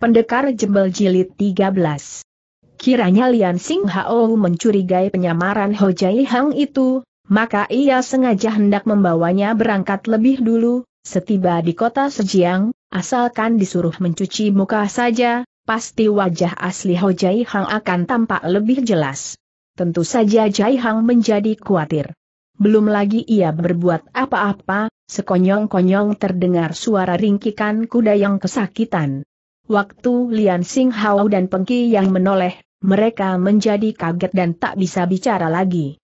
Pendekar Jembel Jilid 13 Kiranya Lian Sing Hao mencurigai penyamaran Ho Jai Hang itu, maka ia sengaja hendak membawanya berangkat lebih dulu, setiba di kota Sejiang, asalkan disuruh mencuci muka saja, pasti wajah asli Ho Jai Hang akan tampak lebih jelas. Tentu saja Jai Hang menjadi khawatir. Belum lagi ia berbuat apa-apa, sekonyong-konyong terdengar suara ringkikan kuda yang kesakitan. Waktu Lian Sing Hao dan Pengki yang menoleh, mereka menjadi kaget dan tak bisa bicara lagi.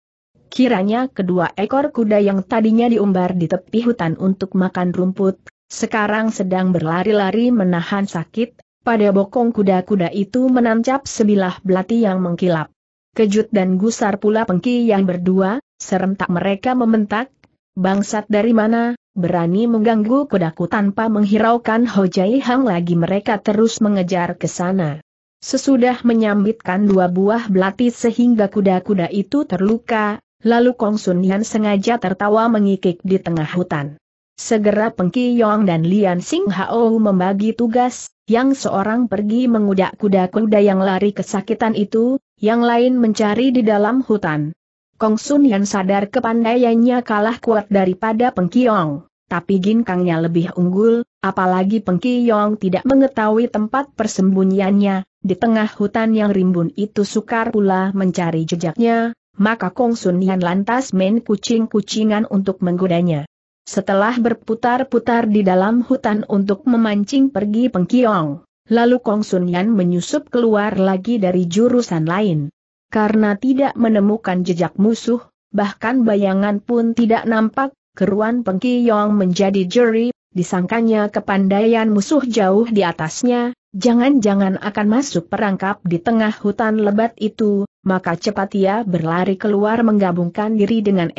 Kiranya kedua ekor kuda yang tadinya diumbar di tepi hutan untuk makan rumput, sekarang sedang berlari-lari menahan sakit, pada bokong kuda-kuda itu menancap sebilah belati yang mengkilap. Kejut dan gusar pula Pengki yang berdua, serentak mereka membentak, Bangsat dari mana, berani mengganggu kudaku tanpa menghiraukan Hojai Hang lagi mereka terus mengejar ke sana. Sesudah menyambitkan dua buah belati sehingga kuda-kuda itu terluka, lalu Kong Sun Yan sengaja tertawa mengikik di tengah hutan. Segera Peng Yong dan Lian Sing Hao membagi tugas, yang seorang pergi mengudak kuda-kuda yang lari kesakitan itu, yang lain mencari di dalam hutan, Kong Sun Yan sadar kepandaiannya kalah kuat daripada Peng Pengkiong. Tapi gin kangnya lebih unggul, apalagi Peng Pengkiong tidak mengetahui tempat persembunyiannya, di tengah hutan yang rimbun itu sukar pula mencari jejaknya, maka Kong Sun Yan lantas main kucing-kucingan untuk menggodanya. Setelah berputar-putar di dalam hutan untuk memancing pergi Peng Pengkiong, lalu Kong Sun Yan menyusup keluar lagi dari jurusan lain karena tidak menemukan jejak musuh, bahkan bayangan pun tidak nampak, keruan Yong menjadi juri, disangkanya kepandaian musuh jauh di atasnya, jangan-jangan akan masuk perangkap di tengah hutan lebat itu, maka cepat ia berlari keluar menggabungkan diri dengan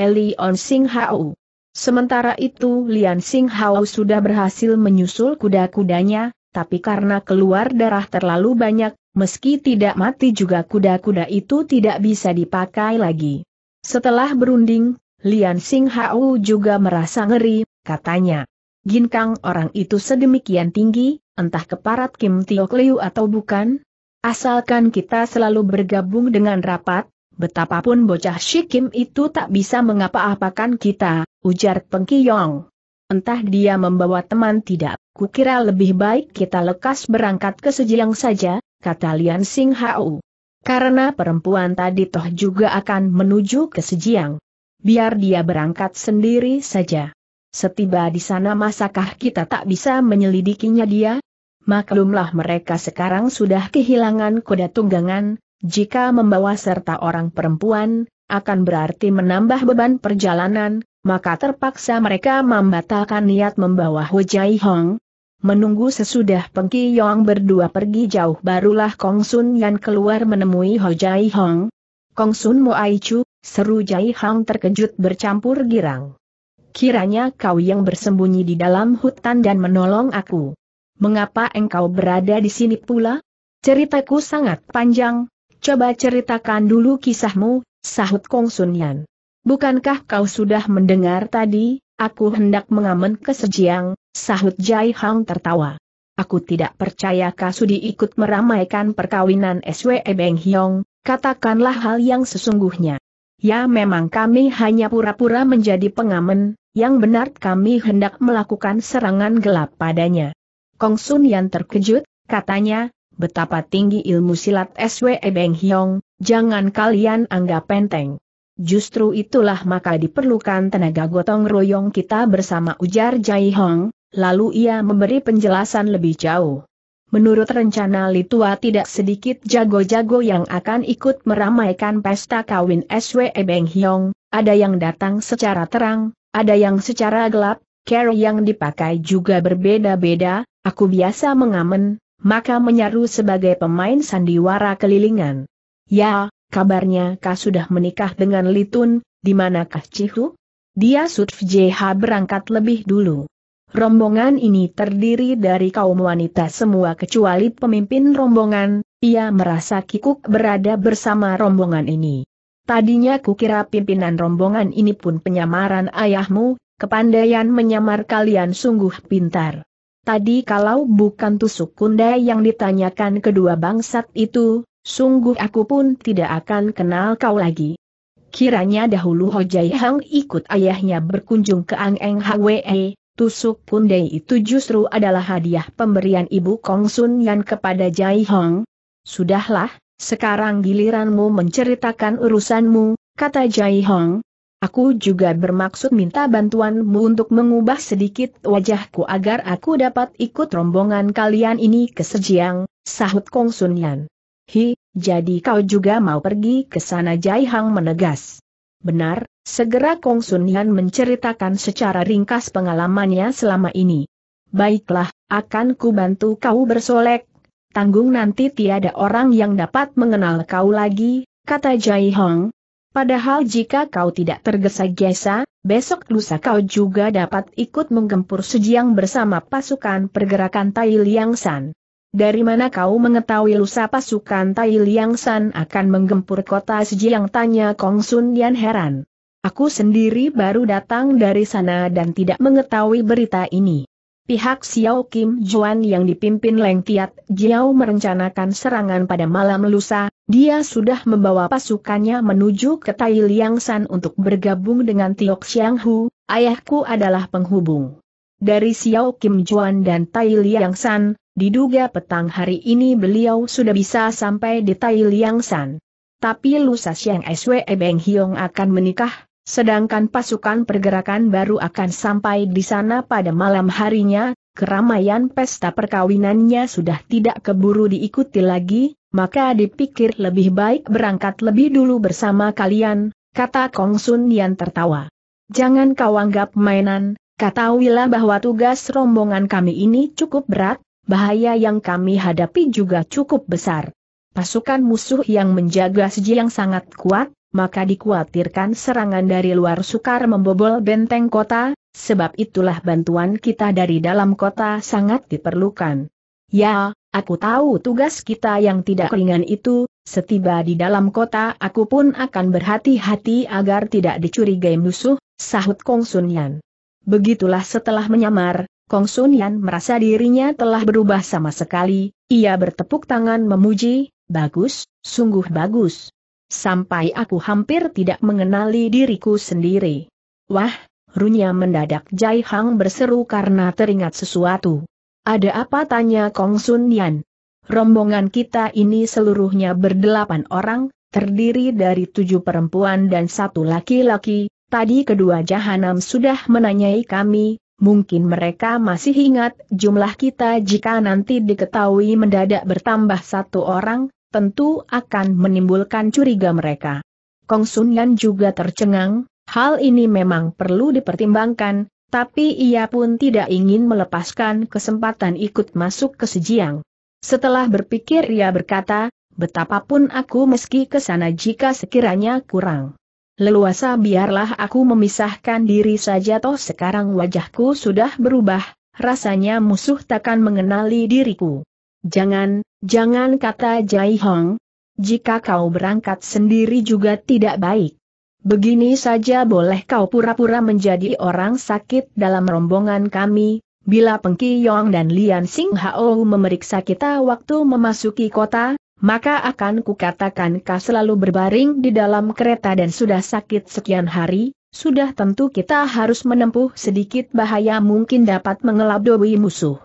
On Sing Hao. Sementara itu Lian Sing Hao sudah berhasil menyusul kuda-kudanya, tapi karena keluar darah terlalu banyak, meski tidak mati juga kuda-kuda itu tidak bisa dipakai lagi. Setelah berunding, Lian Sing Hao juga merasa ngeri, katanya. Ginkang orang itu sedemikian tinggi, entah keparat Kim Tio Kliu atau bukan. Asalkan kita selalu bergabung dengan rapat, betapapun bocah Shikim itu tak bisa mengapa-apakan kita, ujar Pengki Yong entah dia membawa teman tidak, kukira lebih baik kita lekas berangkat ke Sejiang saja, kata Lian Sing Hau. Karena perempuan tadi toh juga akan menuju ke Sejiang. Biar dia berangkat sendiri saja. Setiba di sana masakah kita tak bisa menyelidikinya dia? Maklumlah mereka sekarang sudah kehilangan kuda tunggangan, jika membawa serta orang perempuan, akan berarti menambah beban perjalanan, maka terpaksa mereka membatalkan niat membawa Ho Jai Hong. Menunggu sesudah Pengki Yong berdua pergi jauh barulah Kong Sun Yan keluar menemui Ho Jai Hong. Kong Sun Mo Ai Chu, seru Jai Hong terkejut bercampur girang. Kiranya kau yang bersembunyi di dalam hutan dan menolong aku. Mengapa engkau berada di sini pula? Ceritaku sangat panjang, coba ceritakan dulu kisahmu, sahut Kong Sun Yan. Bukankah kau sudah mendengar tadi, aku hendak mengamen ke Sejiang, sahut Jai Hang tertawa. Aku tidak percaya Kasudi ikut meramaikan perkawinan SWE Beng Hiong, katakanlah hal yang sesungguhnya. Ya memang kami hanya pura-pura menjadi pengamen, yang benar kami hendak melakukan serangan gelap padanya. Kong Sun yang terkejut, katanya, betapa tinggi ilmu silat SWE Beng Hiong, jangan kalian anggap penteng. Justru itulah maka diperlukan tenaga gotong royong kita bersama ujar Jai Hong, lalu ia memberi penjelasan lebih jauh. Menurut rencana Litua tidak sedikit jago-jago yang akan ikut meramaikan pesta kawin SWE Beng Hyong, ada yang datang secara terang, ada yang secara gelap, care yang dipakai juga berbeda-beda, aku biasa mengamen, maka menyaru sebagai pemain sandiwara kelilingan. Ya, kabarnya Kah sudah menikah dengan Litun, di manakah Cihu? Dia Sud JH berangkat lebih dulu. Rombongan ini terdiri dari kaum wanita semua kecuali pemimpin rombongan, ia merasa kikuk berada bersama rombongan ini. Tadinya kukira pimpinan rombongan ini pun penyamaran ayahmu, kepandaian menyamar kalian sungguh pintar. Tadi kalau bukan tusuk kunda yang ditanyakan kedua bangsat itu, sungguh aku pun tidak akan kenal kau lagi. Kiranya dahulu Ho Jai Hang ikut ayahnya berkunjung ke Ang Eng Hwe, tusuk pundai itu justru adalah hadiah pemberian ibu Kong Sun Yan kepada Jai Hong. Sudahlah, sekarang giliranmu menceritakan urusanmu, kata Jai Hong. Aku juga bermaksud minta bantuanmu untuk mengubah sedikit wajahku agar aku dapat ikut rombongan kalian ini ke Sejiang, sahut Kong Sun Yan. Hi, jadi kau juga mau pergi ke sana Jai Hang menegas. Benar, segera Kong Sun Hian menceritakan secara ringkas pengalamannya selama ini. Baiklah, akan ku bantu kau bersolek. Tanggung nanti tiada orang yang dapat mengenal kau lagi, kata Jai Hong. Padahal jika kau tidak tergesa-gesa, besok lusa kau juga dapat ikut menggempur sejiang bersama pasukan pergerakan Tai Liang San dari mana kau mengetahui lusa pasukan Tai Liang San akan menggempur kota Sijiang tanya Kong Sun Yan heran. Aku sendiri baru datang dari sana dan tidak mengetahui berita ini. Pihak Xiao Kim Juan yang dipimpin Leng Tiat Jiao merencanakan serangan pada malam lusa, dia sudah membawa pasukannya menuju ke Tai Liang San untuk bergabung dengan Tiok Xiang Hu, ayahku adalah penghubung. Dari Xiao Kim Juan dan Tai Liang San, Diduga petang hari ini beliau sudah bisa sampai di Tai Liang San. Tapi lusa Siang SW Beng Hiong akan menikah, sedangkan pasukan pergerakan baru akan sampai di sana pada malam harinya, keramaian pesta perkawinannya sudah tidak keburu diikuti lagi, maka dipikir lebih baik berangkat lebih dulu bersama kalian, kata Kong Sun Yan tertawa. Jangan kau anggap mainan, kata Wila bahwa tugas rombongan kami ini cukup berat, bahaya yang kami hadapi juga cukup besar. Pasukan musuh yang menjaga Seji yang sangat kuat, maka dikhawatirkan serangan dari luar sukar membobol benteng kota, sebab itulah bantuan kita dari dalam kota sangat diperlukan. Ya, aku tahu tugas kita yang tidak ringan itu, setiba di dalam kota aku pun akan berhati-hati agar tidak dicurigai musuh, sahut Kong Sun Yan. Begitulah setelah menyamar, Kong Sun Yan merasa dirinya telah berubah sama sekali, ia bertepuk tangan memuji, bagus, sungguh bagus. Sampai aku hampir tidak mengenali diriku sendiri. Wah, runya mendadak Jai Hang berseru karena teringat sesuatu. Ada apa tanya Kong Sun Yan? Rombongan kita ini seluruhnya berdelapan orang, terdiri dari tujuh perempuan dan satu laki-laki, Tadi kedua jahanam sudah menanyai kami, Mungkin mereka masih ingat jumlah kita jika nanti diketahui mendadak bertambah satu orang, tentu akan menimbulkan curiga mereka. Kong Sun Yan juga tercengang, hal ini memang perlu dipertimbangkan, tapi ia pun tidak ingin melepaskan kesempatan ikut masuk ke Sejiang. Setelah berpikir ia berkata, betapapun aku meski ke sana jika sekiranya kurang Leluasa biarlah aku memisahkan diri saja toh sekarang wajahku sudah berubah, rasanya musuh takkan mengenali diriku. Jangan, jangan kata Jai Hong. Jika kau berangkat sendiri juga tidak baik. Begini saja boleh kau pura-pura menjadi orang sakit dalam rombongan kami, Bila Pengki Yong dan Lian Sing Hao memeriksa kita waktu memasuki kota, maka akan kukatakan kau selalu berbaring di dalam kereta dan sudah sakit sekian hari, sudah tentu kita harus menempuh sedikit bahaya mungkin dapat mengelabui musuh.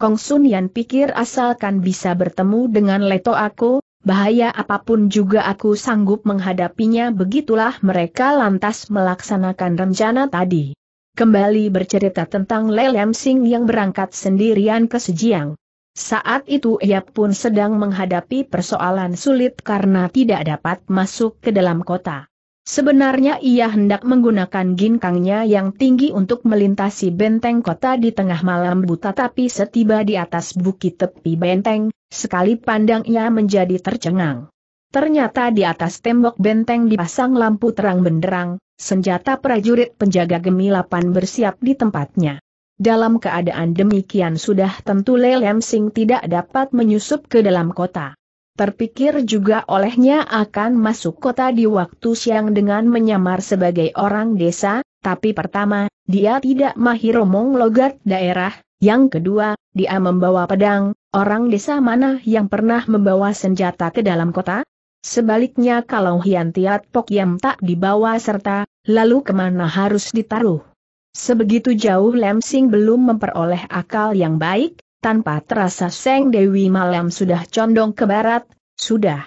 Kong Sun Yan pikir asalkan bisa bertemu dengan Leto aku, bahaya apapun juga aku sanggup menghadapinya begitulah mereka lantas melaksanakan rencana tadi. Kembali bercerita tentang Lelem Sing yang berangkat sendirian ke Sejiang. Saat itu ia pun sedang menghadapi persoalan sulit karena tidak dapat masuk ke dalam kota. Sebenarnya ia hendak menggunakan ginkangnya yang tinggi untuk melintasi benteng kota di tengah malam buta tapi setiba di atas bukit tepi benteng, sekali pandang ia menjadi tercengang. Ternyata di atas tembok benteng dipasang lampu terang benderang, senjata prajurit penjaga gemilapan bersiap di tempatnya. Dalam keadaan demikian sudah tentu Lelem Sing tidak dapat menyusup ke dalam kota. Terpikir juga olehnya akan masuk kota di waktu siang dengan menyamar sebagai orang desa, tapi pertama, dia tidak mahir omong logat daerah, yang kedua, dia membawa pedang, orang desa mana yang pernah membawa senjata ke dalam kota? Sebaliknya kalau Hian Tiat Pok Yam tak dibawa serta, lalu kemana harus ditaruh? Sebegitu jauh Sing belum memperoleh akal yang baik, tanpa terasa Seng Dewi malam sudah condong ke barat, sudah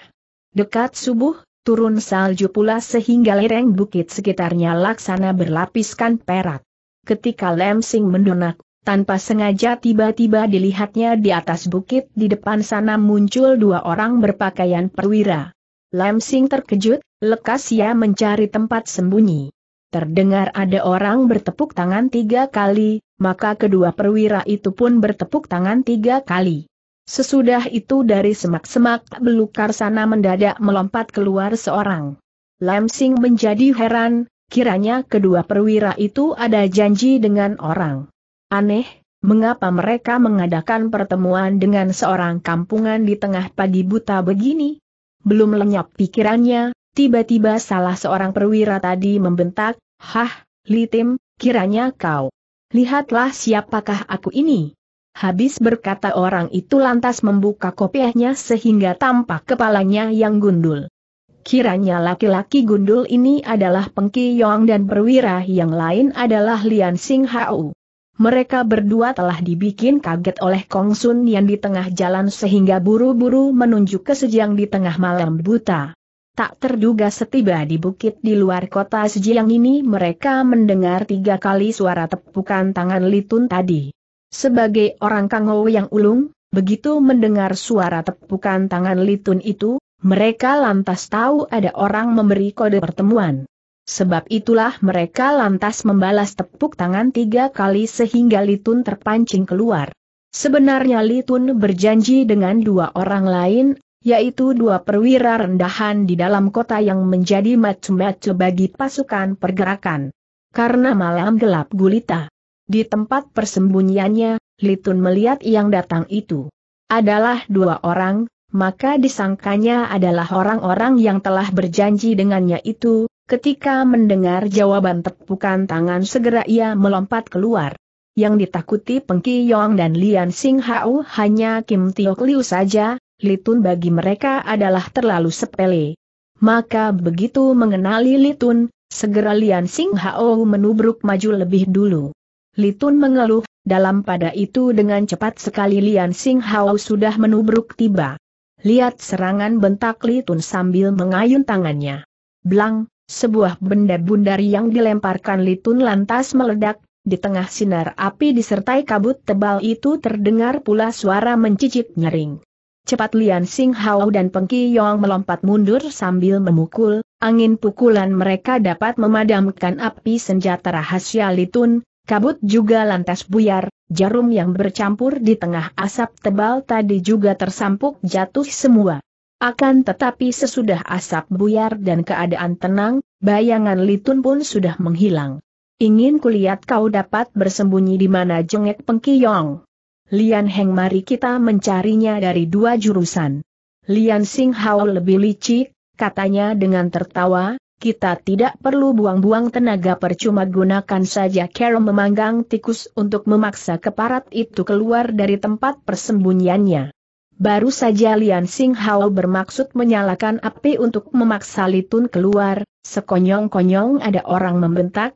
dekat subuh, turun salju pula sehingga lereng bukit sekitarnya laksana berlapiskan perak. Ketika Sing mendonak, tanpa sengaja tiba-tiba dilihatnya di atas bukit di depan sana muncul dua orang berpakaian perwira. Sing terkejut, lekas ia mencari tempat sembunyi terdengar ada orang bertepuk tangan tiga kali, maka kedua perwira itu pun bertepuk tangan tiga kali. Sesudah itu dari semak-semak belukar sana mendadak melompat keluar seorang. Lamsing menjadi heran, kiranya kedua perwira itu ada janji dengan orang. Aneh, mengapa mereka mengadakan pertemuan dengan seorang kampungan di tengah pagi buta begini? Belum lenyap pikirannya, Tiba-tiba salah seorang perwira tadi membentak, Hah, Litim, kiranya kau. Lihatlah siapakah aku ini. Habis berkata orang itu lantas membuka kopiahnya sehingga tampak kepalanya yang gundul. Kiranya laki-laki gundul ini adalah Pengki Yong dan perwira yang lain adalah Lian Sing Hau. Mereka berdua telah dibikin kaget oleh Kong Sun yang di tengah jalan sehingga buru-buru menunjuk ke sejang di tengah malam buta. Tak terduga setiba di bukit di luar kota Sejilang ini mereka mendengar tiga kali suara tepukan tangan Litun tadi. Sebagai orang Kango yang ulung, begitu mendengar suara tepukan tangan Litun itu, mereka lantas tahu ada orang memberi kode pertemuan. Sebab itulah mereka lantas membalas tepuk tangan tiga kali sehingga Litun terpancing keluar. Sebenarnya Litun berjanji dengan dua orang lain yaitu dua perwira rendahan di dalam kota yang menjadi macu-macu bagi pasukan pergerakan. Karena malam gelap gulita. Di tempat persembunyiannya, Litun melihat yang datang itu adalah dua orang, maka disangkanya adalah orang-orang yang telah berjanji dengannya itu, Ketika mendengar jawaban tepukan tangan segera ia melompat keluar. Yang ditakuti Pengki Yong dan Lian Sing Hao hanya Kim Tio Liu saja, Litun bagi mereka adalah terlalu sepele. Maka begitu mengenali Litun, segera Lian Sing Hao menubruk maju lebih dulu. Litun mengeluh, dalam pada itu dengan cepat sekali Lian Sing Hao sudah menubruk tiba. Lihat serangan bentak Litun sambil mengayun tangannya. Blang, sebuah benda bundar yang dilemparkan Litun lantas meledak, di tengah sinar api disertai kabut tebal itu terdengar pula suara mencicit nyering. Cepat Lian Sing Hao dan Peng Yong melompat mundur sambil memukul, angin pukulan mereka dapat memadamkan api senjata rahasia Litun, kabut juga lantas buyar, jarum yang bercampur di tengah asap tebal tadi juga tersampuk jatuh semua. Akan tetapi sesudah asap buyar dan keadaan tenang, bayangan Litun pun sudah menghilang. Ingin kulihat kau dapat bersembunyi di mana jengek Yong? Lian Heng mari kita mencarinya dari dua jurusan. Lian Sing Hao lebih licik, katanya dengan tertawa, kita tidak perlu buang-buang tenaga percuma gunakan saja Carol memanggang tikus untuk memaksa keparat itu keluar dari tempat persembunyiannya. Baru saja Lian Sing Hao bermaksud menyalakan api untuk memaksa Litun keluar, sekonyong-konyong ada orang membentak,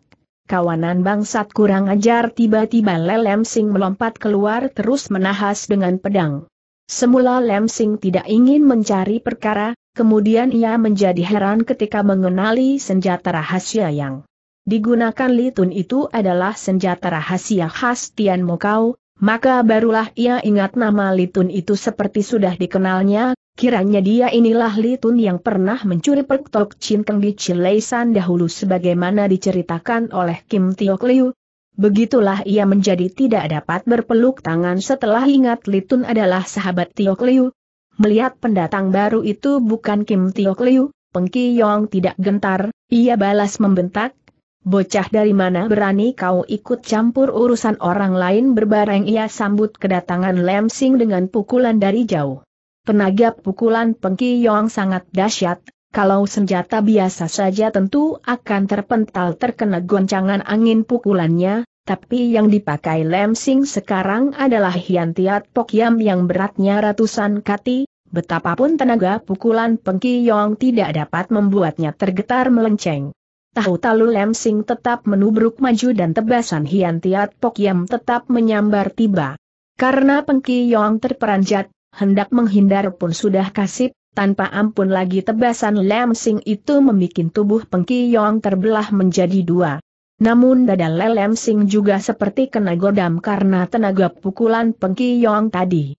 Kawanan bangsat kurang ajar tiba-tiba Lelem melompat keluar terus menahas dengan pedang. Semula Lemsing tidak ingin mencari perkara, kemudian ia menjadi heran ketika mengenali senjata rahasia yang digunakan Litun itu adalah senjata rahasia khas Tian Mokau, maka barulah ia ingat nama Litun itu seperti sudah dikenalnya, Kiranya dia inilah Litun yang pernah mencuri pektok cinkeng di Cileisan dahulu sebagaimana diceritakan oleh Kim Tio Liu. Begitulah ia menjadi tidak dapat berpeluk tangan setelah ingat Litun adalah sahabat Tio Liu. Melihat pendatang baru itu bukan Kim Tiok Liu, Pengki Yong tidak gentar, ia balas membentak. Bocah dari mana berani kau ikut campur urusan orang lain berbareng ia sambut kedatangan Lem Sing dengan pukulan dari jauh. Tenaga pukulan Yong sangat dahsyat, kalau senjata biasa saja tentu akan terpental terkena goncangan angin pukulannya, tapi yang dipakai Lemsing sekarang adalah hiantiat Pokyam yang beratnya ratusan kati, betapapun tenaga pukulan Yong tidak dapat membuatnya tergetar melenceng. Tahu Talu Lemsing tetap menubruk maju dan tebasan hiantiat Pokyam tetap menyambar tiba. Karena Pengki Yong terperanjat, hendak menghindar pun sudah kasip, tanpa ampun lagi tebasan Sing itu membuat tubuh Pengkiyong terbelah menjadi dua. Namun dada Lam Sing juga seperti kena godam karena tenaga pukulan Pengkiyong tadi.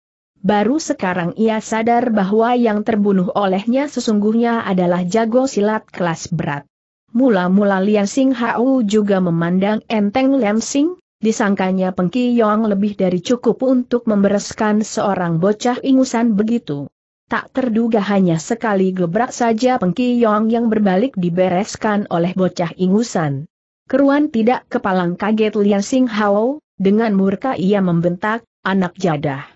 Baru sekarang ia sadar bahwa yang terbunuh olehnya sesungguhnya adalah jago silat kelas berat. Mula-mula Lian Sing Hau juga memandang enteng Lam Sing, disangkanya Pengki Yong lebih dari cukup untuk membereskan seorang bocah ingusan begitu. Tak terduga hanya sekali gebrak saja Pengki Yong yang berbalik dibereskan oleh bocah ingusan. Keruan tidak kepalang kaget Lian Sing Hao, dengan murka ia membentak, anak jadah.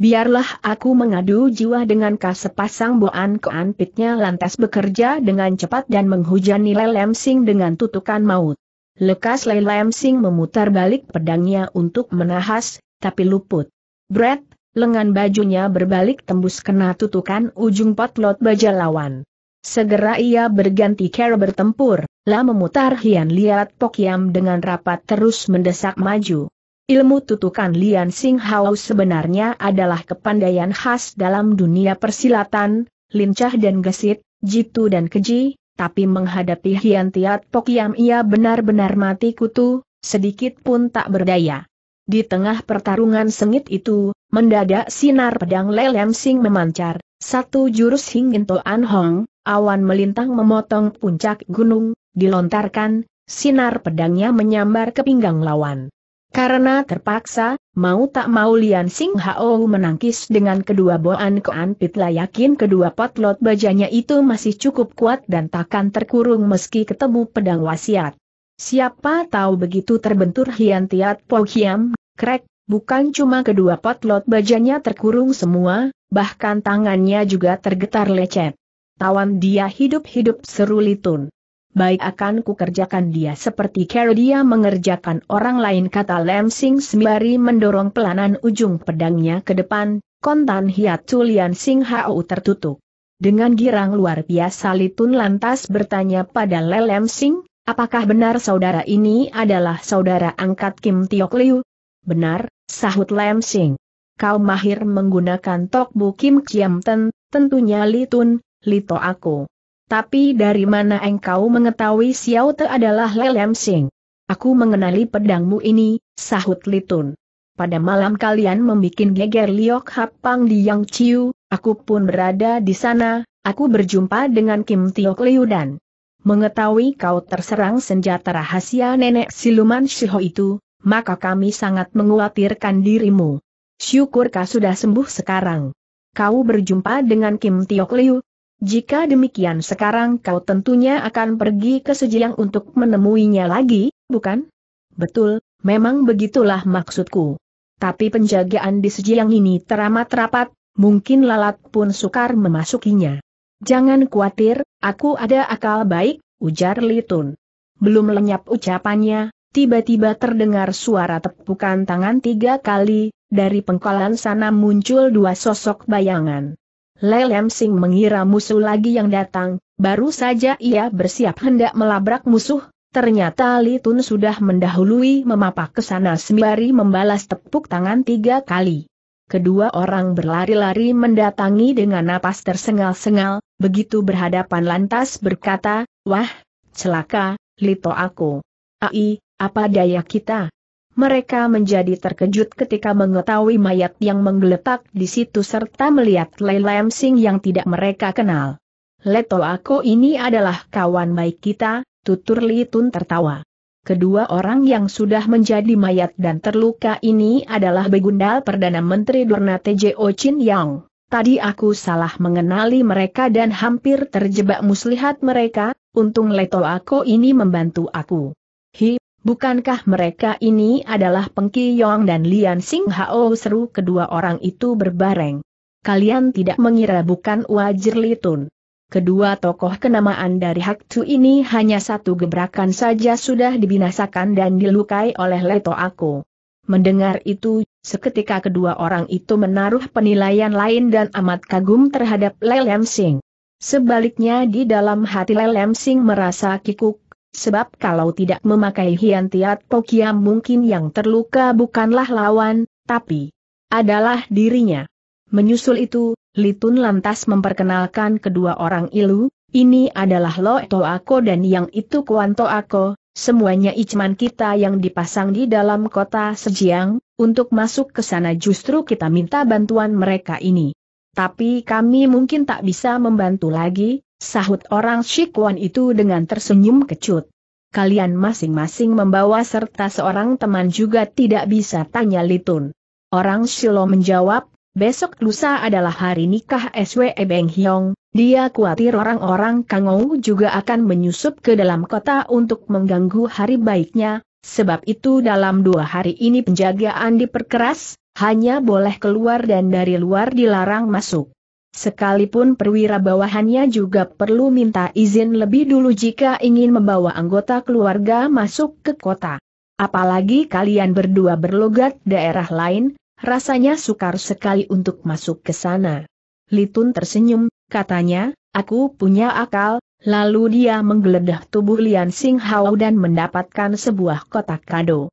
Biarlah aku mengadu jiwa dengan kas kasepasang boan keanpitnya lantas bekerja dengan cepat dan menghujani lelem sing dengan tutukan maut. Lekas Lei Sing memutar balik pedangnya untuk menahas, tapi luput. Brett, lengan bajunya berbalik tembus kena tutukan ujung potlot baja lawan. Segera ia berganti cara bertempur, lah memutar Hian Liat pokiam dengan rapat terus mendesak maju. Ilmu tutukan Lian Sing Hao sebenarnya adalah kepandaian khas dalam dunia persilatan, lincah dan gesit, jitu dan keji, tapi menghadapi Hian Tiat Pokiam ia benar-benar mati kutu, sedikit pun tak berdaya. Di tengah pertarungan sengit itu, mendadak sinar pedang Lelem Sing memancar, satu jurus hingga An Hong, awan melintang memotong puncak gunung, dilontarkan, sinar pedangnya menyambar ke pinggang lawan. Karena terpaksa, mau tak mau Lian Sing Hao menangkis dengan kedua boan kean pitla yakin kedua potlot bajanya itu masih cukup kuat dan takkan terkurung meski ketemu pedang wasiat. Siapa tahu begitu terbentur Hian Tiat Po Hiam, krek, bukan cuma kedua potlot bajanya terkurung semua, bahkan tangannya juga tergetar lecet. Tawan dia hidup-hidup seru litun baik akan kukerjakan dia seperti cara dia mengerjakan orang lain kata Lam Sing sembari mendorong pelanan ujung pedangnya ke depan, kontan hiat Tulian Sing hau tertutup. Dengan girang luar biasa Litun lantas bertanya pada Lam Sing, apakah benar saudara ini adalah saudara angkat Kim Tiok Liu? Benar, sahut Lem Sing. Kau mahir menggunakan tokbu Kim Kiam Ten, tentunya Litun, Lito aku. Tapi dari mana engkau mengetahui Xiao Te adalah Lelem Sing? Aku mengenali pedangmu ini, sahut Litun. Pada malam kalian membuat geger Liok Hapang di Yang Chiu, aku pun berada di sana, aku berjumpa dengan Kim Tiok Liu dan mengetahui kau terserang senjata rahasia nenek siluman Shiho itu, maka kami sangat menguatirkan dirimu. Syukur kau sudah sembuh sekarang. Kau berjumpa dengan Kim Tiok Liu, jika demikian sekarang kau tentunya akan pergi ke Sejiang untuk menemuinya lagi, bukan? Betul, memang begitulah maksudku. Tapi penjagaan di Sejiang ini teramat rapat, mungkin lalat pun sukar memasukinya. Jangan khawatir, aku ada akal baik, ujar Litun. Belum lenyap ucapannya, tiba-tiba terdengar suara tepukan tangan tiga kali, dari pengkolan sana muncul dua sosok bayangan. Lai Sing mengira musuh lagi yang datang, baru saja ia bersiap hendak melabrak musuh, ternyata Li Tun sudah mendahului memapak ke sana sembari membalas tepuk tangan tiga kali. Kedua orang berlari-lari mendatangi dengan napas tersengal-sengal, begitu berhadapan lantas berkata, Wah, celaka, Lito aku. Ai, apa daya kita? mereka menjadi terkejut ketika mengetahui mayat yang menggeletak di situ serta melihat Lei Lam Sing yang tidak mereka kenal. Leto Ako ini adalah kawan baik kita, tutur Li Tun tertawa. Kedua orang yang sudah menjadi mayat dan terluka ini adalah Begundal Perdana Menteri Dorna Tejo Chin Yang. Tadi aku salah mengenali mereka dan hampir terjebak muslihat mereka, untung Leto Ako ini membantu aku. Hi, Bukankah mereka ini adalah Pengki Yong dan Lian Sing Hao seru kedua orang itu berbareng? Kalian tidak mengira bukan Wajir Litun. Kedua tokoh kenamaan dari Hak Tu ini hanya satu gebrakan saja sudah dibinasakan dan dilukai oleh Leto Aku. Mendengar itu, seketika kedua orang itu menaruh penilaian lain dan amat kagum terhadap Lelem Sing. Sebaliknya di dalam hati Lelem Sing merasa kikuk, sebab kalau tidak memakai Hian Tiat Pokia mungkin yang terluka bukanlah lawan, tapi adalah dirinya. Menyusul itu, Litun lantas memperkenalkan kedua orang Ilu, ini adalah Lo Toako dan yang itu Kuan Toako, semuanya Ichman kita yang dipasang di dalam kota Sejiang, untuk masuk ke sana justru kita minta bantuan mereka ini. Tapi kami mungkin tak bisa membantu lagi, Sahut orang Shikwan itu dengan tersenyum kecut. Kalian masing-masing membawa serta seorang teman juga tidak bisa tanya Litun. Orang Shilo menjawab, besok lusa adalah hari nikah SW Beng Hyong, dia khawatir orang-orang Kangou juga akan menyusup ke dalam kota untuk mengganggu hari baiknya, sebab itu dalam dua hari ini penjagaan diperkeras, hanya boleh keluar dan dari luar dilarang masuk. Sekalipun perwira bawahannya juga perlu minta izin lebih dulu jika ingin membawa anggota keluarga masuk ke kota. Apalagi kalian berdua berlogat daerah lain, rasanya sukar sekali untuk masuk ke sana. Litun tersenyum, katanya, aku punya akal, lalu dia menggeledah tubuh Lian Sing Hao dan mendapatkan sebuah kotak kado.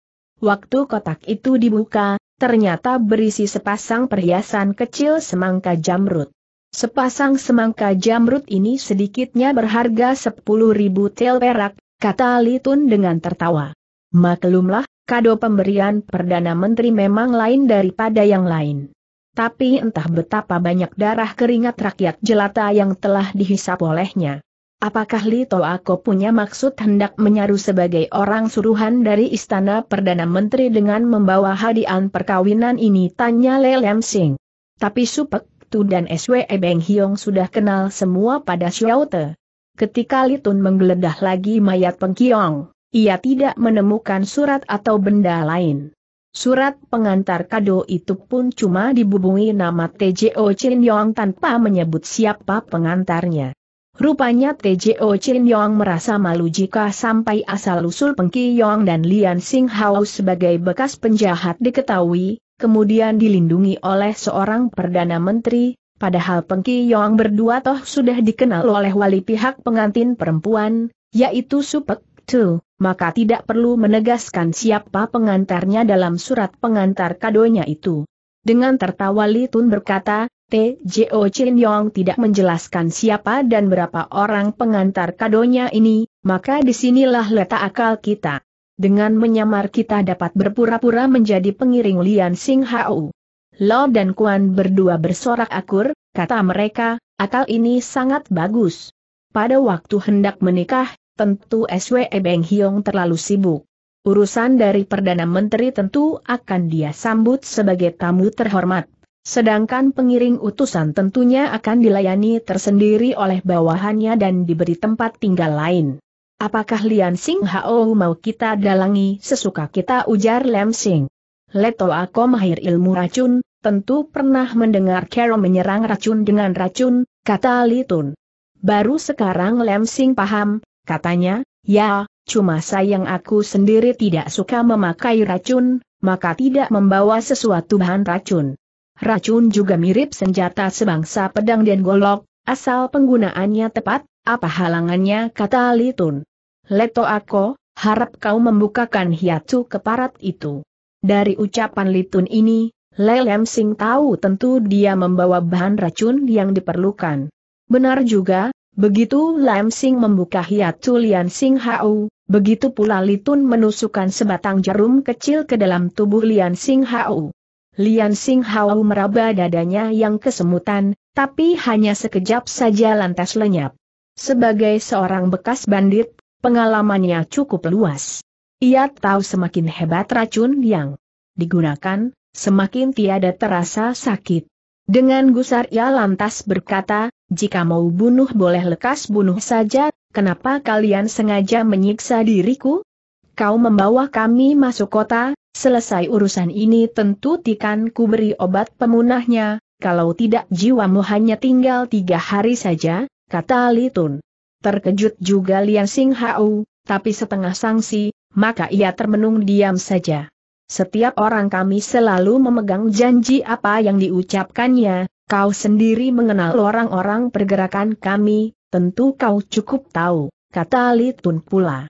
Waktu kotak itu dibuka, ternyata berisi sepasang perhiasan kecil semangka jamrut. Sepasang semangka jamrut ini sedikitnya berharga 10.000 tel perak, kata Litun dengan tertawa. Maklumlah, kado pemberian Perdana Menteri memang lain daripada yang lain. Tapi entah betapa banyak darah keringat rakyat jelata yang telah dihisap olehnya. Apakah Lito Ako punya maksud hendak menyaru sebagai orang suruhan dari istana Perdana Menteri dengan membawa hadiah perkawinan ini tanya Lelem Sing. Tapi Supek, Tu dan SW Beng Hiong sudah kenal semua pada Xiao Te. Ketika Litun menggeledah lagi mayat Pengkiong, ia tidak menemukan surat atau benda lain. Surat pengantar kado itu pun cuma dibubungi nama TJO Chin Yong tanpa menyebut siapa pengantarnya. Rupanya TJO Chin Yong merasa malu jika sampai asal-usul Pengki Yong dan Lian Sing Hao sebagai bekas penjahat diketahui, kemudian dilindungi oleh seorang Perdana Menteri, padahal Pengki Yong berdua toh sudah dikenal oleh wali pihak pengantin perempuan, yaitu Supek Tu, maka tidak perlu menegaskan siapa pengantarnya dalam surat pengantar kadonya itu. Dengan tertawa Li Tun berkata, T.J.O. Chin Yong tidak menjelaskan siapa dan berapa orang pengantar kadonya ini, maka disinilah letak akal kita. Dengan menyamar kita dapat berpura-pura menjadi pengiring Lian Sing Hau. Lo dan Kuan berdua bersorak akur, kata mereka, akal ini sangat bagus. Pada waktu hendak menikah, tentu SWE Beng Hiong terlalu sibuk. Urusan dari Perdana Menteri tentu akan dia sambut sebagai tamu terhormat. Sedangkan pengiring utusan tentunya akan dilayani tersendiri oleh bawahannya dan diberi tempat tinggal lain. Apakah Lian Sing Hao mau kita dalangi sesuka kita ujar Lem Sing? Leto aku mahir ilmu racun, tentu pernah mendengar Carol menyerang racun dengan racun, kata Litun. Baru sekarang Lem Sing paham, katanya, ya, cuma sayang aku sendiri tidak suka memakai racun, maka tidak membawa sesuatu bahan racun. Racun juga mirip senjata sebangsa pedang dan golok, asal penggunaannya tepat, apa halangannya kata Litun. Leto Ako, harap kau membukakan hiatu keparat itu. Dari ucapan Litun ini, Lelem Sing tahu tentu dia membawa bahan racun yang diperlukan. Benar juga, begitu Lem Sing membuka hiatu Lian Sing Hau, begitu pula Litun menusukkan sebatang jarum kecil ke dalam tubuh Lian Sing Hau. Lian Sing Hao meraba dadanya yang kesemutan, tapi hanya sekejap saja lantas lenyap. Sebagai seorang bekas bandit, pengalamannya cukup luas. Ia tahu semakin hebat racun yang digunakan, semakin tiada terasa sakit. Dengan gusar ia lantas berkata, jika mau bunuh boleh lekas bunuh saja, kenapa kalian sengaja menyiksa diriku? kau membawa kami masuk kota, selesai urusan ini tentu tikan ku beri obat pemunahnya, kalau tidak jiwamu hanya tinggal tiga hari saja, kata Litun. Terkejut juga Lian Sing Hau, tapi setengah sanksi, maka ia termenung diam saja. Setiap orang kami selalu memegang janji apa yang diucapkannya, kau sendiri mengenal orang-orang pergerakan kami, tentu kau cukup tahu, kata Litun pula.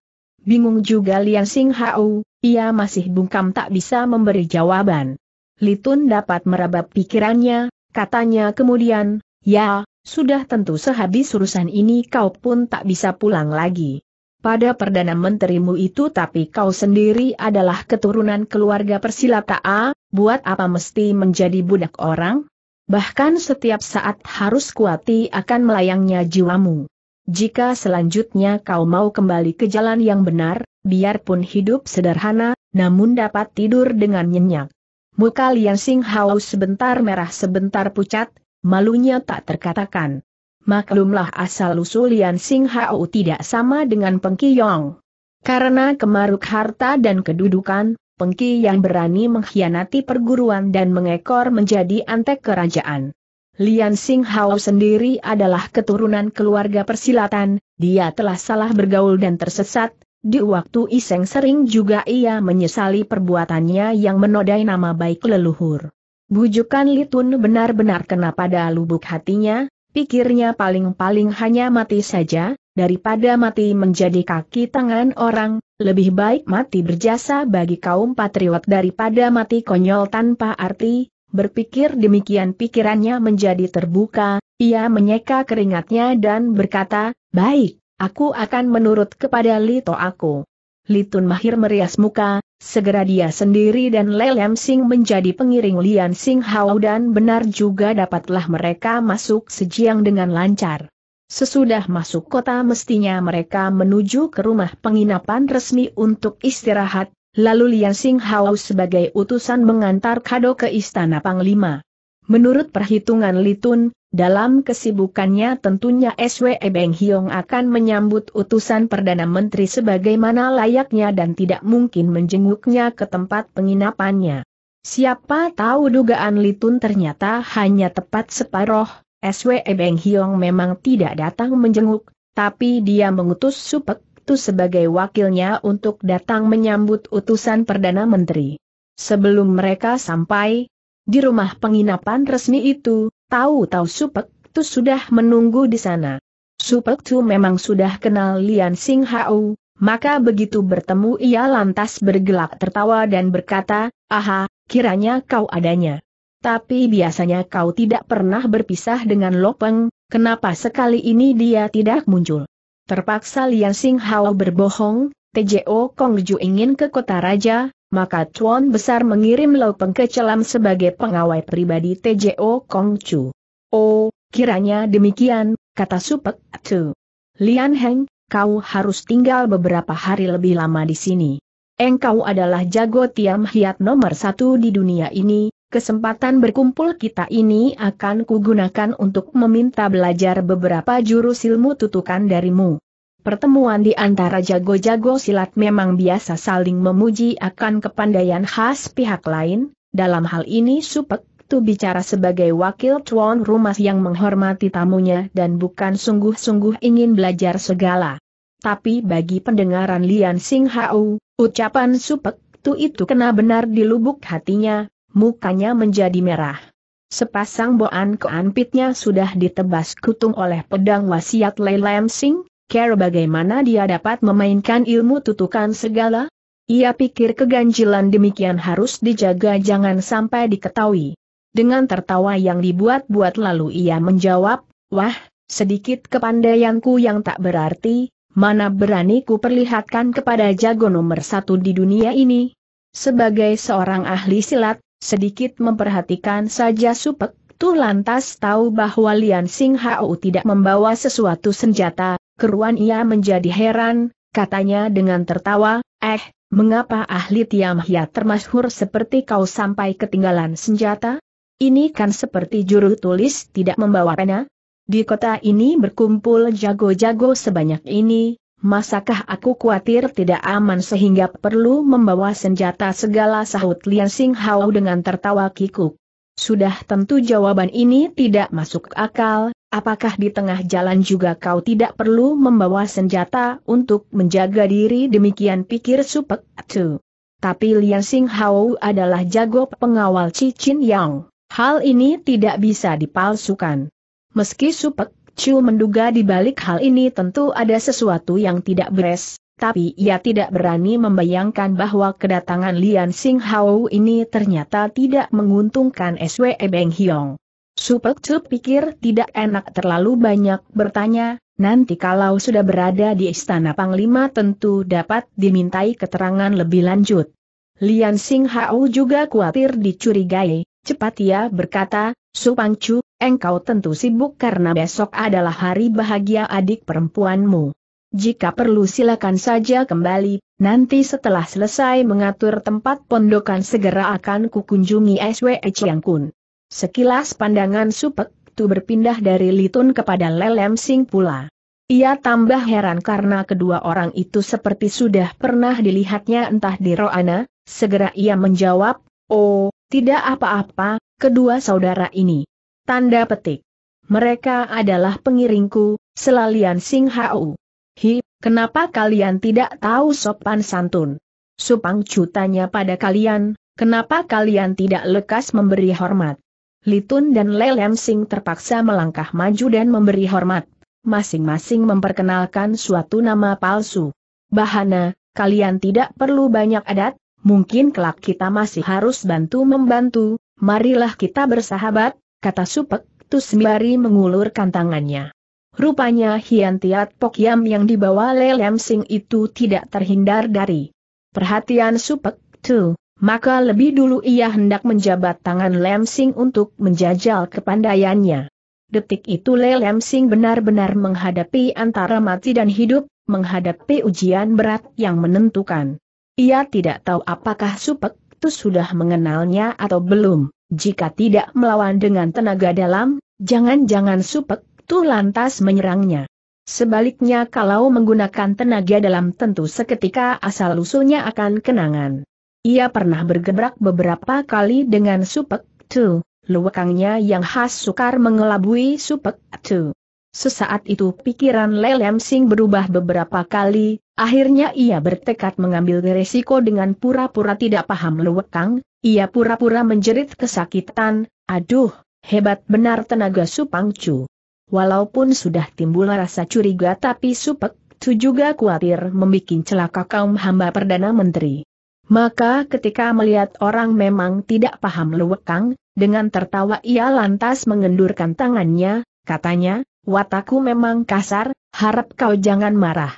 Bingung juga Lian Sing Hao, ia masih bungkam tak bisa memberi jawaban. Litun dapat meraba pikirannya, katanya kemudian, ya, sudah tentu sehabis urusan ini kau pun tak bisa pulang lagi. Pada Perdana Menterimu itu tapi kau sendiri adalah keturunan keluarga persilata A, buat apa mesti menjadi budak orang? Bahkan setiap saat harus kuati akan melayangnya jiwamu. Jika selanjutnya kau mau kembali ke jalan yang benar, biarpun hidup sederhana, namun dapat tidur dengan nyenyak. Muka Lian Sing Hao sebentar merah sebentar pucat, malunya tak terkatakan. Maklumlah asal-usul Lian Sing Hao tidak sama dengan Yong. Karena kemaruk harta dan kedudukan, Pengki yang berani mengkhianati perguruan dan mengekor menjadi antek kerajaan. Lian Sing Hao sendiri adalah keturunan keluarga persilatan, dia telah salah bergaul dan tersesat, di waktu Iseng sering juga ia menyesali perbuatannya yang menodai nama baik leluhur. Bujukan Litun benar-benar kena pada lubuk hatinya, pikirnya paling-paling hanya mati saja, daripada mati menjadi kaki tangan orang, lebih baik mati berjasa bagi kaum patriot daripada mati konyol tanpa arti, Berpikir demikian pikirannya menjadi terbuka, ia menyeka keringatnya dan berkata, Baik, aku akan menurut kepada Lito aku. Litun Mahir merias muka, segera dia sendiri dan Lelem Sing menjadi pengiring Lian Sing Hao dan benar juga dapatlah mereka masuk sejiang dengan lancar. Sesudah masuk kota mestinya mereka menuju ke rumah penginapan resmi untuk istirahat, Lalu Lian Sing Hao sebagai utusan mengantar kado ke istana Panglima. Menurut perhitungan Litun, dalam kesibukannya tentunya Swe Beng Hiong akan menyambut utusan Perdana Menteri sebagaimana layaknya dan tidak mungkin menjenguknya ke tempat penginapannya. Siapa tahu dugaan Litun ternyata hanya tepat separoh, Swe Beng Hiong memang tidak datang menjenguk, tapi dia mengutus Supek, itu sebagai wakilnya untuk datang menyambut utusan Perdana Menteri. Sebelum mereka sampai di rumah penginapan resmi itu, tahu-tahu Supek Tu sudah menunggu di sana. Supek Tu memang sudah kenal Lian Sing Hao, maka begitu bertemu ia lantas bergelak tertawa dan berkata, Aha, kiranya kau adanya. Tapi biasanya kau tidak pernah berpisah dengan Lopeng, kenapa sekali ini dia tidak muncul? Terpaksa Lian Sing Hao berbohong, TJO Kong Ju ingin ke kota raja, maka Tuan Besar mengirim Lo Peng ke Celam sebagai pengawai pribadi TJO Kong Ju. Oh, kiranya demikian, kata Supek Tu. Lian Heng, kau harus tinggal beberapa hari lebih lama di sini. Engkau adalah jago Tiam Hiat nomor satu di dunia ini, kesempatan berkumpul kita ini akan kugunakan untuk meminta belajar beberapa jurus ilmu tutukan darimu. Pertemuan di antara jago-jago silat memang biasa saling memuji akan kepandaian khas pihak lain, dalam hal ini Supek Tu bicara sebagai wakil tuan rumah yang menghormati tamunya dan bukan sungguh-sungguh ingin belajar segala. Tapi bagi pendengaran Lian Sing Hau, ucapan Supek Tu itu kena benar di lubuk hatinya, mukanya menjadi merah. Sepasang boan keanpitnya sudah ditebas kutung oleh pedang wasiat Lei Lam Sing, care bagaimana dia dapat memainkan ilmu tutukan segala? Ia pikir keganjilan demikian harus dijaga jangan sampai diketahui. Dengan tertawa yang dibuat-buat lalu ia menjawab, Wah, sedikit kepandaianku yang tak berarti, mana berani ku perlihatkan kepada jago nomor satu di dunia ini? Sebagai seorang ahli silat, Sedikit memperhatikan saja Supek, tuh lantas tahu bahwa Lian Sing Hao tidak membawa sesuatu senjata, keruan ia menjadi heran, katanya dengan tertawa, eh, mengapa ahli Tiam Hia termasyhur seperti kau sampai ketinggalan senjata? Ini kan seperti juru tulis tidak membawa pena. Di kota ini berkumpul jago-jago sebanyak ini, Masakah aku khawatir tidak aman sehingga perlu membawa senjata segala sahut Lian Sing Hao dengan tertawa kikuk. Sudah tentu jawaban ini tidak masuk akal, apakah di tengah jalan juga kau tidak perlu membawa senjata untuk menjaga diri demikian pikir Supek Tu. Tapi Lian Sing Hao adalah jago pengawal Cicin Yang, hal ini tidak bisa dipalsukan. Meski Supek Chu menduga di balik hal ini tentu ada sesuatu yang tidak beres, tapi ia tidak berani membayangkan bahwa kedatangan Lian Sing Hao ini ternyata tidak menguntungkan SWE Beng Hiong. Supek Chu pikir tidak enak terlalu banyak bertanya, nanti kalau sudah berada di istana Panglima tentu dapat dimintai keterangan lebih lanjut. Lian Sing Hao juga khawatir dicurigai, cepat ia berkata, Supangcu, engkau tentu sibuk karena besok adalah hari bahagia adik perempuanmu. Jika perlu silakan saja kembali, nanti setelah selesai mengatur tempat pondokan segera akan kukunjungi SW Chiang Kun. Sekilas pandangan Supek Tu berpindah dari Litun kepada Lelem Sing pula. Ia tambah heran karena kedua orang itu seperti sudah pernah dilihatnya entah di Roana, segera ia menjawab, Oh, tidak apa-apa, kedua saudara ini. Tanda petik. Mereka adalah pengiringku, Selalian Sing Hau. Hi, kenapa kalian tidak tahu sopan santun? Supang cutanya pada kalian, kenapa kalian tidak lekas memberi hormat? Litun dan Lelem Sing terpaksa melangkah maju dan memberi hormat. Masing-masing memperkenalkan suatu nama palsu. Bahana, kalian tidak perlu banyak adat, mungkin kelak kita masih harus bantu-membantu, marilah kita bersahabat, kata Supek, Tusmari mengulurkan tangannya. Rupanya Hian Tiat Pokyam yang dibawa Lelem Sing itu tidak terhindar dari perhatian Supek, tuh, maka lebih dulu ia hendak menjabat tangan Lem Sing untuk menjajal kepandaiannya. Detik itu Lem Sing benar-benar menghadapi antara mati dan hidup, menghadapi ujian berat yang menentukan. Ia tidak tahu apakah Supek itu sudah mengenalnya atau belum. Jika tidak melawan dengan tenaga dalam, jangan-jangan Supek itu lantas menyerangnya. Sebaliknya kalau menggunakan tenaga dalam tentu seketika asal-usulnya akan kenangan. Ia pernah bergebrak beberapa kali dengan Supek itu. Lewakangnya yang khas sukar mengelabui Supek itu. Sesaat itu pikiran Lelem Sing berubah beberapa kali, Akhirnya ia bertekad mengambil resiko dengan pura-pura tidak paham lewekang, ia pura-pura menjerit kesakitan, aduh, hebat benar tenaga Supang Supangcu. Walaupun sudah timbul rasa curiga tapi Supek Chu juga khawatir membuat celaka kaum hamba Perdana Menteri. Maka ketika melihat orang memang tidak paham lewekang, dengan tertawa ia lantas mengendurkan tangannya, katanya, wataku memang kasar, harap kau jangan marah.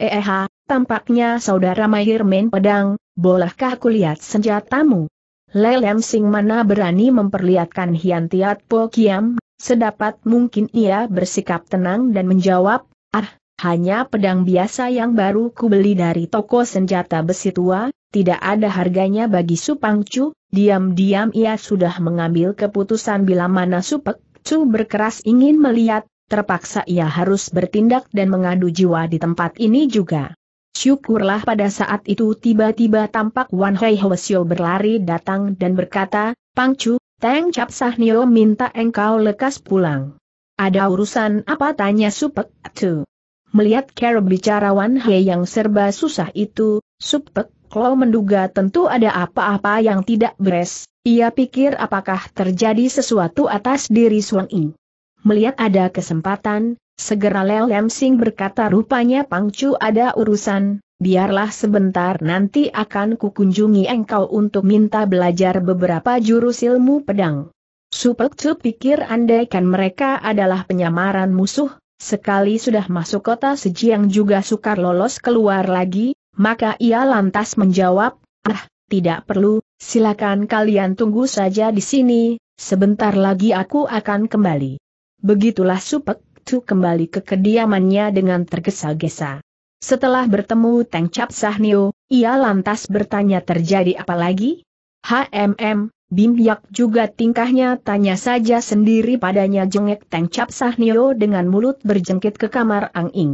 Eh, tampaknya saudara mahir main pedang, bolehkah aku lihat senjatamu? Lelem Sing mana berani memperlihatkan Hian Tiat Po Kiam, sedapat mungkin ia bersikap tenang dan menjawab, ah, hanya pedang biasa yang baru kubeli dari toko senjata besi tua, tidak ada harganya bagi Supangcu, diam-diam ia sudah mengambil keputusan bila mana Supek Cu berkeras ingin melihat terpaksa ia harus bertindak dan mengadu jiwa di tempat ini juga. Syukurlah pada saat itu tiba-tiba tampak Wan Hei Hwasyo berlari datang dan berkata, Pangcu, Teng Cap Sahnio minta engkau lekas pulang. Ada urusan apa tanya Supek Tu. Melihat cara bicara Wan Hei yang serba susah itu, Supek kalau menduga tentu ada apa-apa yang tidak beres, ia pikir apakah terjadi sesuatu atas diri Suang Ing? Melihat ada kesempatan, segera Leo Lem Sing berkata rupanya Pang Chu ada urusan, biarlah sebentar nanti akan kukunjungi engkau untuk minta belajar beberapa jurus ilmu pedang. Supek Chu pikir andaikan mereka adalah penyamaran musuh, sekali sudah masuk kota Sejiang juga sukar lolos keluar lagi, maka ia lantas menjawab, ah, tidak perlu, silakan kalian tunggu saja di sini, sebentar lagi aku akan kembali. Begitulah Supek Tu kembali ke kediamannya dengan tergesa-gesa. Setelah bertemu Teng Cap Sahnio, ia lantas bertanya terjadi apa lagi? HMM, Bim Yak juga tingkahnya tanya saja sendiri padanya jengek Teng Cap Sahnio dengan mulut berjengkit ke kamar Ang Ing.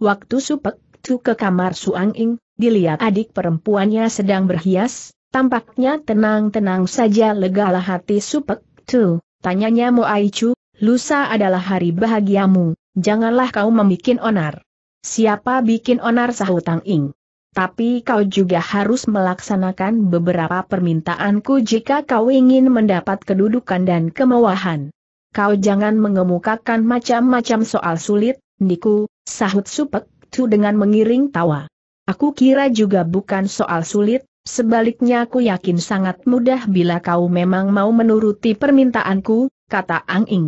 Waktu Supek Tu ke kamar Suang Ing, dilihat adik perempuannya sedang berhias, tampaknya tenang-tenang saja legalah hati Supek Tu, tanyanya mo Aichu, Lusa adalah hari bahagiamu, janganlah kau membuat onar. Siapa bikin onar sahut Tang ing? Tapi kau juga harus melaksanakan beberapa permintaanku jika kau ingin mendapat kedudukan dan kemewahan. Kau jangan mengemukakan macam-macam soal sulit, Niku, sahut Supek Tu dengan mengiring tawa. Aku kira juga bukan soal sulit, sebaliknya aku yakin sangat mudah bila kau memang mau menuruti permintaanku, kata Ang Ing.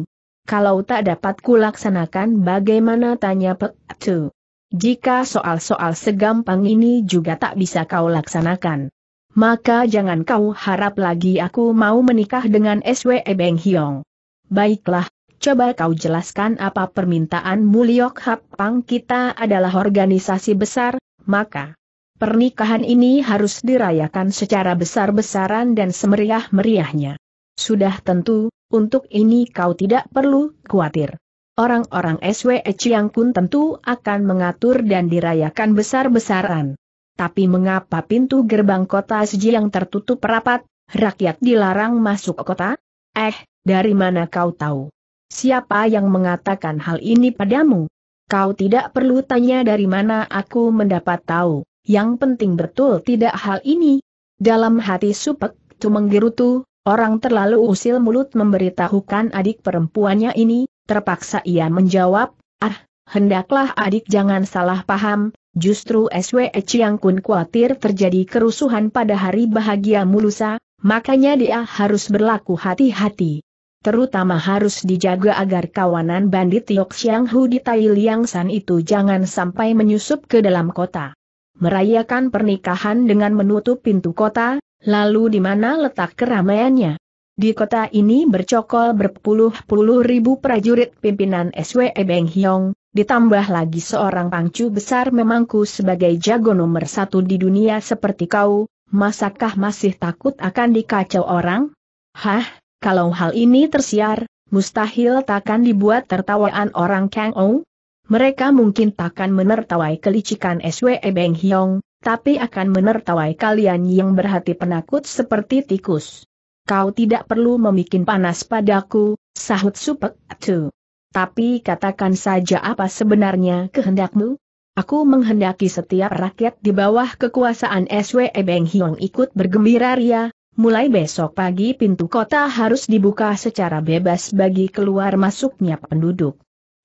Kalau tak dapat kulaksanakan bagaimana tanya Pek Tu? Jika soal-soal segampang ini juga tak bisa kau laksanakan. Maka jangan kau harap lagi aku mau menikah dengan Swe Beng Hiong. Baiklah, coba kau jelaskan apa permintaan Muliok hap pang kita adalah organisasi besar, maka pernikahan ini harus dirayakan secara besar-besaran dan semeriah-meriahnya. Sudah tentu, untuk ini kau tidak perlu khawatir. Orang-orang SWE Chiang Kun tentu akan mengatur dan dirayakan besar-besaran. Tapi mengapa pintu gerbang kota yang tertutup rapat, rakyat dilarang masuk kota? Eh, dari mana kau tahu? Siapa yang mengatakan hal ini padamu? Kau tidak perlu tanya dari mana aku mendapat tahu, yang penting betul tidak hal ini. Dalam hati Supek, cuma gerutu. Orang terlalu usil mulut memberitahukan adik perempuannya ini, terpaksa ia menjawab, ah, hendaklah adik jangan salah paham, justru SWE Chiang Kun khawatir terjadi kerusuhan pada hari bahagia Mulusa, makanya dia harus berlaku hati-hati. Terutama harus dijaga agar kawanan bandit Yok Xiang Hu di Tai Liang San itu jangan sampai menyusup ke dalam kota. Merayakan pernikahan dengan menutup pintu kota, Lalu di mana letak keramaiannya? Di kota ini bercokol berpuluh-puluh ribu prajurit pimpinan SWE Beng Hyong, ditambah lagi seorang pangcu besar memangku sebagai jago nomor satu di dunia seperti kau, masakah masih takut akan dikacau orang? Hah, kalau hal ini tersiar, mustahil takkan dibuat tertawaan orang Kang Ou? Mereka mungkin takkan menertawai kelicikan SWE Beng Hyong, tapi akan menertawai kalian yang berhati penakut seperti tikus. Kau tidak perlu memikin panas padaku, sahut Supek Tu. Tapi katakan saja apa sebenarnya kehendakmu? Aku menghendaki setiap rakyat di bawah kekuasaan SWE Beng Hiong ikut bergembira ria, mulai besok pagi pintu kota harus dibuka secara bebas bagi keluar masuknya penduduk.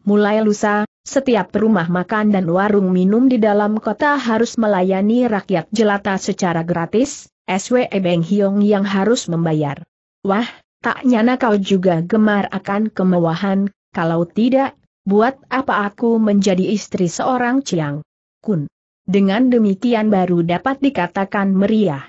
Mulai lusa, setiap rumah makan dan warung minum di dalam kota harus melayani rakyat jelata secara gratis, SWE Beng Hiong yang harus membayar. Wah, tak nyana kau juga gemar akan kemewahan, kalau tidak, buat apa aku menjadi istri seorang Chiang Kun. Dengan demikian baru dapat dikatakan meriah.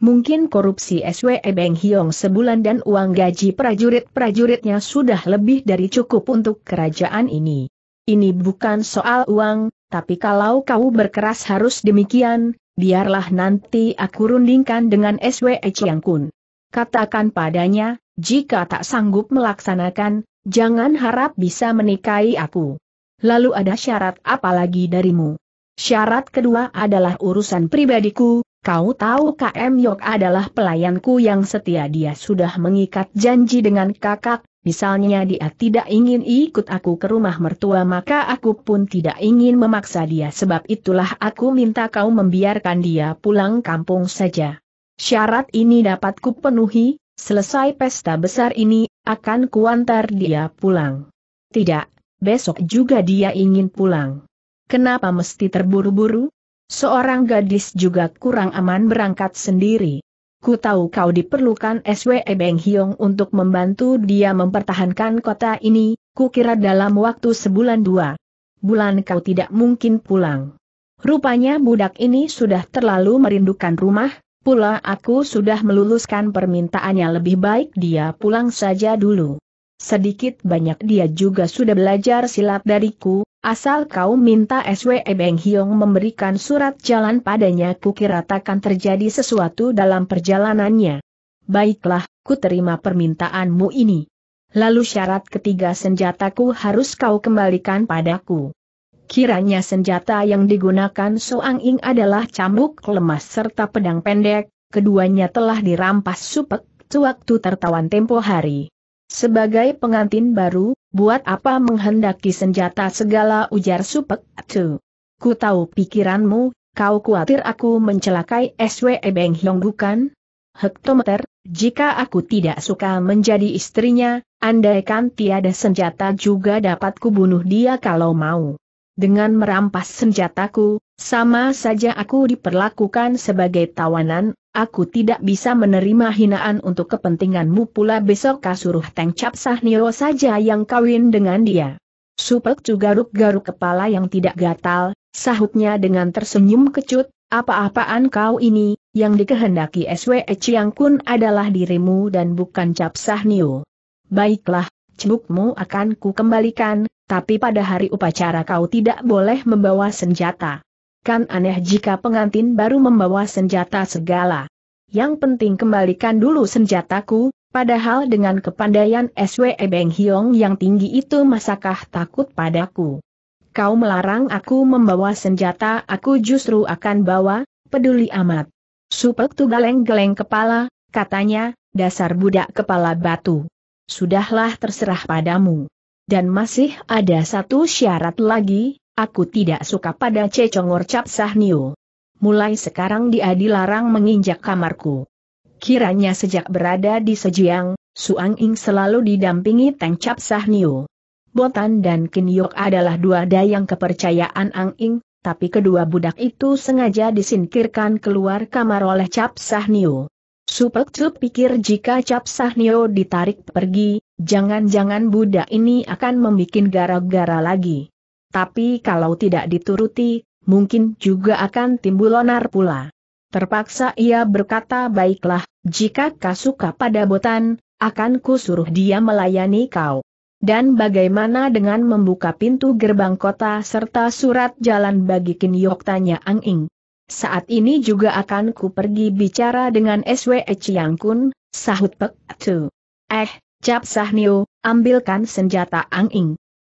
Mungkin korupsi SWE Beng Hiong sebulan dan uang gaji prajurit-prajuritnya sudah lebih dari cukup untuk kerajaan ini. Ini bukan soal uang, tapi kalau kau berkeras harus demikian, biarlah nanti aku rundingkan dengan SWE Chiang Kun. Katakan padanya, jika tak sanggup melaksanakan, jangan harap bisa menikahi aku. Lalu ada syarat apa lagi darimu? Syarat kedua adalah urusan pribadiku, kau tahu KM Yok adalah pelayanku yang setia dia sudah mengikat janji dengan kakak, Misalnya dia tidak ingin ikut aku ke rumah mertua maka aku pun tidak ingin memaksa dia sebab itulah aku minta kau membiarkan dia pulang kampung saja. Syarat ini dapat kupenuhi, selesai pesta besar ini, akan kuantar dia pulang. Tidak, besok juga dia ingin pulang. Kenapa mesti terburu-buru? Seorang gadis juga kurang aman berangkat sendiri. Ku tahu kau diperlukan SWE Beng Hiong untuk membantu dia mempertahankan kota ini, ku kira dalam waktu sebulan dua bulan kau tidak mungkin pulang. Rupanya budak ini sudah terlalu merindukan rumah, pula aku sudah meluluskan permintaannya lebih baik dia pulang saja dulu. Sedikit banyak dia juga sudah belajar silat dariku, Asal kau minta SW e Beng Hiong memberikan surat jalan padanya kukira takkan terjadi sesuatu dalam perjalanannya. Baiklah, ku terima permintaanmu ini. Lalu syarat ketiga senjataku harus kau kembalikan padaku. Kiranya senjata yang digunakan Soang Ing adalah cambuk lemas serta pedang pendek, keduanya telah dirampas supek sewaktu tertawan tempo hari. Sebagai pengantin baru, Buat apa menghendaki senjata segala ujar Supek Tu? Ku tahu pikiranmu, kau khawatir aku mencelakai SWE Beng Hiong bukan? Hektometer, jika aku tidak suka menjadi istrinya, andaikan tiada senjata juga dapat kubunuh dia kalau mau. Dengan merampas senjataku, sama saja aku diperlakukan sebagai tawanan Aku tidak bisa menerima hinaan untuk kepentinganmu pula besok kasuruh Teng Cap Sahnio saja yang kawin dengan dia. Supek garuk-garuk kepala yang tidak gatal, sahutnya dengan tersenyum kecut, apa-apaan kau ini, yang dikehendaki SWE Chiang Kun adalah dirimu dan bukan Cap Sahnio. Baiklah, cebukmu akan ku kembalikan, tapi pada hari upacara kau tidak boleh membawa senjata. Kan aneh jika pengantin baru membawa senjata segala. Yang penting kembalikan dulu senjataku, padahal dengan kepandaian SW Beng Hiong yang tinggi itu masakah takut padaku. Kau melarang aku membawa senjata aku justru akan bawa, peduli amat. Supek tu geleng-geleng kepala, katanya, dasar budak kepala batu. Sudahlah terserah padamu. Dan masih ada satu syarat lagi, Aku tidak suka pada cecongor cap sahniu. Mulai sekarang dia dilarang menginjak kamarku. Kiranya sejak berada di Sejiang, Suang Ing selalu didampingi Teng Cap Niu. Botan dan Kin adalah dua dayang kepercayaan Ang Ing, tapi kedua budak itu sengaja disingkirkan keluar kamar oleh Cap Niu. Supek Cup pikir jika Cap Niu ditarik pergi, jangan-jangan budak ini akan membuat gara-gara lagi. Tapi kalau tidak dituruti, mungkin juga akan timbul onar pula. Terpaksa ia berkata baiklah, jika kau suka pada botan, akan ku suruh dia melayani kau. Dan bagaimana dengan membuka pintu gerbang kota serta surat jalan bagi Kin tanya Ang Ing. Saat ini juga akan ku pergi bicara dengan SWE Chiang Kun, sahut Pek Tu. Eh, Cap sahniu, ambilkan senjata Ang Ing.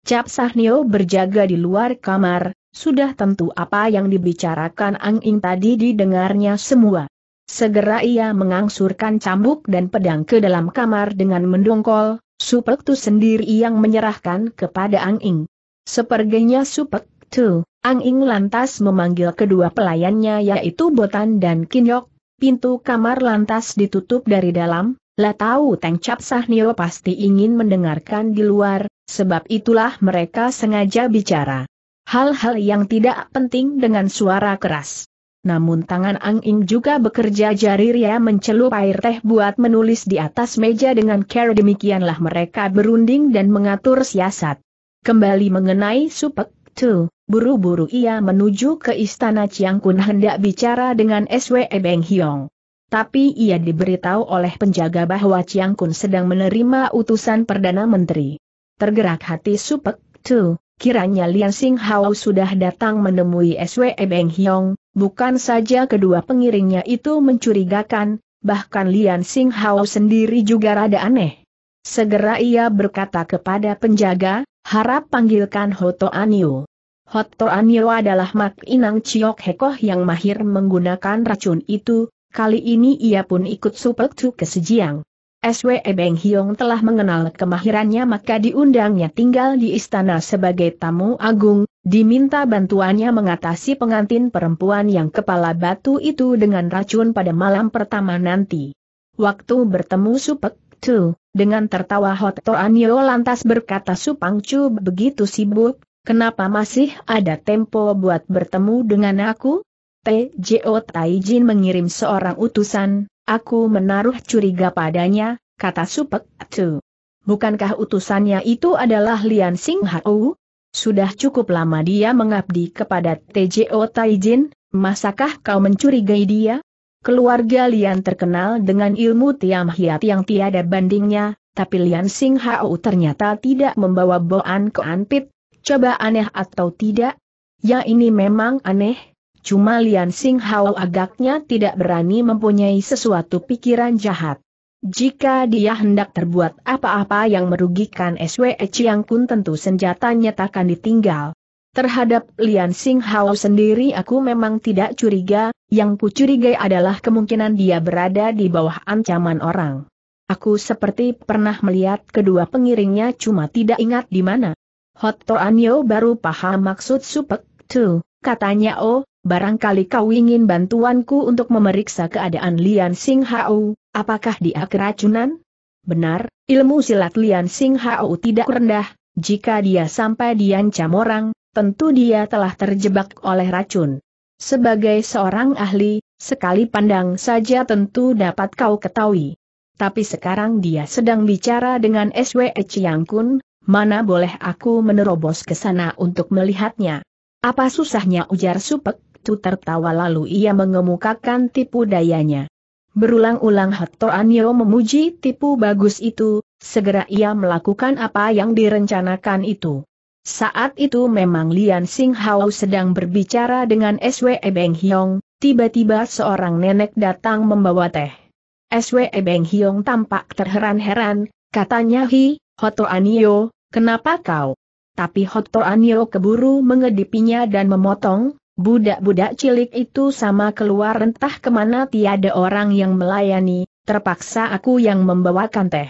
Cap Sahnio berjaga di luar kamar, sudah tentu apa yang dibicarakan Ang Ing tadi didengarnya semua. Segera ia mengangsurkan cambuk dan pedang ke dalam kamar dengan mendongkol, Supek Tu sendiri yang menyerahkan kepada Ang Ing. Seperginya Supek Tu, Ang Ing lantas memanggil kedua pelayannya yaitu Botan dan Kinyok, pintu kamar lantas ditutup dari dalam, lah tahu Teng Cap Nio pasti ingin mendengarkan di luar, sebab itulah mereka sengaja bicara. Hal-hal yang tidak penting dengan suara keras. Namun tangan Ang Ing juga bekerja jari ria ya mencelup air teh buat menulis di atas meja dengan care demikianlah mereka berunding dan mengatur siasat. Kembali mengenai Supek Tu, buru-buru ia menuju ke istana Chiang Kun hendak bicara dengan SWE Beng Hiong tapi ia diberitahu oleh penjaga bahwa Chiang Kun sedang menerima utusan Perdana Menteri. Tergerak hati Supek, tu, kiranya Lian Sing Hao sudah datang menemui SW Beng Hiong, bukan saja kedua pengiringnya itu mencurigakan, bahkan Lian Sing Hao sendiri juga rada aneh. Segera ia berkata kepada penjaga, harap panggilkan Hoto Anio. Hoto Anio adalah Mak Inang Chiok Hekoh yang mahir menggunakan racun itu, Kali ini ia pun ikut Super Chu ke Sejiang. SWE Beng Hiong telah mengenal kemahirannya maka diundangnya tinggal di istana sebagai tamu agung, diminta bantuannya mengatasi pengantin perempuan yang kepala batu itu dengan racun pada malam pertama nanti. Waktu bertemu Supek Tu, dengan tertawa Hot Toanyo lantas berkata Supang Chu begitu sibuk, kenapa masih ada tempo buat bertemu dengan aku? TJO Taijin mengirim seorang utusan, aku menaruh curiga padanya, kata Supek Tu. Bukankah utusannya itu adalah Lian Sing Hau? Sudah cukup lama dia mengabdi kepada TJO Taijin, masakah kau mencurigai dia? Keluarga Lian terkenal dengan ilmu Tiam Hiat yang tiada bandingnya, tapi Lian Sing Hau ternyata tidak membawa Boan ke Anpit, coba aneh atau tidak? Ya ini memang aneh, Cuma Lian Sing Hao agaknya tidak berani mempunyai sesuatu pikiran jahat. Jika dia hendak terbuat apa-apa yang merugikan SWE Chiang Kun tentu senjatanya takkan ditinggal. Terhadap Lian Sing Hao sendiri aku memang tidak curiga, yang ku curigai adalah kemungkinan dia berada di bawah ancaman orang. Aku seperti pernah melihat kedua pengiringnya cuma tidak ingat di mana. Hot Yo baru paham maksud Supek Tu, katanya oh, barangkali kau ingin bantuanku untuk memeriksa keadaan Lian Sing Hao, apakah dia keracunan? Benar, ilmu silat Lian Sing Hao tidak rendah, jika dia sampai diancam orang, tentu dia telah terjebak oleh racun. Sebagai seorang ahli, sekali pandang saja tentu dapat kau ketahui. Tapi sekarang dia sedang bicara dengan SWE Chiang Kun, mana boleh aku menerobos ke sana untuk melihatnya. Apa susahnya ujar Supek, itu tertawa lalu ia mengemukakan tipu dayanya. Berulang-ulang Hato Anyo memuji tipu bagus itu, segera ia melakukan apa yang direncanakan itu. Saat itu memang Lian Sing Hao sedang berbicara dengan SWE Beng Hiong, tiba-tiba seorang nenek datang membawa teh. SWE Beng Hiong tampak terheran-heran, katanya Hi, Hoto Anio, kenapa kau? Tapi Hoto Anio keburu mengedipinya dan memotong, Budak-budak cilik itu sama keluar entah kemana tiada orang yang melayani, terpaksa aku yang membawakan teh.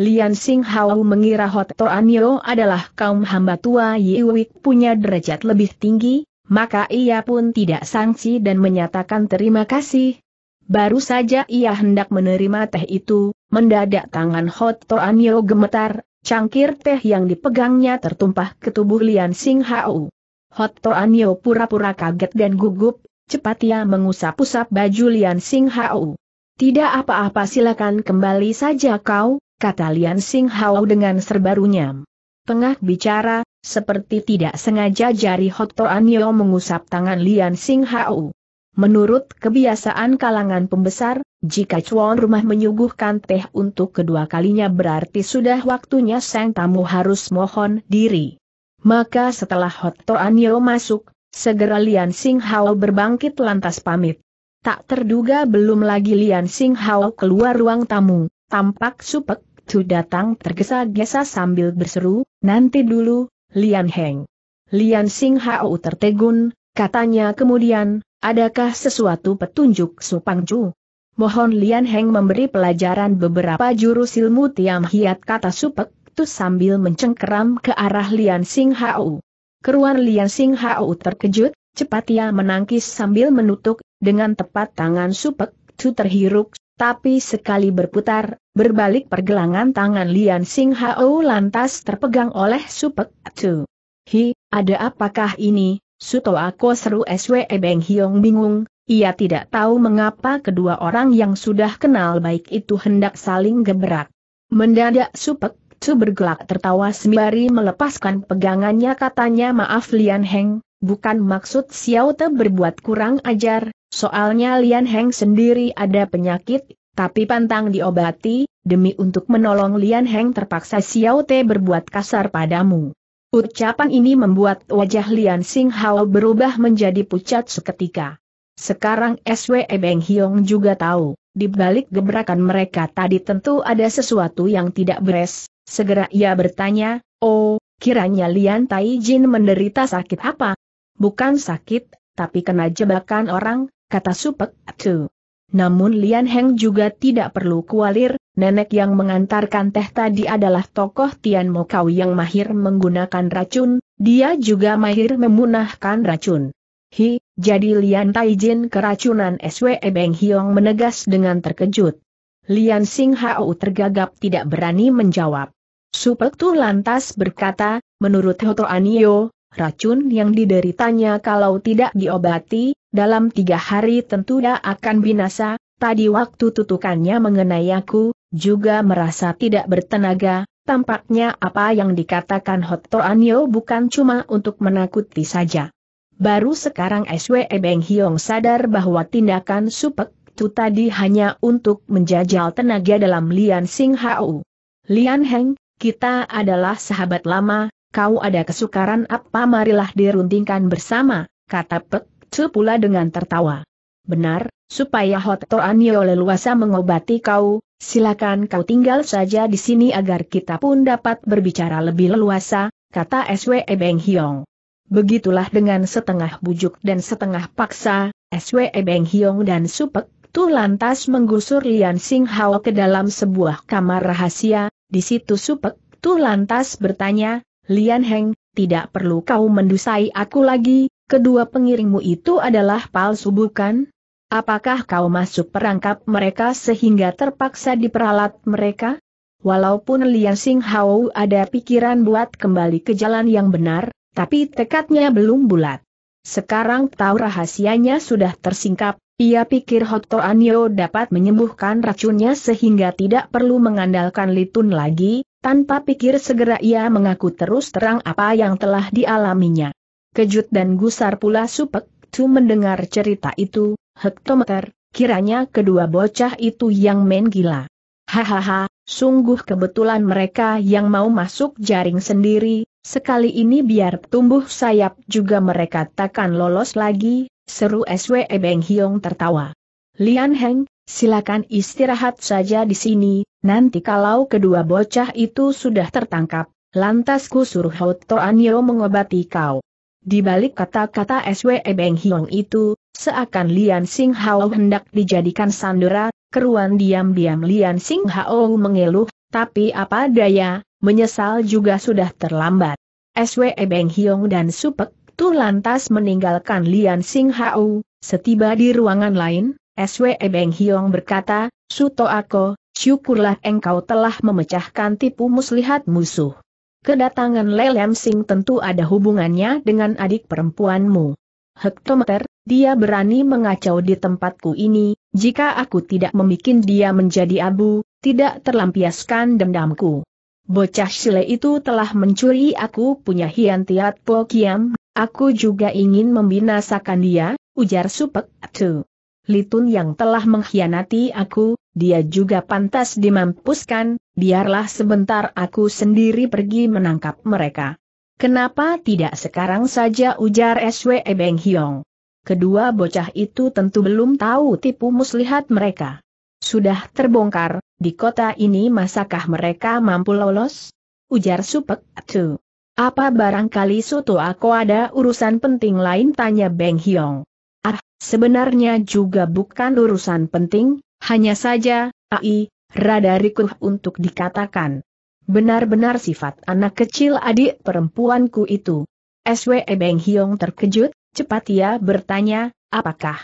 Lian Sing Hao mengira Hot Anio adalah kaum hamba tua Yiwik punya derajat lebih tinggi, maka ia pun tidak sangsi dan menyatakan terima kasih. Baru saja ia hendak menerima teh itu, mendadak tangan Hot Anio gemetar, cangkir teh yang dipegangnya tertumpah ke tubuh Lian Sing Hao. Hot Toanyo pura-pura kaget dan gugup, cepat ia mengusap-usap baju Lian Sing Hao. Tidak apa-apa silakan kembali saja kau, kata Lian Sing Hao dengan serba runyam. Tengah bicara, seperti tidak sengaja jari Hot Toanyo mengusap tangan Lian Sing Hao. Menurut kebiasaan kalangan pembesar, jika cuan rumah menyuguhkan teh untuk kedua kalinya berarti sudah waktunya sang tamu harus mohon diri. Maka setelah Hot Toanyo masuk, segera Lian Sing Hao berbangkit lantas pamit. Tak terduga belum lagi Lian Sing Hao keluar ruang tamu, tampak supek Tu datang tergesa-gesa sambil berseru, nanti dulu, Lian Heng. Lian Sing Hao tertegun, katanya kemudian, adakah sesuatu petunjuk Supang Chu? Mohon Lian Heng memberi pelajaran beberapa jurus ilmu Tiam Hiat kata Supek itu sambil mencengkeram ke arah Lian Sing Hao. Keruan Lian Sing Hao terkejut, cepat ia menangkis sambil menutup, dengan tepat tangan supek, tu terhiruk, tapi sekali berputar, berbalik pergelangan tangan Lian Sing Hao lantas terpegang oleh supek, tu. Hi, ada apakah ini, Suto aku seru SWE Beng Hiong bingung, ia tidak tahu mengapa kedua orang yang sudah kenal baik itu hendak saling gebrak. Mendadak Supek Chu bergelak tertawa sembari melepaskan pegangannya katanya maaf Lian Heng, bukan maksud Xiao Te berbuat kurang ajar, soalnya Lian Heng sendiri ada penyakit, tapi pantang diobati, demi untuk menolong Lian Heng terpaksa Xiao Te berbuat kasar padamu. Ucapan ini membuat wajah Lian Sing Hao berubah menjadi pucat seketika. Sekarang SW Beng Hiong juga tahu, di balik gebrakan mereka tadi tentu ada sesuatu yang tidak beres, Segera ia bertanya, oh, kiranya Lian Tai Jin menderita sakit apa? Bukan sakit, tapi kena jebakan orang, kata Supek Tu. Namun Lian Heng juga tidak perlu kualir, nenek yang mengantarkan teh tadi adalah tokoh Tian Mokau yang mahir menggunakan racun, dia juga mahir memunahkan racun. Hi, jadi Lian Taijin keracunan SWE Beng Hiong menegas dengan terkejut. Lian Sing Hao tergagap tidak berani menjawab tuh lantas berkata, menurut Hoto Anio, racun yang dideritanya kalau tidak diobati, dalam tiga hari tentu dia akan binasa, tadi waktu tutukannya mengenai aku, juga merasa tidak bertenaga, tampaknya apa yang dikatakan Hoto Anio bukan cuma untuk menakuti saja. Baru sekarang SWE Beng Hiong sadar bahwa tindakan Supek Tu tadi hanya untuk menjajal tenaga dalam Lian Sing Hau. Lian Heng, kita adalah sahabat lama, kau ada kesukaran apa marilah diruntingkan bersama, kata Pek Tu pula dengan tertawa. Benar, supaya Hot Toanyo leluasa mengobati kau, silakan kau tinggal saja di sini agar kita pun dapat berbicara lebih leluasa, kata Swe Beng Hiong. Begitulah dengan setengah bujuk dan setengah paksa, Swe Beng Hiong dan Supek Tu lantas menggusur Lian Sing Hao ke dalam sebuah kamar rahasia, di situ Supek tuh lantas bertanya, Lian Heng, tidak perlu kau mendusai aku lagi, kedua pengiringmu itu adalah palsu bukan? Apakah kau masuk perangkap mereka sehingga terpaksa diperalat mereka? Walaupun Lian Sing Hao ada pikiran buat kembali ke jalan yang benar, tapi tekadnya belum bulat. Sekarang tahu rahasianya sudah tersingkap, ia pikir Hokto Anyo dapat menyembuhkan racunnya sehingga tidak perlu mengandalkan litun lagi, tanpa pikir segera ia mengaku terus terang apa yang telah dialaminya. Kejut dan gusar pula Supek Tu mendengar cerita itu, hektometer, kiranya kedua bocah itu yang main gila. Hahaha, sungguh kebetulan mereka yang mau masuk jaring sendiri, Sekali ini biar tumbuh sayap juga mereka takkan lolos lagi, seru SWE Beng Hiong tertawa. Lian Heng, silakan istirahat saja di sini, nanti kalau kedua bocah itu sudah tertangkap, lantas ku suruh Hou Toanyo mengobati kau. Di balik kata-kata SWE Beng Hiong itu, seakan Lian Sing Hao hendak dijadikan sandera, keruan diam-diam Lian Sing Hao mengeluh, tapi apa daya, Menyesal juga sudah terlambat. SWE Beng Hiong dan Supek Tu lantas meninggalkan Lian Sing Hau, setiba di ruangan lain, SWE Beng Hiong berkata, Suto Ako, syukurlah engkau telah memecahkan tipu muslihat musuh. Kedatangan Lelem Sing tentu ada hubungannya dengan adik perempuanmu. Hektometer, dia berani mengacau di tempatku ini, jika aku tidak membuat dia menjadi abu, tidak terlampiaskan dendamku. Bocah sile itu telah mencuri aku punya Hian Tiat Po Kiam, aku juga ingin membinasakan dia, ujar Supek Tu. Litun yang telah mengkhianati aku, dia juga pantas dimampuskan, biarlah sebentar aku sendiri pergi menangkap mereka. Kenapa tidak sekarang saja ujar SWE Beng Hiong. Kedua bocah itu tentu belum tahu tipu muslihat mereka. Sudah terbongkar, di kota ini masakah mereka mampu lolos? Ujar Supek Tu. Apa barangkali Soto aku ada urusan penting lain tanya Beng Hiong. Ah, sebenarnya juga bukan urusan penting, hanya saja, ai, rada rikuh untuk dikatakan. Benar-benar sifat anak kecil adik perempuanku itu. SWE Beng Hiong terkejut, cepat ia bertanya, apakah?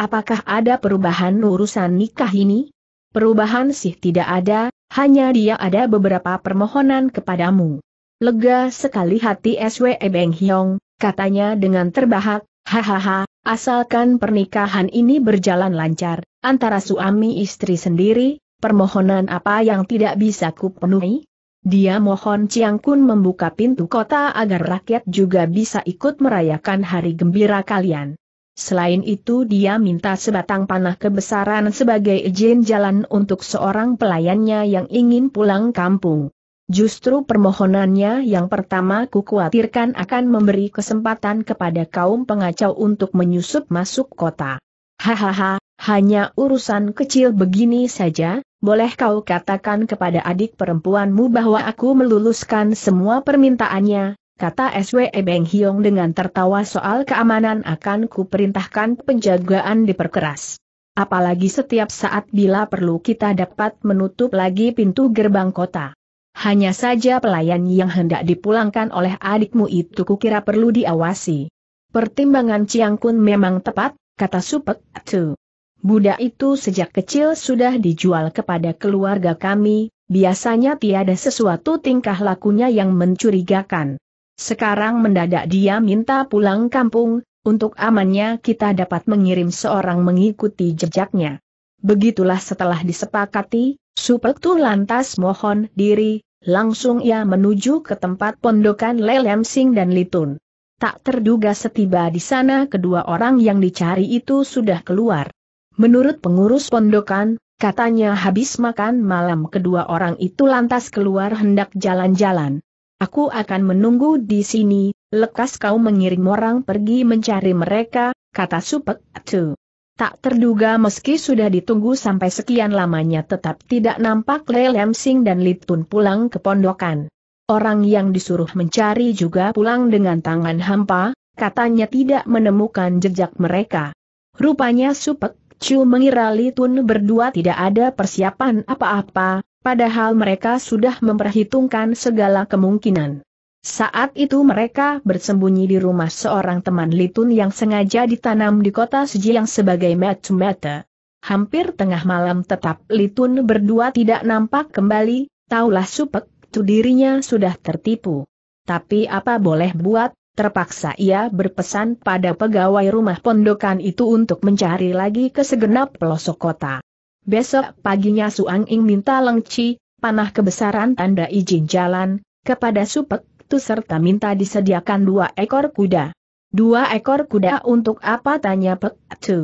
Apakah ada perubahan urusan nikah ini? Perubahan sih tidak ada, hanya dia ada beberapa permohonan kepadamu. Lega sekali hati SWE Beng Hyong, katanya dengan terbahak, hahaha, asalkan pernikahan ini berjalan lancar, antara suami istri sendiri, permohonan apa yang tidak bisa kupenuhi? Dia mohon Chiang Kun membuka pintu kota agar rakyat juga bisa ikut merayakan hari gembira kalian. Selain itu dia minta sebatang panah kebesaran sebagai izin jalan untuk seorang pelayannya yang ingin pulang kampung. Justru permohonannya yang pertama kukuatirkan akan memberi kesempatan kepada kaum pengacau untuk menyusup masuk kota. Hahaha, hanya urusan kecil begini saja, boleh kau katakan kepada adik perempuanmu bahwa aku meluluskan semua permintaannya, kata SWE Beng Hiong dengan tertawa soal keamanan akan kuperintahkan penjagaan diperkeras. Apalagi setiap saat bila perlu kita dapat menutup lagi pintu gerbang kota. Hanya saja pelayan yang hendak dipulangkan oleh adikmu itu kukira perlu diawasi. Pertimbangan Ciang Kun memang tepat, kata Supek Tu. Budak itu sejak kecil sudah dijual kepada keluarga kami, biasanya tiada sesuatu tingkah lakunya yang mencurigakan. Sekarang mendadak dia minta pulang kampung, untuk amannya kita dapat mengirim seorang mengikuti jejaknya. Begitulah setelah disepakati, Supeltu lantas mohon diri, langsung ia menuju ke tempat pondokan Lelem Sing dan Litun. Tak terduga setiba di sana kedua orang yang dicari itu sudah keluar. Menurut pengurus pondokan, katanya habis makan malam kedua orang itu lantas keluar hendak jalan-jalan. Aku akan menunggu di sini, lekas kau mengirim orang pergi mencari mereka, kata Supek Atu. Tak terduga meski sudah ditunggu sampai sekian lamanya tetap tidak nampak Le Lemsing dan Litun pulang ke pondokan. Orang yang disuruh mencari juga pulang dengan tangan hampa, katanya tidak menemukan jejak mereka. Rupanya Supek Chu mengira Litun berdua tidak ada persiapan apa-apa, Padahal mereka sudah memperhitungkan segala kemungkinan. Saat itu mereka bersembunyi di rumah seorang teman Litun yang sengaja ditanam di kota Sejiang sebagai Matsumata. Hampir tengah malam tetap Litun berdua tidak nampak kembali, taulah supek, tu dirinya sudah tertipu. Tapi apa boleh buat, terpaksa ia berpesan pada pegawai rumah pondokan itu untuk mencari lagi ke segenap pelosok kota. Besok paginya Suang Ing minta lengci, panah kebesaran tanda izin jalan, kepada Supek Tu serta minta disediakan dua ekor kuda. Dua ekor kuda untuk apa tanya Pek Chu?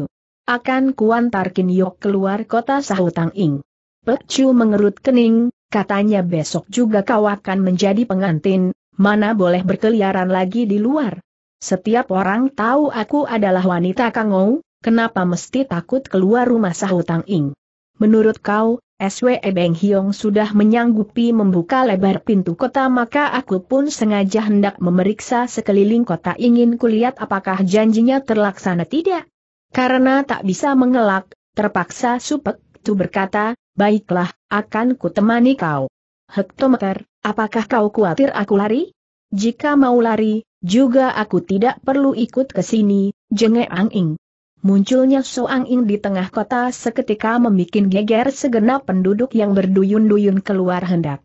Akan kuantar Kin keluar kota Sahutang Ing. Pek Chu mengerut kening, katanya besok juga kau akan menjadi pengantin, mana boleh berkeliaran lagi di luar. Setiap orang tahu aku adalah wanita kangou, kenapa mesti takut keluar rumah Sahutang Ing. Menurut kau, Swe Beng Hiong sudah menyanggupi membuka lebar pintu kota maka aku pun sengaja hendak memeriksa sekeliling kota ingin kulihat apakah janjinya terlaksana tidak. Karena tak bisa mengelak, terpaksa Supek Tu berkata, baiklah, akan kutemani kau. Hektometer, apakah kau khawatir aku lari? Jika mau lari, juga aku tidak perlu ikut ke sini, jenge Ang Munculnya Suang Ing di tengah kota seketika membuat geger segenap penduduk yang berduyun-duyun keluar hendak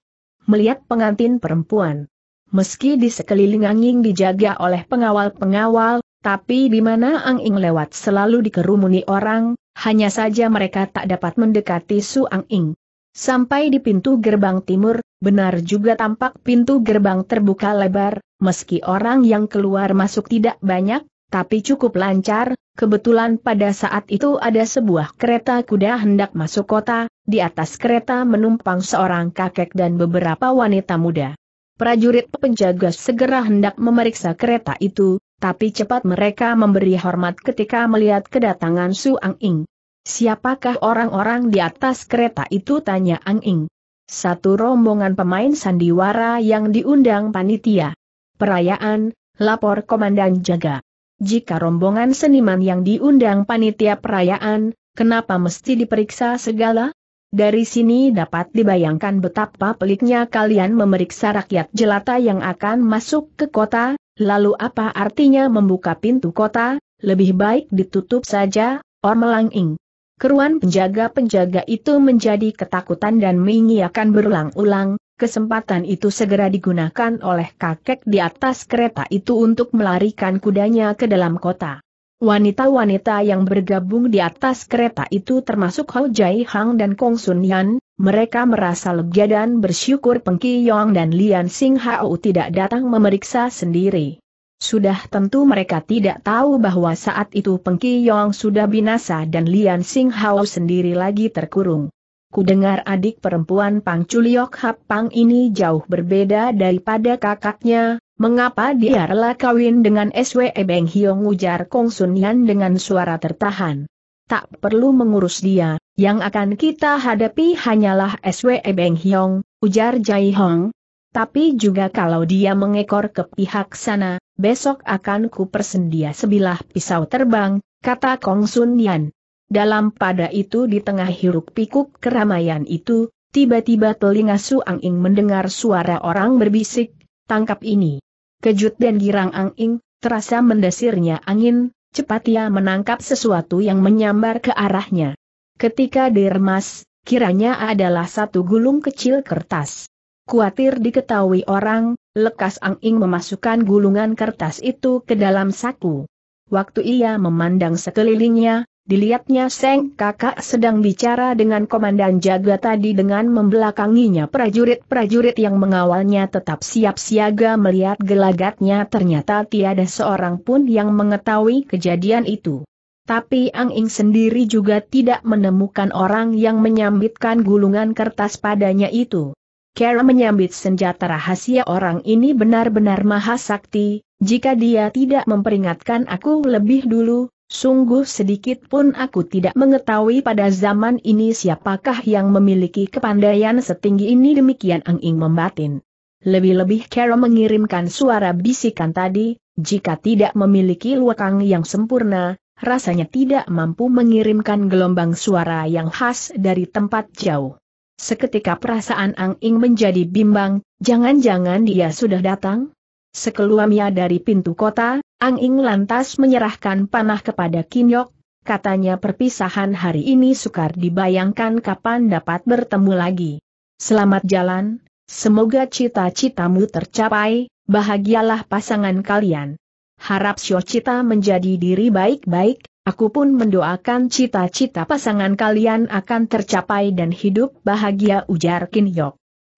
melihat pengantin perempuan. Meski di sekeliling Ang Ing dijaga oleh pengawal-pengawal, tapi di mana Ang Ing lewat selalu dikerumuni orang, hanya saja mereka tak dapat mendekati Suang Ing. Sampai di pintu gerbang timur, benar juga tampak pintu gerbang terbuka lebar, meski orang yang keluar masuk tidak banyak, tapi cukup lancar, Kebetulan pada saat itu ada sebuah kereta kuda hendak masuk kota, di atas kereta menumpang seorang kakek dan beberapa wanita muda. Prajurit penjaga segera hendak memeriksa kereta itu, tapi cepat mereka memberi hormat ketika melihat kedatangan Su Ang Ing. Siapakah orang-orang di atas kereta itu tanya Ang Ing. Satu rombongan pemain sandiwara yang diundang panitia. Perayaan, lapor komandan jaga jika rombongan seniman yang diundang panitia perayaan, kenapa mesti diperiksa segala? Dari sini dapat dibayangkan betapa peliknya kalian memeriksa rakyat jelata yang akan masuk ke kota, lalu apa artinya membuka pintu kota, lebih baik ditutup saja, or melanging. Keruan penjaga-penjaga itu menjadi ketakutan dan mengiakan berulang-ulang, Kesempatan itu segera digunakan oleh kakek di atas kereta itu untuk melarikan kudanya ke dalam kota. Wanita-wanita yang bergabung di atas kereta itu termasuk Hou Jai Hang dan Kong Sun Yan, mereka merasa lega dan bersyukur Peng Yong dan Lian Sing Hao tidak datang memeriksa sendiri. Sudah tentu mereka tidak tahu bahwa saat itu Peng Yong sudah binasa dan Lian Sing Hao sendiri lagi terkurung. Kudengar adik perempuan Pang Chuliok Hap Pang ini jauh berbeda daripada kakaknya, mengapa dia rela kawin dengan SWE Beng Hiong ujar Kong Sun Yan dengan suara tertahan. Tak perlu mengurus dia, yang akan kita hadapi hanyalah SWE Beng Hiong, ujar Jai Hong. Tapi juga kalau dia mengekor ke pihak sana, besok akan ku persendia sebilah pisau terbang, kata Kong Sun Yan. Dalam pada itu di tengah hiruk pikuk keramaian itu, tiba-tiba telinga Su Ang Ing mendengar suara orang berbisik, tangkap ini. Kejut dan girang Ang Ing, terasa mendesirnya angin, cepat ia menangkap sesuatu yang menyambar ke arahnya. Ketika diremas, kiranya adalah satu gulung kecil kertas. Kuatir diketahui orang, lekas Ang Ing memasukkan gulungan kertas itu ke dalam saku. Waktu ia memandang sekelilingnya, Dilihatnya Seng kakak sedang bicara dengan komandan jaga tadi dengan membelakanginya prajurit-prajurit yang mengawalnya tetap siap siaga melihat gelagatnya ternyata tiada seorang pun yang mengetahui kejadian itu. Tapi Ang Ing sendiri juga tidak menemukan orang yang menyambitkan gulungan kertas padanya itu. Kera menyambit senjata rahasia orang ini benar-benar maha sakti, jika dia tidak memperingatkan aku lebih dulu, Sungguh sedikit pun aku tidak mengetahui pada zaman ini siapakah yang memiliki kepandaian setinggi ini demikian Ang Ing membatin. Lebih-lebih Kero mengirimkan suara bisikan tadi, jika tidak memiliki luakang yang sempurna, rasanya tidak mampu mengirimkan gelombang suara yang khas dari tempat jauh. Seketika perasaan Ang Ing menjadi bimbang, jangan-jangan dia sudah datang? Sekeluamnya dari pintu kota, Ang Ing lantas menyerahkan panah kepada Kinyok, katanya perpisahan hari ini sukar dibayangkan kapan dapat bertemu lagi. Selamat jalan, semoga cita-citamu tercapai, bahagialah pasangan kalian. Harap Sio Cita menjadi diri baik-baik, Aku pun mendoakan cita-cita pasangan kalian akan tercapai dan hidup bahagia ujar Kin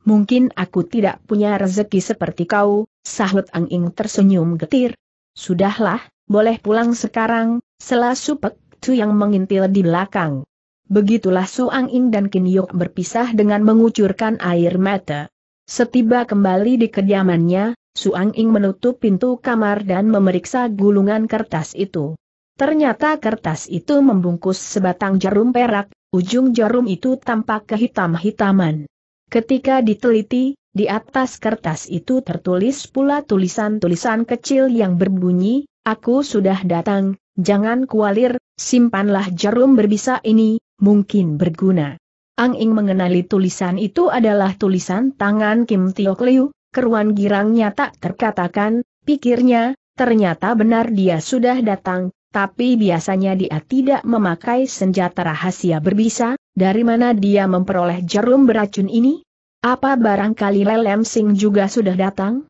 Mungkin aku tidak punya rezeki seperti kau, sahut Ang Ing tersenyum getir, Sudahlah, boleh pulang sekarang, selah Supek Tu yang mengintil di belakang. Begitulah Suang Ing dan Kin Yuk berpisah dengan mengucurkan air mata. Setiba kembali di kediamannya, Suang Ing menutup pintu kamar dan memeriksa gulungan kertas itu. Ternyata kertas itu membungkus sebatang jarum perak, ujung jarum itu tampak kehitam-hitaman. Ketika diteliti, di atas kertas itu tertulis pula tulisan-tulisan kecil yang berbunyi, Aku sudah datang, jangan kualir, simpanlah jarum berbisa ini, mungkin berguna. Ang Ing mengenali tulisan itu adalah tulisan tangan Kim Tio Liu, keruan girangnya tak terkatakan, pikirnya, ternyata benar dia sudah datang, tapi biasanya dia tidak memakai senjata rahasia berbisa, dari mana dia memperoleh jarum beracun ini? Apa barangkali Lelem Sing juga sudah datang?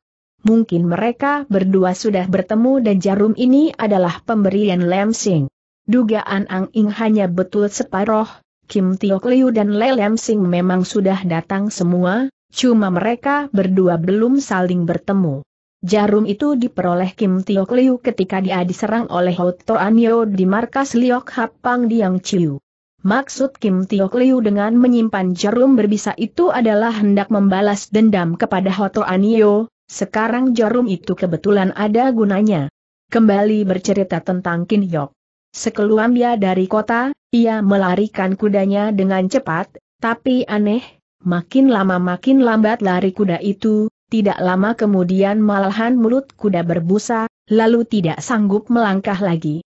Mungkin mereka berdua sudah bertemu dan jarum ini adalah pemberian Lem Sing. Dugaan Ang Ing hanya betul separoh, Kim Tiok Liu dan Lelem Sing memang sudah datang semua, cuma mereka berdua belum saling bertemu. Jarum itu diperoleh Kim Tiok Liu ketika dia diserang oleh Hot Anyo di markas Liok Hapang Diang Chiu. Maksud Kim Tiok Liu dengan menyimpan jarum berbisa itu adalah hendak membalas dendam kepada Hoto Anio, sekarang jarum itu kebetulan ada gunanya. Kembali bercerita tentang Kin Hyok. Sekeluam dia dari kota, ia melarikan kudanya dengan cepat, tapi aneh, makin lama makin lambat lari kuda itu, tidak lama kemudian malahan mulut kuda berbusa, lalu tidak sanggup melangkah lagi.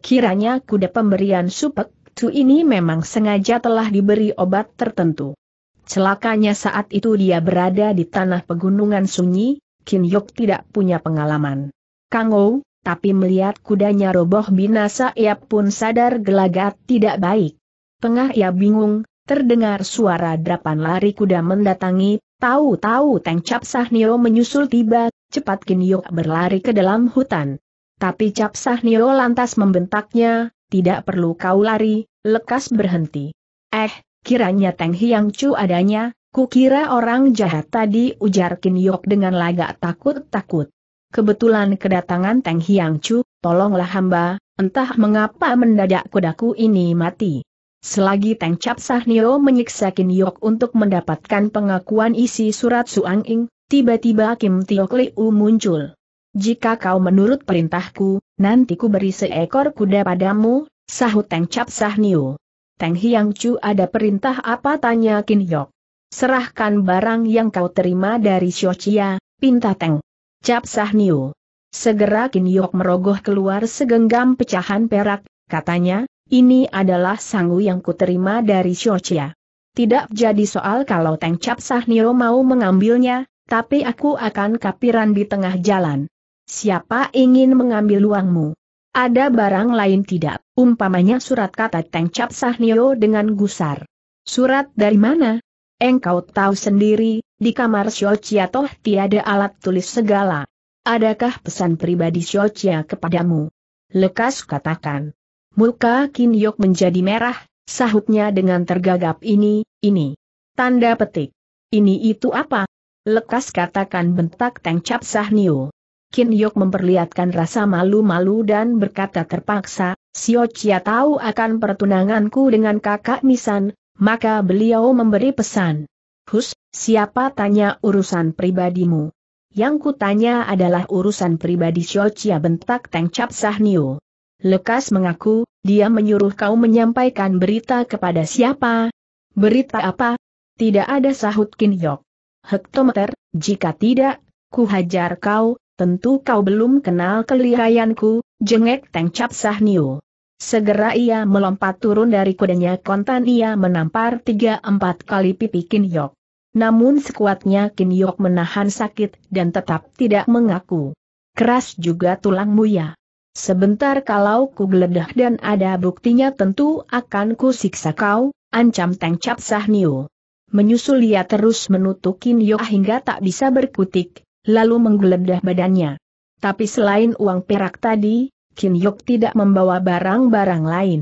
Kiranya kuda pemberian supek, ini memang sengaja telah diberi obat tertentu. Celakanya saat itu dia berada di tanah pegunungan sunyi, Kin Yok tidak punya pengalaman. Kang Ou, tapi melihat kudanya roboh binasa ia pun sadar gelagat tidak baik. Tengah ia bingung, terdengar suara drapan lari kuda mendatangi, tahu-tahu Teng Cap Nio menyusul tiba, cepat Kin Yok berlari ke dalam hutan. Tapi Cap Nio lantas membentaknya, tidak perlu kau lari, lekas berhenti. Eh, kiranya Teng Hiang Chu adanya, kukira orang jahat tadi ujar Kin Yok dengan lagak takut-takut. Kebetulan kedatangan Teng Hiang Chu, tolonglah hamba, entah mengapa mendadak kudaku ini mati. Selagi Teng Cap Sah Sahnio menyiksa Kin Yok untuk mendapatkan pengakuan isi surat Suang Ing, tiba-tiba Kim Tiok Liu muncul jika kau menurut perintahku, nanti ku beri seekor kuda padamu, sahut Teng Cap Sah Niu. Teng Hiang Chu ada perintah apa tanya Kin Yok. Serahkan barang yang kau terima dari Xiao Chia, pinta Teng. Cap Sah Niu. Segera Kin Yok merogoh keluar segenggam pecahan perak, katanya, ini adalah sangu yang kuterima dari Xiao Chia. Tidak jadi soal kalau Teng Cap Sahniro mau mengambilnya, tapi aku akan kapiran di tengah jalan. Siapa ingin mengambil uangmu? Ada barang lain tidak, umpamanya surat kata Teng Cap Sahnio dengan gusar. Surat dari mana? Engkau tahu sendiri, di kamar Chia toh tiada alat tulis segala. Adakah pesan pribadi Chia kepadamu? Lekas katakan. Muka Kin Yok menjadi merah, sahutnya dengan tergagap ini, ini. Tanda petik. Ini itu apa? Lekas katakan bentak Teng Cap Sahnio. Kin Yok memperlihatkan rasa malu-malu dan berkata terpaksa, Sio Chia tahu akan pertunanganku dengan kakak Misan, maka beliau memberi pesan. Hus, siapa tanya urusan pribadimu? Yang kutanya adalah urusan pribadi Sio Chia bentak Teng Cap Sahnio. Lekas mengaku, dia menyuruh kau menyampaikan berita kepada siapa? Berita apa? Tidak ada sahut Kin Yok. Hektometer, jika tidak, ku hajar kau, Tentu kau belum kenal kelihayanku, jengek Teng Cap Niu. Segera ia melompat turun dari kudanya kontan ia menampar tiga empat kali pipi Kin Yok. Namun sekuatnya Kin Yok menahan sakit dan tetap tidak mengaku. Keras juga tulangmu ya. Sebentar kalau ku geledah dan ada buktinya tentu akan ku siksa kau, ancam Teng Cap Niu. Menyusul ia terus menutup Kin Yok hingga tak bisa berkutik, lalu menggeledah badannya. Tapi selain uang perak tadi, Kin Yok tidak membawa barang-barang lain.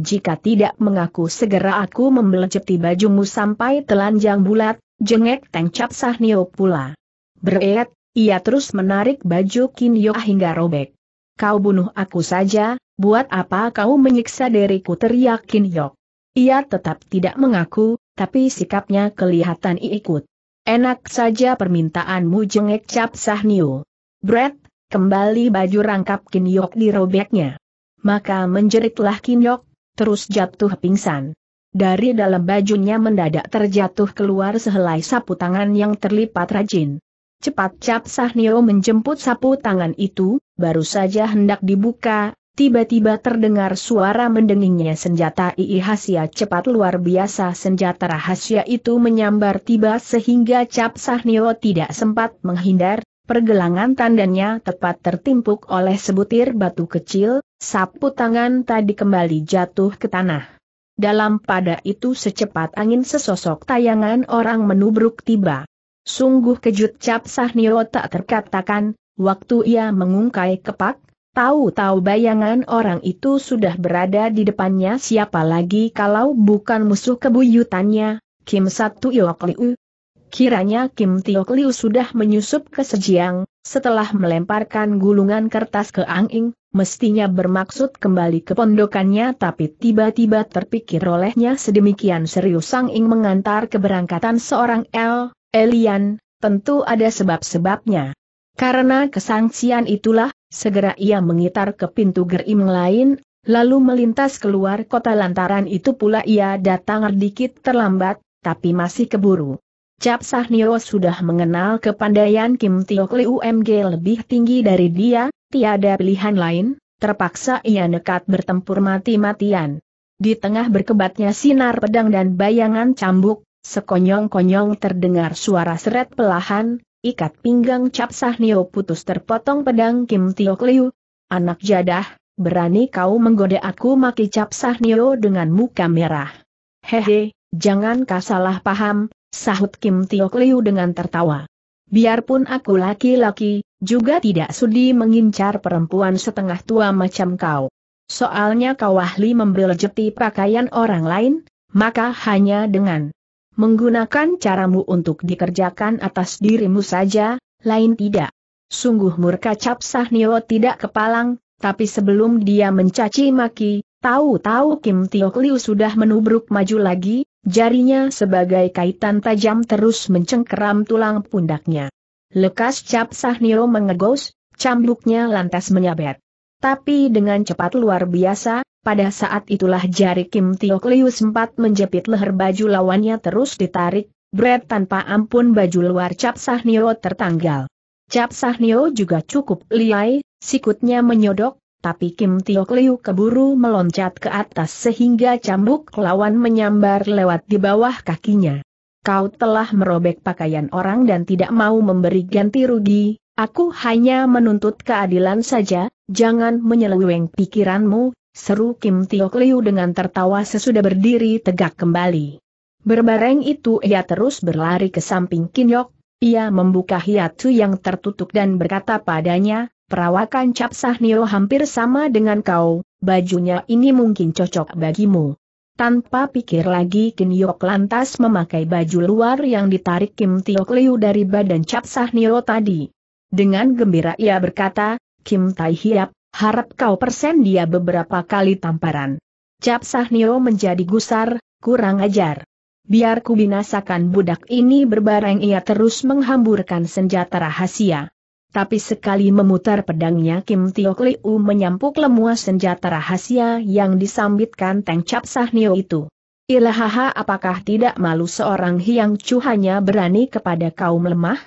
Jika tidak mengaku segera aku membeleceti bajumu sampai telanjang bulat, jengek Teng Cap Sahnio pula. Beret, ia terus menarik baju Kin Yok hingga robek. Kau bunuh aku saja, buat apa kau menyiksa diriku teriak Kin Yok. Ia tetap tidak mengaku, tapi sikapnya kelihatan ikut. Enak saja permintaanmu jengek cap Sahnio. Brett, kembali baju rangkap Kinyok dirobeknya. Maka menjeritlah Kinyok, terus jatuh pingsan. Dari dalam bajunya mendadak terjatuh keluar sehelai sapu tangan yang terlipat rajin. Cepat Cap Sahnio menjemput sapu tangan itu, baru saja hendak dibuka, tiba-tiba terdengar suara mendengingnya senjata II Hasya cepat luar biasa senjata rahasia itu menyambar tiba sehingga Cap Sahnio tidak sempat menghindar, pergelangan tandanya tepat tertimpuk oleh sebutir batu kecil, sapu tangan tadi kembali jatuh ke tanah. Dalam pada itu secepat angin sesosok tayangan orang menubruk tiba. Sungguh kejut Cap Sahnio tak terkatakan, waktu ia mengungkai kepak, Tahu-tahu bayangan orang itu sudah berada di depannya siapa lagi kalau bukan musuh kebuyutannya, Kim Satu Yok Liu. Kiranya Kim Tiok Liu sudah menyusup ke Sejiang, setelah melemparkan gulungan kertas ke Ang Ing, mestinya bermaksud kembali ke pondokannya tapi tiba-tiba terpikir olehnya sedemikian serius Ang Ing mengantar keberangkatan seorang El, Elian, tentu ada sebab-sebabnya. Karena kesangsian itulah, Segera ia mengitar ke pintu gerim lain, lalu melintas keluar kota lantaran itu pula ia datang sedikit terlambat, tapi masih keburu. Cap Sahnio sudah mengenal kepandaian Kim Tiok Liu MG lebih tinggi dari dia, tiada pilihan lain, terpaksa ia nekat bertempur mati-matian. Di tengah berkebatnya sinar pedang dan bayangan cambuk, sekonyong-konyong terdengar suara seret pelahan, ikat pinggang Cap Sahnio putus terpotong pedang Kim Tio Kliu. Anak jadah, berani kau menggoda aku maki Cap Sahnio dengan muka merah. Hehe, jangan kau salah paham, sahut Kim Tio Kliu dengan tertawa. Biarpun aku laki-laki, juga tidak sudi mengincar perempuan setengah tua macam kau. Soalnya kau ahli membeljeti pakaian orang lain, maka hanya dengan Menggunakan caramu untuk dikerjakan atas dirimu saja, lain tidak. Sungguh murka Cap Sahnio tidak kepalang, tapi sebelum dia mencaci maki, tahu-tahu Kim Tio Liu sudah menubruk maju lagi, jarinya sebagai kaitan tajam terus mencengkeram tulang pundaknya. Lekas Cap Sahnio mengegos, cambuknya lantas menyabet tapi dengan cepat luar biasa, pada saat itulah jari Kim Tiok Liu sempat menjepit leher baju lawannya terus ditarik, Brad tanpa ampun baju luar Cap Sahnio tertanggal. Cap Sahnio juga cukup liai, sikutnya menyodok, tapi Kim Tiok Liu keburu meloncat ke atas sehingga cambuk lawan menyambar lewat di bawah kakinya. Kau telah merobek pakaian orang dan tidak mau memberi ganti rugi, Aku hanya menuntut keadilan saja, jangan menyeleweng pikiranmu, seru Kim Tiok Liu dengan tertawa sesudah berdiri tegak kembali. Berbareng itu ia terus berlari ke samping Kinyok, ia membuka hiatu yang tertutup dan berkata padanya, perawakan Cap Sahnio hampir sama dengan kau, bajunya ini mungkin cocok bagimu. Tanpa pikir lagi Kinyok lantas memakai baju luar yang ditarik Kim Tiok Liu dari badan Cap Sahnio tadi. Dengan gembira ia berkata, Kim Tai Hiap, harap kau persen dia beberapa kali tamparan. Cap Sahnio menjadi gusar, kurang ajar. Biar ku binasakan budak ini berbareng ia terus menghamburkan senjata rahasia. Tapi sekali memutar pedangnya Kim Tiok Liu menyampuk lemua senjata rahasia yang disambitkan Teng Cap Sahnio itu. Ilahaha apakah tidak malu seorang Hiang Chu hanya berani kepada kaum lemah?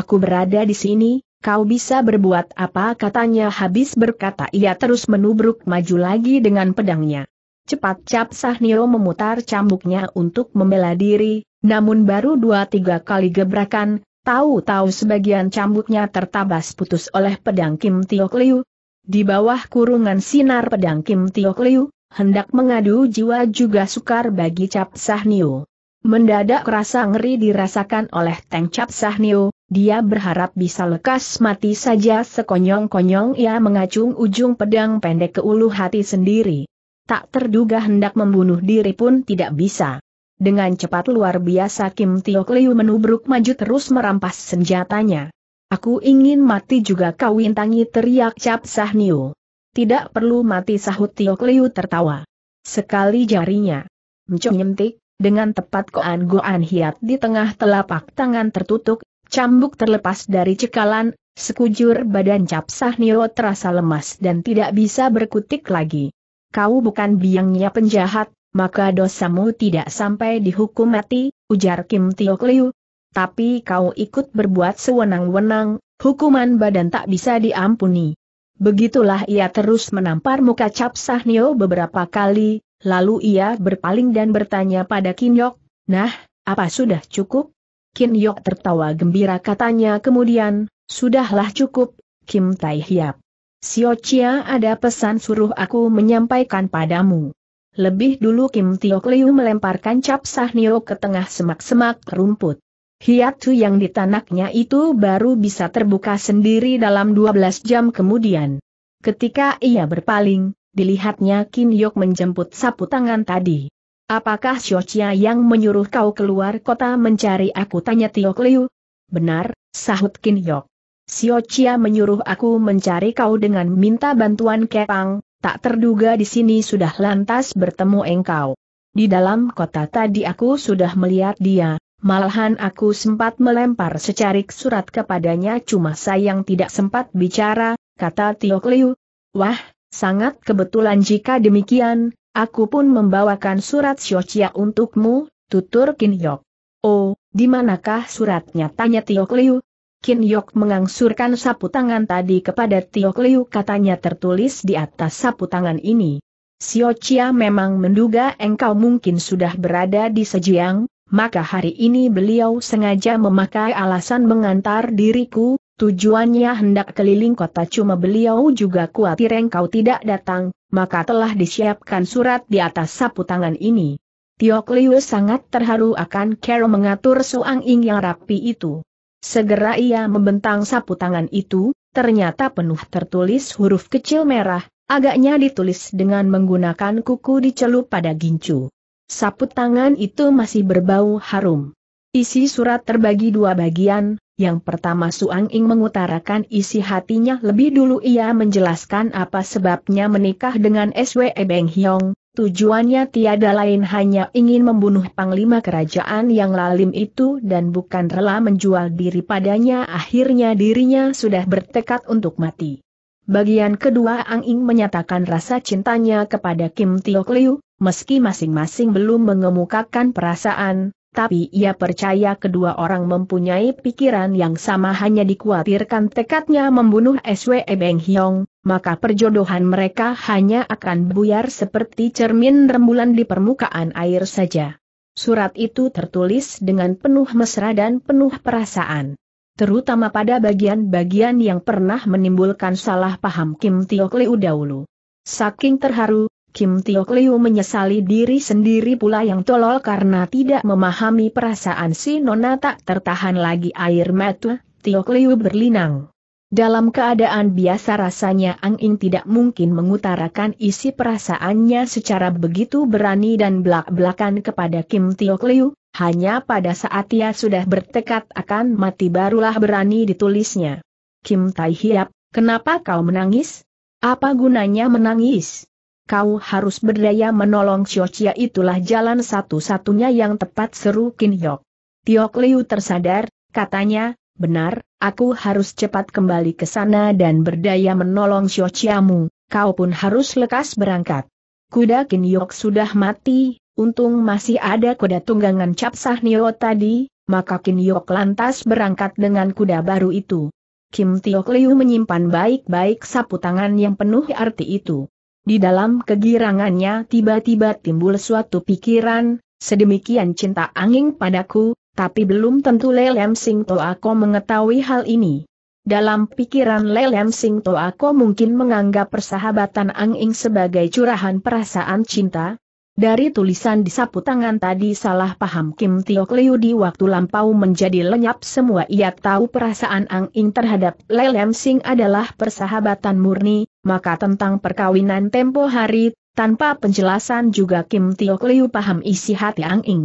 aku berada di sini, kau bisa berbuat apa katanya habis berkata ia terus menubruk maju lagi dengan pedangnya. Cepat Cap Sahnio memutar cambuknya untuk membela diri, namun baru dua tiga kali gebrakan, tahu-tahu sebagian cambuknya tertabas putus oleh pedang Kim Tiok Liu. Di bawah kurungan sinar pedang Kim Tiok Liu, hendak mengadu jiwa juga sukar bagi Cap Sahnio. Mendadak rasa ngeri dirasakan oleh Teng Cap Sahnio, dia berharap bisa lekas mati saja sekonyong-konyong ia mengacung ujung pedang pendek ke ulu hati sendiri. Tak terduga hendak membunuh diri pun tidak bisa. Dengan cepat luar biasa Kim Tiok Liu menubruk maju terus merampas senjatanya. Aku ingin mati juga kau intangi teriak Cap Sahnio. Tidak perlu mati sahut Tiok Liu tertawa. Sekali jarinya. mencium nyentik, dengan tepat koan goan hiat di tengah telapak tangan tertutup, cambuk terlepas dari cekalan, sekujur badan Cap Nio terasa lemas dan tidak bisa berkutik lagi. Kau bukan biangnya penjahat, maka dosamu tidak sampai dihukum mati, ujar Kim Tiok Liu. Tapi kau ikut berbuat sewenang-wenang, hukuman badan tak bisa diampuni. Begitulah ia terus menampar muka Cap Nio beberapa kali, Lalu ia berpaling dan bertanya pada Kin Yok, nah, apa sudah cukup? Kin Yok tertawa gembira katanya kemudian, sudahlah cukup, Kim Tai Hiap. Sio Chia ada pesan suruh aku menyampaikan padamu. Lebih dulu Kim Tiok Liu melemparkan cap sah Nio ke tengah semak-semak rumput. Hiatu yang ditanaknya itu baru bisa terbuka sendiri dalam 12 jam kemudian. Ketika ia berpaling, dilihatnya Kin Yok menjemput sapu tangan tadi. Apakah Xiochia yang menyuruh kau keluar kota mencari aku tanya Tio Liu? Benar, sahut Kin Yok. Xiochia menyuruh aku mencari kau dengan minta bantuan Kepang, tak terduga di sini sudah lantas bertemu engkau. Di dalam kota tadi aku sudah melihat dia, malahan aku sempat melempar secarik surat kepadanya cuma sayang tidak sempat bicara, kata Tio Liu. Wah, Sangat kebetulan jika demikian, aku pun membawakan surat Xiochia untukmu, tutur Kin Yok. Oh, di manakah suratnya? Tanya Tio Liu. Kin Yok mengangsurkan sapu tangan tadi kepada Tio Liu katanya tertulis di atas sapu tangan ini. Xiochia memang menduga engkau mungkin sudah berada di Sejiang, maka hari ini beliau sengaja memakai alasan mengantar diriku, Tujuannya hendak keliling kota cuma beliau juga khawatir engkau tidak datang, maka telah disiapkan surat di atas sapu tangan ini. Tiok Liu sangat terharu akan Carol mengatur suang Ing yang rapi itu. Segera ia membentang sapu tangan itu, ternyata penuh tertulis huruf kecil merah, agaknya ditulis dengan menggunakan kuku dicelup pada gincu. Sapu tangan itu masih berbau harum. Isi surat terbagi dua bagian, yang pertama Suang Ing mengutarakan isi hatinya lebih dulu ia menjelaskan apa sebabnya menikah dengan SWE Beng Hiong, tujuannya tiada lain hanya ingin membunuh panglima kerajaan yang lalim itu dan bukan rela menjual diri padanya akhirnya dirinya sudah bertekad untuk mati. Bagian kedua Ang Ing menyatakan rasa cintanya kepada Kim Tiok Liu, meski masing-masing belum mengemukakan perasaan, tapi ia percaya kedua orang mempunyai pikiran yang sama hanya dikhawatirkan tekadnya membunuh SWE Beng Hiong, maka perjodohan mereka hanya akan buyar seperti cermin rembulan di permukaan air saja. Surat itu tertulis dengan penuh mesra dan penuh perasaan. Terutama pada bagian-bagian yang pernah menimbulkan salah paham Kim Tiok Liu dahulu. Saking terharu, Kim Tiok Liu menyesali diri sendiri pula yang tolol karena tidak memahami perasaan si Nona tak tertahan lagi air mata, Tiok Liu berlinang. Dalam keadaan biasa rasanya Ang Ing tidak mungkin mengutarakan isi perasaannya secara begitu berani dan belak-belakan kepada Kim Tiok Liu, hanya pada saat ia sudah bertekad akan mati barulah berani ditulisnya. Kim Tai Hiap, kenapa kau menangis? Apa gunanya menangis? kau harus berdaya menolong Xiochia itulah jalan satu-satunya yang tepat seru Kin Hyok. Tiok Liu tersadar, katanya, benar, aku harus cepat kembali ke sana dan berdaya menolong Xiochiamu, kau pun harus lekas berangkat. Kuda Kin Hyok sudah mati, untung masih ada kuda tunggangan Cap Nio tadi, maka Kin Hyok lantas berangkat dengan kuda baru itu. Kim Tiok Liu menyimpan baik-baik sapu tangan yang penuh arti itu. Di dalam kegirangannya tiba-tiba timbul suatu pikiran, sedemikian cinta angin padaku, tapi belum tentu Lelem Sing Toako mengetahui hal ini. Dalam pikiran Lelem Sing Toako mungkin menganggap persahabatan angin sebagai curahan perasaan cinta, dari tulisan di sapu tangan tadi salah paham Kim Tiok Liu di waktu lampau menjadi lenyap semua ia tahu perasaan Ang Ing terhadap Lelem Sing adalah persahabatan murni, maka tentang perkawinan tempo hari, tanpa penjelasan juga Kim Tio Liu paham isi hati Ang Ing.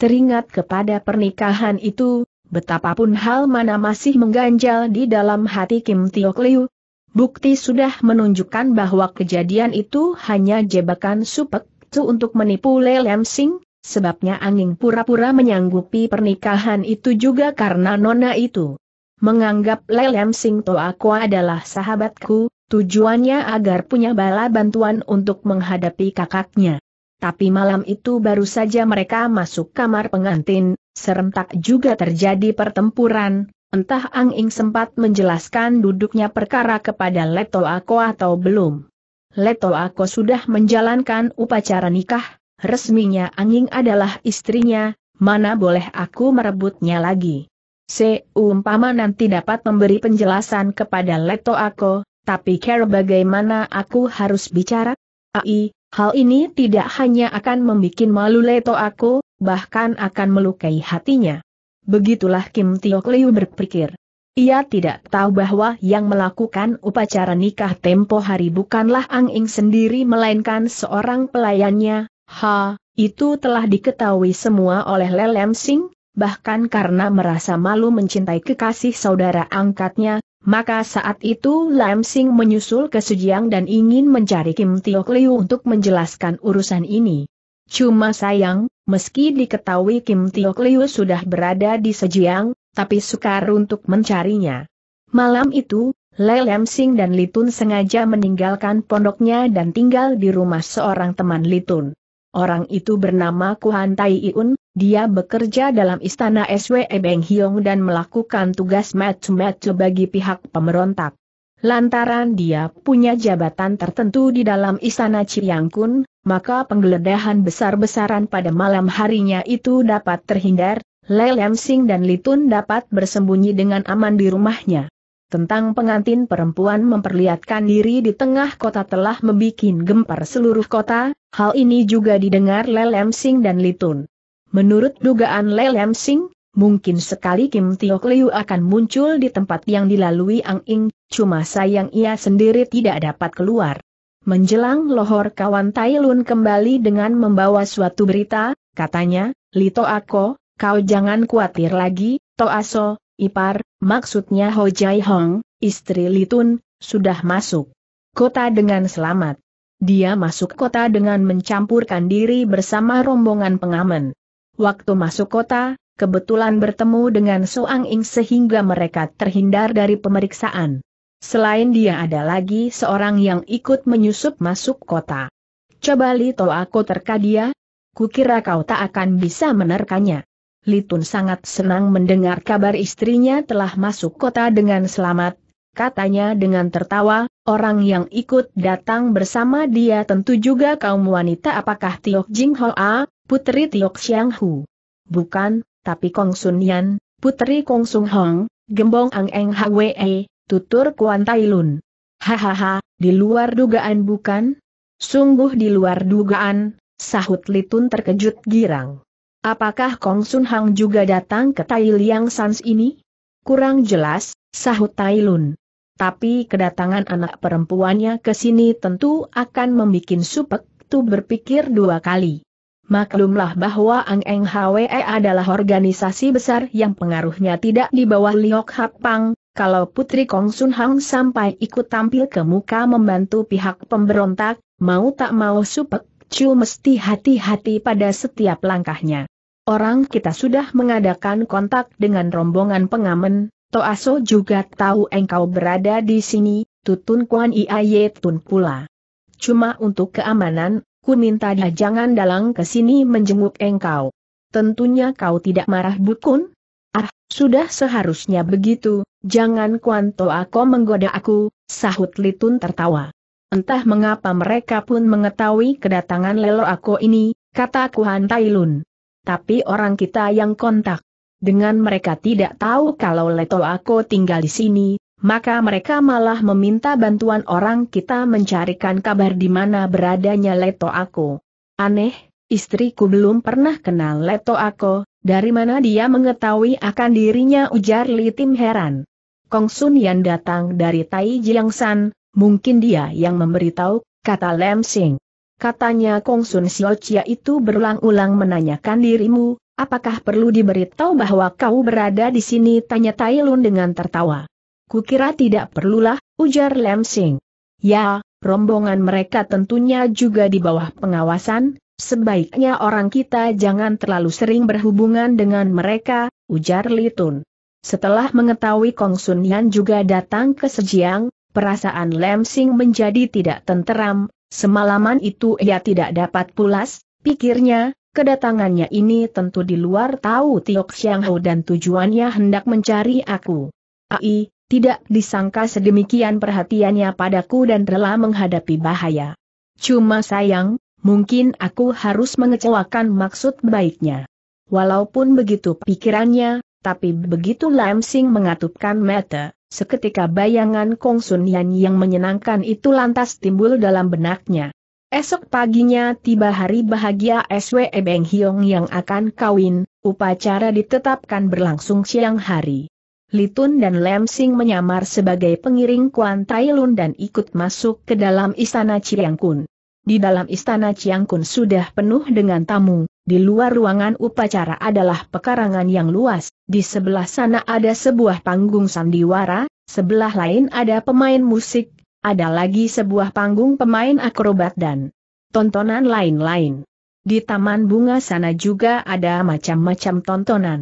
Teringat kepada pernikahan itu, betapapun hal mana masih mengganjal di dalam hati Kim Tio Liu, bukti sudah menunjukkan bahwa kejadian itu hanya jebakan supek tu untuk menipu Le Lam Sing, sebabnya Angin pura-pura menyanggupi pernikahan itu juga karena nona itu. Menganggap Le Lam Sing Toa Kua adalah sahabatku, Tujuannya agar punya bala bantuan untuk menghadapi kakaknya. Tapi malam itu baru saja mereka masuk kamar pengantin, serentak juga terjadi pertempuran, entah Ang Ing sempat menjelaskan duduknya perkara kepada Leto Ako atau belum. Leto Ako sudah menjalankan upacara nikah, resminya Ang Ing adalah istrinya, mana boleh aku merebutnya lagi. Seumpama nanti dapat memberi penjelasan kepada Leto Ako, tapi care bagaimana aku harus bicara? Ai, hal ini tidak hanya akan membuat malu Leto aku, bahkan akan melukai hatinya. Begitulah Kim Tiok Liu berpikir. Ia tidak tahu bahwa yang melakukan upacara nikah tempo hari bukanlah Ang Ing sendiri melainkan seorang pelayannya, ha, itu telah diketahui semua oleh Lelem Sing, bahkan karena merasa malu mencintai kekasih saudara angkatnya, maka saat itu Lam Sing menyusul ke Sujiang dan ingin mencari Kim Tio Liu untuk menjelaskan urusan ini. Cuma sayang, meski diketahui Kim Tio Liu sudah berada di Sejiang, tapi sukar untuk mencarinya. Malam itu, Lai Lam Sing dan Litun sengaja meninggalkan pondoknya dan tinggal di rumah seorang teman Litun. Orang itu bernama Kuhan Tai Iun, dia bekerja dalam istana SWE Beng Hiong dan melakukan tugas match-match bagi pihak pemberontak. Lantaran dia punya jabatan tertentu di dalam istana Ciyangkun, maka penggeledahan besar-besaran pada malam harinya itu dapat terhindar, Lei Lam Sing dan Litun dapat bersembunyi dengan aman di rumahnya. Tentang pengantin perempuan memperlihatkan diri di tengah kota telah membuat gempar seluruh kota, hal ini juga didengar Lai Lam Sing dan Litun. Menurut dugaan Lelem Sing, mungkin sekali Kim Tio Liu akan muncul di tempat yang dilalui Ang Ing, cuma sayang ia sendiri tidak dapat keluar. Menjelang lohor kawan Tai Lun kembali dengan membawa suatu berita, katanya, Lito Ako, kau jangan khawatir lagi, Aso, Ipar, maksudnya Ho Jai Hong, istri Litun, sudah masuk kota dengan selamat. Dia masuk kota dengan mencampurkan diri bersama rombongan pengamen. Waktu masuk kota, kebetulan bertemu dengan Soang Ing sehingga mereka terhindar dari pemeriksaan. Selain dia ada lagi seorang yang ikut menyusup masuk kota. Coba Lito aku terka dia, kukira kau tak akan bisa menerkanya. Litun sangat senang mendengar kabar istrinya telah masuk kota dengan selamat, katanya dengan tertawa, Orang yang ikut datang bersama dia tentu juga kaum wanita apakah Tiok Jing Hoa, putri Tiok Xiang Hu. Bukan, tapi Kong Sun Yan, putri Kong Sung Hong, gembong Ang Eng Hwe, e, tutur Kuan Tai Lun. Hahaha, di luar dugaan bukan? Sungguh di luar dugaan, sahut Litun terkejut girang. Apakah Kong Sun Hang juga datang ke Tai Liang Sans ini? Kurang jelas, sahut Tai Lun tapi kedatangan anak perempuannya ke sini tentu akan membuat Supek Tu berpikir dua kali. Maklumlah bahwa Ang Eng Hwe adalah organisasi besar yang pengaruhnya tidak di bawah Liok Hapang, kalau Putri Kong Sun Hang sampai ikut tampil ke muka membantu pihak pemberontak, mau tak mau Supek Chu mesti hati-hati pada setiap langkahnya. Orang kita sudah mengadakan kontak dengan rombongan pengamen, Toaso juga tahu engkau berada di sini, tutun Kuan Iaye Tun pula. Cuma untuk keamanan, ku minta dia jangan dalang ke sini menjenguk engkau. Tentunya kau tidak marah bukun? Ah, sudah seharusnya begitu, jangan Kuan Toako menggoda aku, sahut Litun tertawa. Entah mengapa mereka pun mengetahui kedatangan Lelo Ako ini, kata Kuan Tailun. Tapi orang kita yang kontak. Dengan mereka tidak tahu kalau Leto Ako tinggal di sini, maka mereka malah meminta bantuan orang kita mencarikan kabar di mana beradanya Leto Ako. Aneh, istriku belum pernah kenal Leto Ako, dari mana dia mengetahui akan dirinya ujar Li Tim heran. Kong Sun Yan datang dari Tai San, mungkin dia yang memberitahu, kata Lem Sing. Katanya Kong Sun Siocia itu berulang-ulang menanyakan dirimu, Apakah perlu diberitahu bahwa kau berada di sini? Tanya Tai Lun dengan tertawa. Kukira tidak perlulah, ujar Lem Sing. Ya, rombongan mereka tentunya juga di bawah pengawasan, sebaiknya orang kita jangan terlalu sering berhubungan dengan mereka, ujar Litun. Setelah mengetahui Kong Sun Yan juga datang ke Sejiang, perasaan Lem Sing menjadi tidak tenteram, semalaman itu ia tidak dapat pulas, pikirnya, Kedatangannya ini tentu di luar tahu Tiok Xiang Ho dan tujuannya hendak mencari aku. Ai, tidak disangka sedemikian perhatiannya padaku dan rela menghadapi bahaya. Cuma sayang, mungkin aku harus mengecewakan maksud baiknya. Walaupun begitu pikirannya, tapi begitu Lam Sing mengatupkan mata, seketika bayangan Kong Sun Yan yang menyenangkan itu lantas timbul dalam benaknya. Esok paginya tiba hari bahagia SW Beng Hiong yang akan kawin, upacara ditetapkan berlangsung siang hari. Litun dan Lem Sing menyamar sebagai pengiring Kuan Tai Lun dan ikut masuk ke dalam istana Kun. Di dalam istana Kun sudah penuh dengan tamu, di luar ruangan upacara adalah pekarangan yang luas, di sebelah sana ada sebuah panggung sandiwara, sebelah lain ada pemain musik, ada lagi sebuah panggung pemain akrobat dan tontonan lain-lain. Di taman bunga sana juga ada macam-macam tontonan.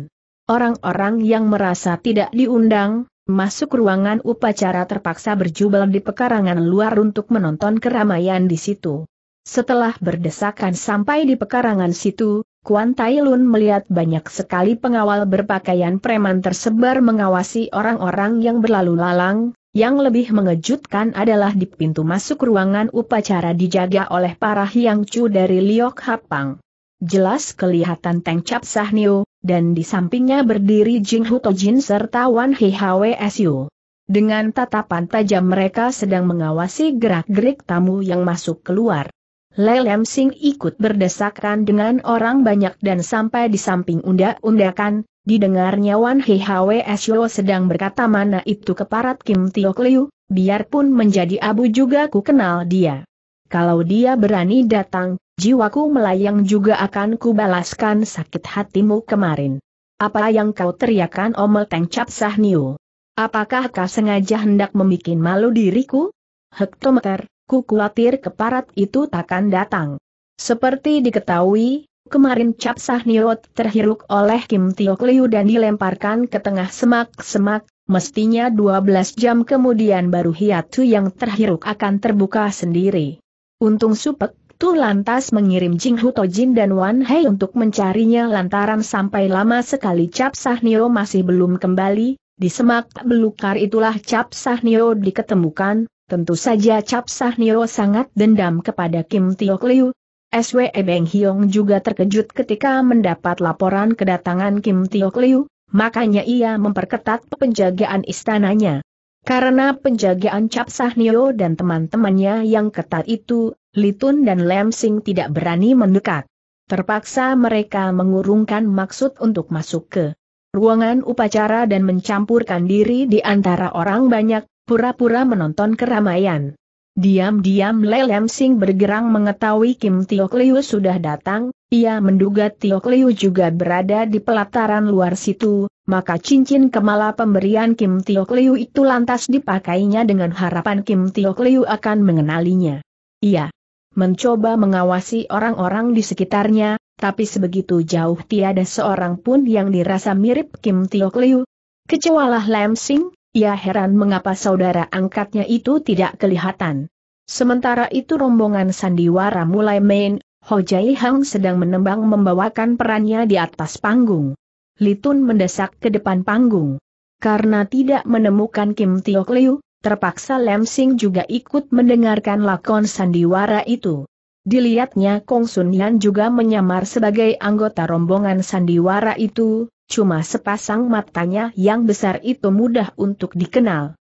Orang-orang yang merasa tidak diundang, masuk ruangan upacara terpaksa berjubel di pekarangan luar untuk menonton keramaian di situ. Setelah berdesakan sampai di pekarangan situ, Kuan Tai Lun melihat banyak sekali pengawal berpakaian preman tersebar mengawasi orang-orang yang berlalu lalang, yang lebih mengejutkan adalah di pintu masuk ruangan upacara dijaga oleh para Hyang Chu dari Liok Hapang. Jelas kelihatan Teng Cap Sahnio, dan di sampingnya berdiri Jing Huto Jin serta Wan HWSU. Dengan tatapan tajam mereka sedang mengawasi gerak-gerik tamu yang masuk keluar. Lelem Sing ikut berdesakan dengan orang banyak dan sampai di samping undak-undakan, Didengarnya Wan Hwesyo sedang berkata mana itu keparat Kim Tiok Liu, biarpun menjadi abu juga ku kenal dia. Kalau dia berani datang, jiwaku melayang juga akan ku balaskan sakit hatimu kemarin. Apa yang kau teriakan omel Teng Cap Sah Niu? Apakah kau sengaja hendak membuat malu diriku? Hektometer, ku khawatir keparat itu takkan datang. Seperti diketahui, Kemarin Cap Sah Niot terhiruk oleh Kim Tiok Liu dan dilemparkan ke tengah semak-semak, mestinya 12 jam kemudian baru hiatu yang terhiruk akan terbuka sendiri. Untung Supek Tu lantas mengirim Jing Hu Tojin dan Wan Hei untuk mencarinya lantaran sampai lama sekali Cap Sah Sahnio masih belum kembali, di semak belukar itulah Cap Sah Sahnio diketemukan, tentu saja Cap Sah Niro sangat dendam kepada Kim Tiok Liu, SW Beng Hiong juga terkejut ketika mendapat laporan kedatangan Kim Tiok Liu, makanya ia memperketat penjagaan istananya. Karena penjagaan Cap Sah Nio dan teman-temannya yang ketat itu, Litun dan Lem Sing tidak berani mendekat. Terpaksa mereka mengurungkan maksud untuk masuk ke ruangan upacara dan mencampurkan diri di antara orang banyak, pura-pura menonton keramaian. Diam-diam Lelem Sing bergerang mengetahui Kim Tio Liu sudah datang, ia menduga Tio Liu juga berada di pelataran luar situ, maka cincin kemala pemberian Kim Tio Liu itu lantas dipakainya dengan harapan Kim Tio Liu akan mengenalinya. Ia mencoba mengawasi orang-orang di sekitarnya, tapi sebegitu jauh tiada seorang pun yang dirasa mirip Kim Tio Liu. Kecualah Lem Sing, ia heran mengapa saudara angkatnya itu tidak kelihatan. Sementara itu rombongan sandiwara mulai main, Ho Jai Hang sedang menembang membawakan perannya di atas panggung. Litun mendesak ke depan panggung. Karena tidak menemukan Kim Tiok Liu, terpaksa Lem Sing juga ikut mendengarkan lakon sandiwara itu. Dilihatnya Kong Sun Yan juga menyamar sebagai anggota rombongan sandiwara itu, cuma sepasang matanya yang besar itu mudah untuk dikenal.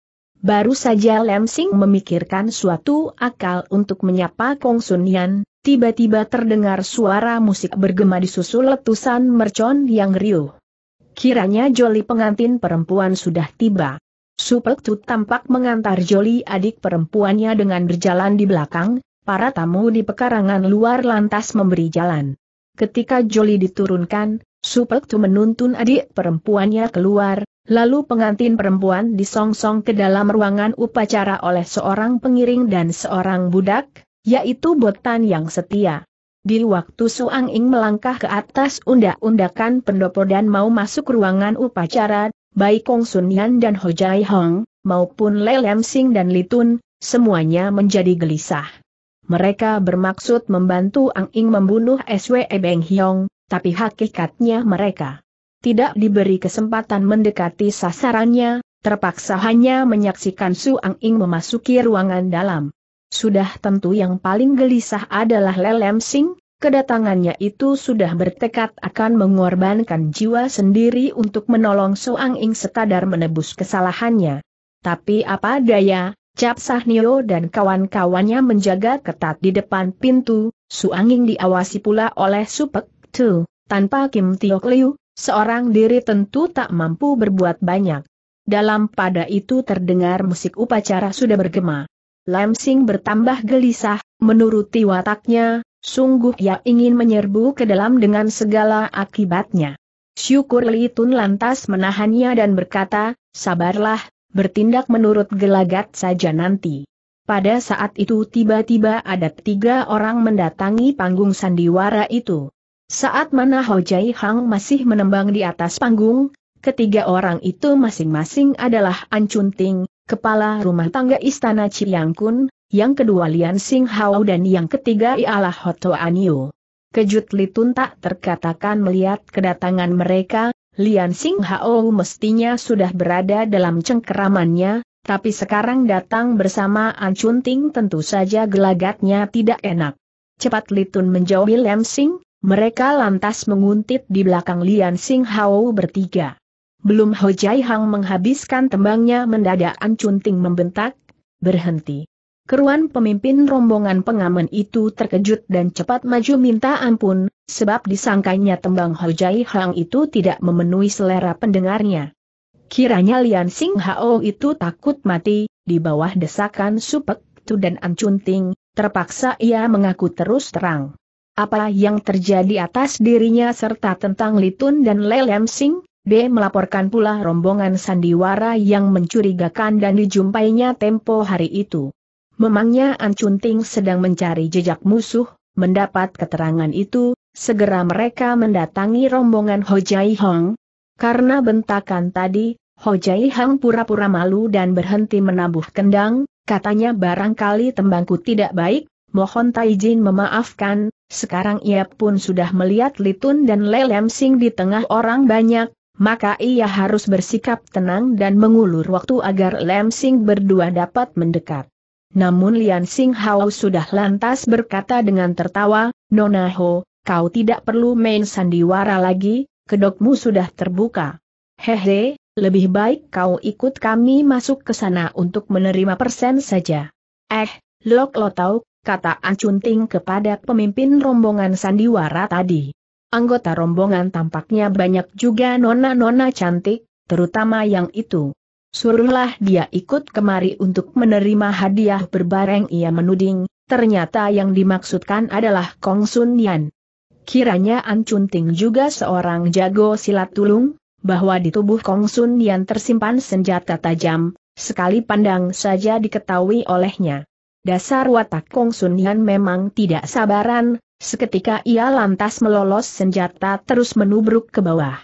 Baru saja Lem memikirkan suatu akal untuk menyapa Kong Sun Yan, tiba-tiba terdengar suara musik bergema disusul letusan mercon yang riuh. Kiranya joli pengantin perempuan sudah tiba. Supek tampak mengantar joli adik perempuannya dengan berjalan di belakang, para tamu di pekarangan luar lantas memberi jalan. Ketika joli diturunkan, Supeltu menuntun adik perempuannya keluar, lalu pengantin perempuan disongsong ke dalam ruangan upacara oleh seorang pengiring dan seorang budak, yaitu Botan yang setia. Di waktu Suang Ing melangkah ke atas undak-undakan pendopo dan mau masuk ruangan upacara, baik Kong Sun Yan dan Ho Jai Hong, maupun Le Lem Sing dan Litun, semuanya menjadi gelisah. Mereka bermaksud membantu Ang Ing membunuh Swe Beng Hiong, tapi hakikatnya mereka tidak diberi kesempatan mendekati sasarannya, terpaksa hanya menyaksikan Suang Ing memasuki ruangan dalam. Sudah tentu yang paling gelisah adalah Lelem Sing, kedatangannya itu sudah bertekad akan mengorbankan jiwa sendiri untuk menolong Ang Ing sekadar menebus kesalahannya. Tapi apa daya, Cap Sahnio dan kawan-kawannya menjaga ketat di depan pintu, Ang Ing diawasi pula oleh Supek, itu, tanpa Kim Tiok Liu, seorang diri tentu tak mampu berbuat banyak. Dalam pada itu terdengar musik upacara sudah bergema. Lam Sing bertambah gelisah, menuruti wataknya, sungguh ia ingin menyerbu ke dalam dengan segala akibatnya. Syukur Li Tun lantas menahannya dan berkata, sabarlah, bertindak menurut gelagat saja nanti. Pada saat itu tiba-tiba ada tiga orang mendatangi panggung sandiwara itu. Saat mana Ho Jai Hang masih menembang di atas panggung, ketiga orang itu masing-masing adalah An Chun Ting, kepala rumah tangga istana Chiang Kun, yang kedua Lian Sing Hao dan yang ketiga ialah Hoto Yu. Kejut Litun tak terkatakan melihat kedatangan mereka, Lian Sing Hao mestinya sudah berada dalam cengkeramannya, tapi sekarang datang bersama An Chun Ting tentu saja gelagatnya tidak enak. Cepat Litun menjauhi Lian Sing, mereka lantas menguntit di belakang Lian Sing Hao bertiga. Belum Ho Jai Hang menghabiskan tembangnya mendadak An Ting membentak, berhenti. Keruan pemimpin rombongan pengamen itu terkejut dan cepat maju minta ampun, sebab disangkanya tembang Ho Jai Hang itu tidak memenuhi selera pendengarnya. Kiranya Lian Sing Hao itu takut mati, di bawah desakan Supek Tu dan An Ting, terpaksa ia mengaku terus terang apa yang terjadi atas dirinya serta tentang Litun dan Lelem Sing, B melaporkan pula rombongan sandiwara yang mencurigakan dan dijumpainya tempo hari itu. Memangnya Ancunting sedang mencari jejak musuh, mendapat keterangan itu, segera mereka mendatangi rombongan Ho Jai Hong. Karena bentakan tadi, Ho Jai Hong pura-pura malu dan berhenti menabuh kendang, katanya barangkali tembangku tidak baik, mohon Taijin memaafkan, sekarang ia pun sudah melihat Litun dan Lelem Sing di tengah orang banyak, maka ia harus bersikap tenang dan mengulur waktu agar Lem Sing berdua dapat mendekat. Namun Lian Sing Hao sudah lantas berkata dengan tertawa, Nona Ho, kau tidak perlu main sandiwara lagi, kedokmu sudah terbuka. Hehe, lebih baik kau ikut kami masuk ke sana untuk menerima persen saja. Eh, Lok lo tau? kata Acunting kepada pemimpin rombongan sandiwara tadi. Anggota rombongan tampaknya banyak juga nona-nona cantik, terutama yang itu. Suruhlah dia ikut kemari untuk menerima hadiah berbareng ia menuding, ternyata yang dimaksudkan adalah Kong Sun Yan. Kiranya An Chunting juga seorang jago silat tulung, bahwa di tubuh Kong Sun Yan tersimpan senjata tajam, sekali pandang saja diketahui olehnya. Dasar watak Kong Sun Yan memang tidak sabaran, seketika ia lantas melolos senjata terus menubruk ke bawah.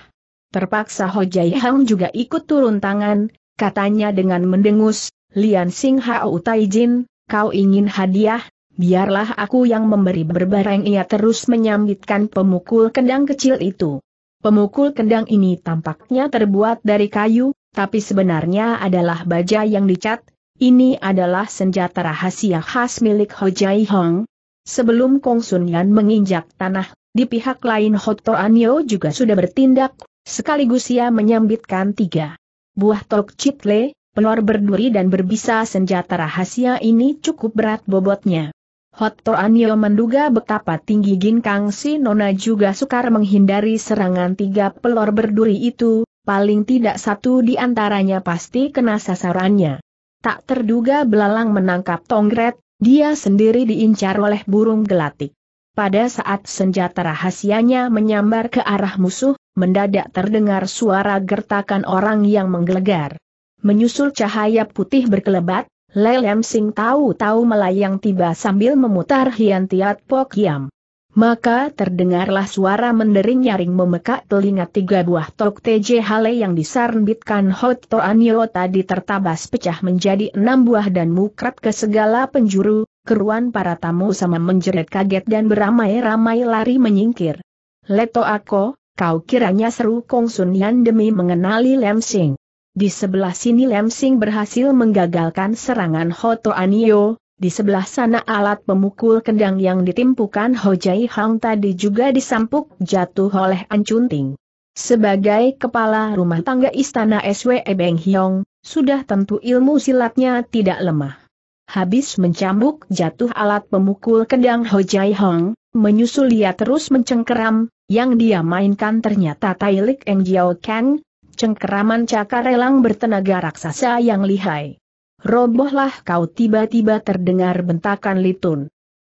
Terpaksa Ho Jai Hang juga ikut turun tangan, katanya dengan mendengus, Lian Sing Hao Tai Jin, kau ingin hadiah, biarlah aku yang memberi berbareng ia terus menyambitkan pemukul kendang kecil itu. Pemukul kendang ini tampaknya terbuat dari kayu, tapi sebenarnya adalah baja yang dicat, ini adalah senjata rahasia khas milik Ho Jai Hong. Sebelum Kong Sun Yan menginjak tanah, di pihak lain Hoto Anyo juga sudah bertindak, sekaligus ia menyambitkan tiga buah tok Le, pelor berduri dan berbisa senjata rahasia ini cukup berat bobotnya. Hoto Anyo menduga betapa tinggi Kang si Nona juga sukar menghindari serangan tiga pelor berduri itu, paling tidak satu di antaranya pasti kena sasarannya. Tak terduga belalang menangkap tongret, dia sendiri diincar oleh burung gelatik. Pada saat senjata rahasianya menyambar ke arah musuh, mendadak terdengar suara gertakan orang yang menggelegar. Menyusul cahaya putih berkelebat, Lelem Sing tahu-tahu melayang tiba sambil memutar Hian Tiat Pokiam. Maka terdengarlah suara mendering-nyaring memekak telinga tiga buah tok TJ Hale yang disarnbitkan Hot To anio tadi tertabas pecah menjadi enam buah dan mukrat ke segala penjuru, keruan para tamu sama menjerit kaget dan beramai-ramai lari menyingkir. Leto Ako, kau kiranya seru Kong Sun Yan demi mengenali Lem Sing. Di sebelah sini Lem Sing berhasil menggagalkan serangan Hoto Anio, di sebelah sana alat pemukul kendang yang ditimpukan Jai Hang tadi juga disampuk jatuh oleh Ting. Sebagai kepala rumah tangga istana SW Beng Hiong, sudah tentu ilmu silatnya tidak lemah. Habis mencambuk jatuh alat pemukul kendang Ho Jai Hong, menyusul dia terus mencengkeram, yang dia mainkan ternyata Tailik Eng Jiao Kang, cengkeraman cakar elang bertenaga raksasa yang lihai robohlah kau tiba-tiba terdengar bentakan litun.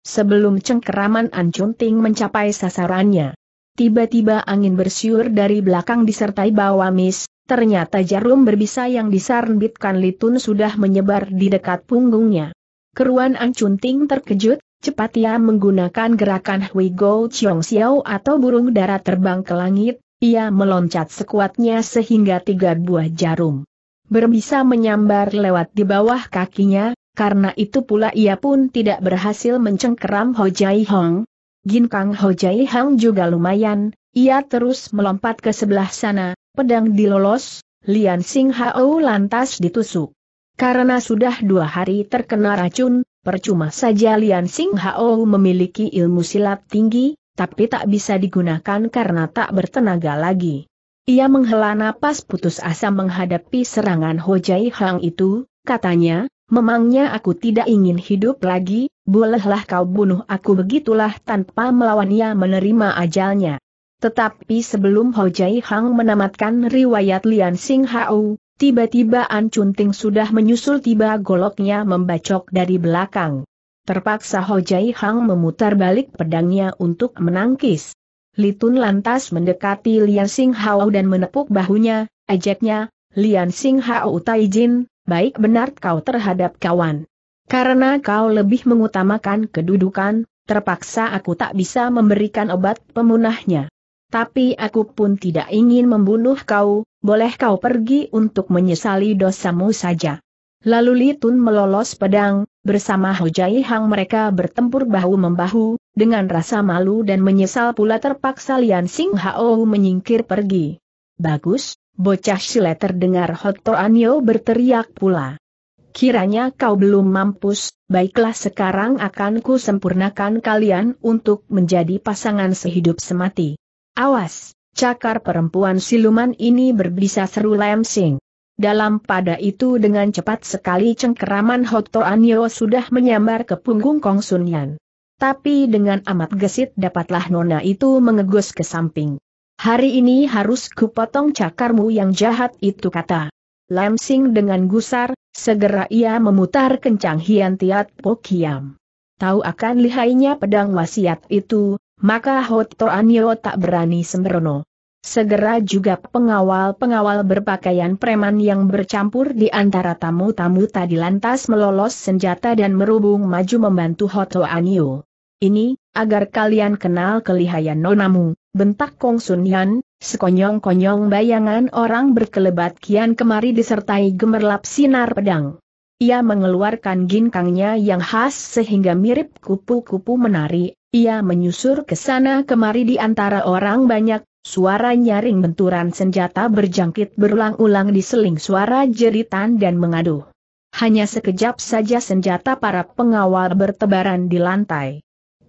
Sebelum cengkeraman Ancunting mencapai sasarannya. Tiba-tiba angin bersiur dari belakang disertai bau amis, ternyata jarum berbisa yang disarnbitkan litun sudah menyebar di dekat punggungnya. Keruan Ancunting terkejut, cepat ia menggunakan gerakan Hui Go Chiong Xiao atau burung darat terbang ke langit, ia meloncat sekuatnya sehingga tiga buah jarum berbisa menyambar lewat di bawah kakinya, karena itu pula ia pun tidak berhasil mencengkeram Ho Jai Hong. Ginkang Ho Jai Hong juga lumayan, ia terus melompat ke sebelah sana, pedang dilolos, Lian Sing Hao lantas ditusuk. Karena sudah dua hari terkena racun, percuma saja Lian Sing Hao memiliki ilmu silat tinggi, tapi tak bisa digunakan karena tak bertenaga lagi. Ia menghela napas putus asa menghadapi serangan Hojai Hang itu, katanya, memangnya aku tidak ingin hidup lagi, bolehlah kau bunuh aku begitulah tanpa melawan ia menerima ajalnya. Tetapi sebelum Hojai Hang menamatkan riwayat Lian Sing Hao, tiba-tiba An Ting sudah menyusul tiba goloknya membacok dari belakang. Terpaksa Hojai Hang memutar balik pedangnya untuk menangkis. Litun lantas mendekati Lian Sing Hao dan menepuk bahunya, ejeknya, Lian Sing Hao Taijin, baik benar kau terhadap kawan. Karena kau lebih mengutamakan kedudukan, terpaksa aku tak bisa memberikan obat pemunahnya. Tapi aku pun tidak ingin membunuh kau, boleh kau pergi untuk menyesali dosamu saja. Lalu Litun melolos pedang, bersama Hojai Hang mereka bertempur bahu-membahu, dengan rasa malu dan menyesal pula terpaksa Lian Sing Hao menyingkir pergi. Bagus, bocah sile terdengar Hoto Anyo berteriak pula. Kiranya kau belum mampus, baiklah sekarang akan ku sempurnakan kalian untuk menjadi pasangan sehidup semati. Awas, cakar perempuan siluman ini berbisa seru Lam Sing. Dalam pada itu dengan cepat sekali cengkeraman Hoto Anyo sudah menyambar ke punggung Kong Yan tapi dengan amat gesit dapatlah nona itu mengegos ke samping. Hari ini harus kupotong cakarmu yang jahat itu kata. Lamsing dengan gusar, segera ia memutar kencang hian tiat pokiam. Tahu akan lihainya pedang wasiat itu, maka Hoto Anio tak berani sembrono. Segera juga pengawal-pengawal berpakaian preman yang bercampur di antara tamu-tamu tadi lantas melolos senjata dan merubung maju membantu Hoto Anio. Ini, agar kalian kenal kelihayan nonamu, bentak Kong Sun Yan, sekonyong-konyong bayangan orang berkelebat kian kemari disertai gemerlap sinar pedang. Ia mengeluarkan ginkangnya yang khas sehingga mirip kupu-kupu menari, ia menyusur ke sana kemari di antara orang banyak, Suara nyaring benturan senjata berjangkit berulang-ulang diseling suara jeritan dan mengaduh. Hanya sekejap saja senjata para pengawal bertebaran di lantai.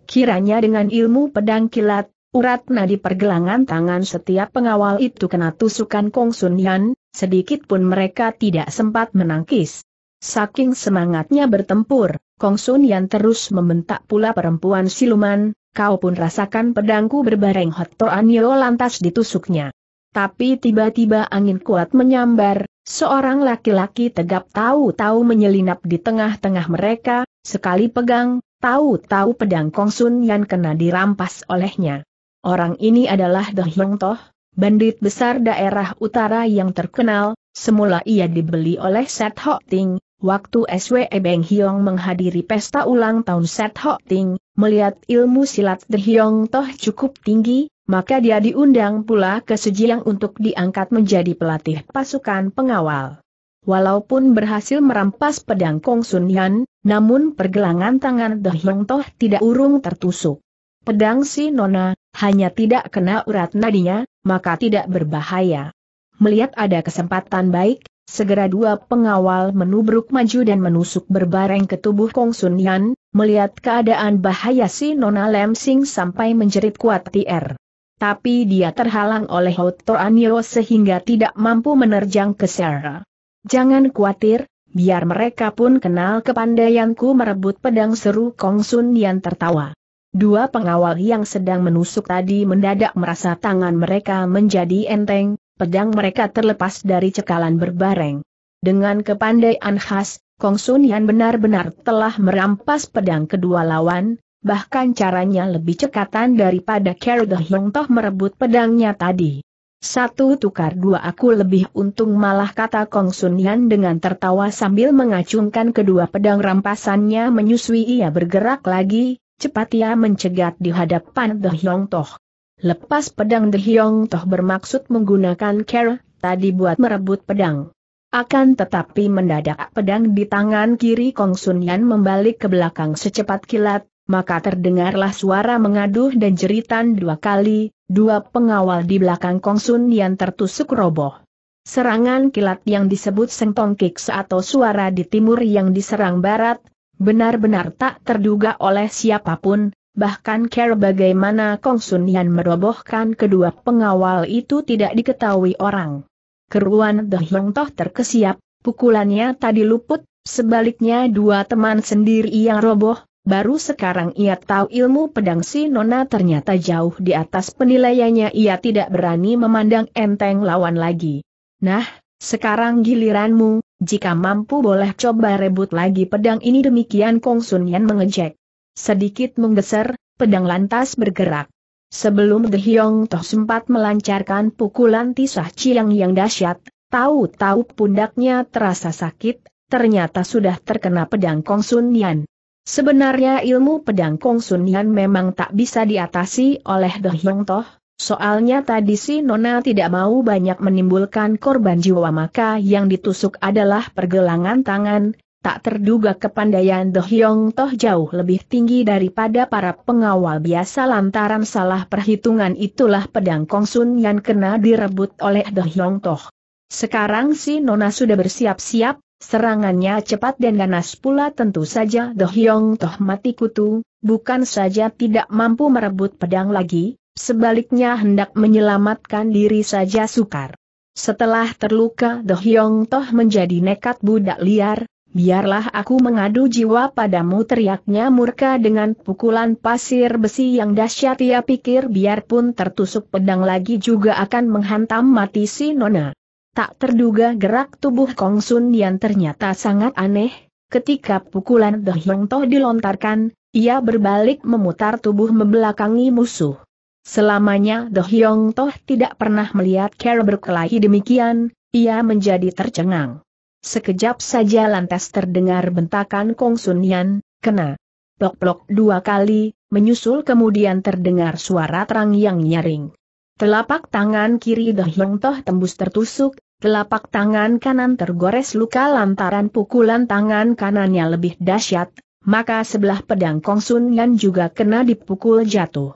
Kiranya dengan ilmu pedang kilat, urat nadi pergelangan tangan setiap pengawal itu kena tusukan Kong Sun Yan, sedikit pun mereka tidak sempat menangkis. Saking semangatnya bertempur, Kong Sun Yan terus membentak pula perempuan siluman, kau pun rasakan pedangku berbareng Hot Toan lantas ditusuknya. Tapi tiba-tiba angin kuat menyambar, seorang laki-laki tegap tahu-tahu menyelinap di tengah-tengah mereka, sekali pegang, Tahu-tahu pedang Kong Sun Yan kena dirampas olehnya. Orang ini adalah The Hyung Toh, bandit besar daerah utara yang terkenal, semula ia dibeli oleh Set Ho Ting, waktu SW Beng Hyong menghadiri pesta ulang tahun Set Ho Ting, melihat ilmu silat The Hyong Toh cukup tinggi, maka dia diundang pula ke Sejiang untuk diangkat menjadi pelatih pasukan pengawal. Walaupun berhasil merampas pedang Kong Sun Yan, namun pergelangan tangan The Hyong Toh tidak urung tertusuk. Pedang si Nona, hanya tidak kena urat nadinya, maka tidak berbahaya. Melihat ada kesempatan baik, segera dua pengawal menubruk maju dan menusuk berbareng ke tubuh Kong Sun Yan, melihat keadaan bahaya si Nona Lem Sing sampai menjerit kuat tiar tapi dia terhalang oleh Hotoanyo sehingga tidak mampu menerjang ke Sarah. Jangan khawatir, biar mereka pun kenal kepandaianku merebut pedang seru Kong Sun Yan tertawa. Dua pengawal yang sedang menusuk tadi mendadak merasa tangan mereka menjadi enteng, pedang mereka terlepas dari cekalan berbareng. Dengan kepandaian khas, Kong Sun Yan benar-benar telah merampas pedang kedua lawan, bahkan caranya lebih cekatan daripada Carol Hong Toh merebut pedangnya tadi. Satu tukar dua aku lebih untung malah kata Kong Sun Yan dengan tertawa sambil mengacungkan kedua pedang rampasannya menyusui ia bergerak lagi, cepat ia mencegat di hadapan The Hyong Toh. Lepas pedang The Hyong Toh bermaksud menggunakan care, tadi buat merebut pedang. Akan tetapi mendadak pedang di tangan kiri Kong Sun Yan membalik ke belakang secepat kilat, maka terdengarlah suara mengaduh dan jeritan dua kali, dua pengawal di belakang Kongsun yang tertusuk roboh. Serangan kilat yang disebut sentongkik atau suara di timur yang diserang barat, benar-benar tak terduga oleh siapapun, bahkan care bagaimana Kongsun yang merobohkan kedua pengawal itu tidak diketahui orang. Keruan The Hyong Toh terkesiap, pukulannya tadi luput, sebaliknya dua teman sendiri yang roboh, Baru sekarang ia tahu ilmu pedang si Nona ternyata jauh di atas penilaiannya ia tidak berani memandang enteng lawan lagi. Nah, sekarang giliranmu, jika mampu boleh coba rebut lagi pedang ini demikian Kong Sun Yan mengejek. Sedikit menggeser, pedang lantas bergerak. Sebelum De Hyong Toh sempat melancarkan pukulan tisah ciang yang dahsyat, tahu-tahu pundaknya terasa sakit, ternyata sudah terkena pedang Kong Sun Yan. Sebenarnya ilmu pedang Kong Yan memang tak bisa diatasi oleh The Hyong Toh, soalnya tadi si Nona tidak mau banyak menimbulkan korban jiwa maka yang ditusuk adalah pergelangan tangan, tak terduga kepandaian The Hyong Toh jauh lebih tinggi daripada para pengawal biasa lantaran salah perhitungan itulah pedang Kong yang kena direbut oleh The Hyong Toh. Sekarang si Nona sudah bersiap-siap, Serangannya cepat dan ganas pula tentu saja Dohyong Toh mati kutu, bukan saja tidak mampu merebut pedang lagi, sebaliknya hendak menyelamatkan diri saja sukar. Setelah terluka Dohyong Toh menjadi nekat budak liar, biarlah aku mengadu jiwa padamu teriaknya murka dengan pukulan pasir besi yang dahsyat ia pikir biarpun tertusuk pedang lagi juga akan menghantam mati si nona. Tak terduga gerak tubuh Kong Sun ternyata sangat aneh, ketika pukulan The Hyung Toh dilontarkan, ia berbalik memutar tubuh membelakangi musuh. Selamanya The Hyung Toh tidak pernah melihat Carol berkelahi demikian, ia menjadi tercengang. Sekejap saja lantas terdengar bentakan Kong Sun Yan, kena. Plok-plok dua kali, menyusul kemudian terdengar suara terang yang nyaring. Telapak tangan kiri The Hyung Toh tembus tertusuk, telapak tangan kanan tergores luka lantaran pukulan tangan kanannya lebih dahsyat, maka sebelah pedang Kongsun Yan juga kena dipukul jatuh.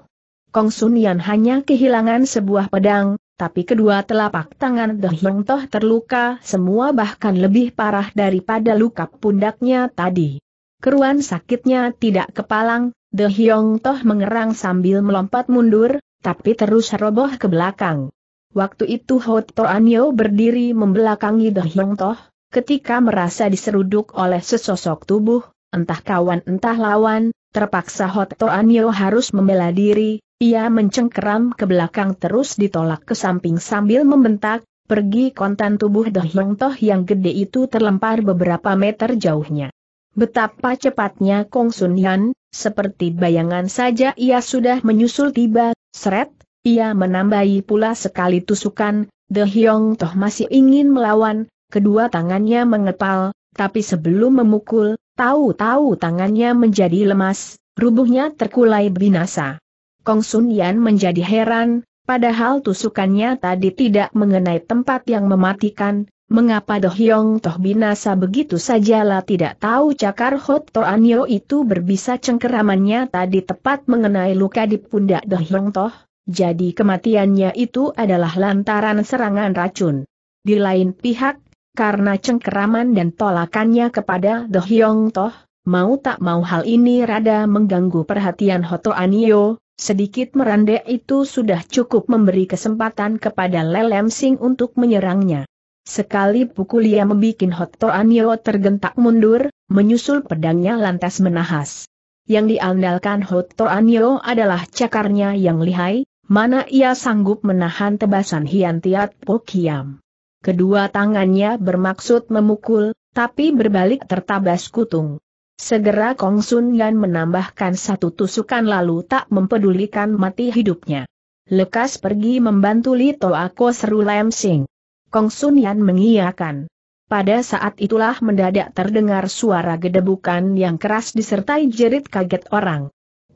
Kongsun Yan hanya kehilangan sebuah pedang, tapi kedua telapak tangan The Hyung Toh terluka semua bahkan lebih parah daripada luka pundaknya tadi. Keruan sakitnya tidak kepalang, The Hyung Toh mengerang sambil melompat mundur, tapi terus roboh ke belakang. Waktu itu Hot Toanyo berdiri membelakangi The Hyong Toh, ketika merasa diseruduk oleh sesosok tubuh, entah kawan entah lawan, terpaksa Hot Toanyo harus membela diri, ia mencengkeram ke belakang terus ditolak ke samping sambil membentak, pergi kontan tubuh The Hyong Toh yang gede itu terlempar beberapa meter jauhnya. Betapa cepatnya Kong Sun Yan, seperti bayangan saja ia sudah menyusul tiba, seret, ia menambahi pula sekali tusukan, The Hyong Toh masih ingin melawan, kedua tangannya mengepal, tapi sebelum memukul, tahu-tahu tangannya menjadi lemas, rubuhnya terkulai binasa. Kong Sun Yan menjadi heran, padahal tusukannya tadi tidak mengenai tempat yang mematikan, mengapa The Hyong Toh binasa begitu sajalah tidak tahu cakar Hot Anyo itu berbisa cengkeramannya tadi tepat mengenai luka di pundak The Hyong Toh, jadi kematiannya itu adalah lantaran serangan racun. Di lain pihak, karena cengkeraman dan tolakannya kepada The Hyong Toh, mau tak mau hal ini rada mengganggu perhatian Hoto Anio, sedikit merandek itu sudah cukup memberi kesempatan kepada Lelem Sing untuk menyerangnya. Sekali pukul ia membuat Hoto Anio tergentak mundur, menyusul pedangnya lantas menahas. Yang diandalkan Hoto Anio adalah cakarnya yang lihai, mana ia sanggup menahan tebasan Hian Tiat Po Kedua tangannya bermaksud memukul, tapi berbalik tertabas kutung. Segera Kong Sun Yan menambahkan satu tusukan lalu tak mempedulikan mati hidupnya. Lekas pergi membantu Li Ako seru Lam Sing. Kong Sun Yan mengiyakan. Pada saat itulah mendadak terdengar suara gedebukan yang keras disertai jerit kaget orang.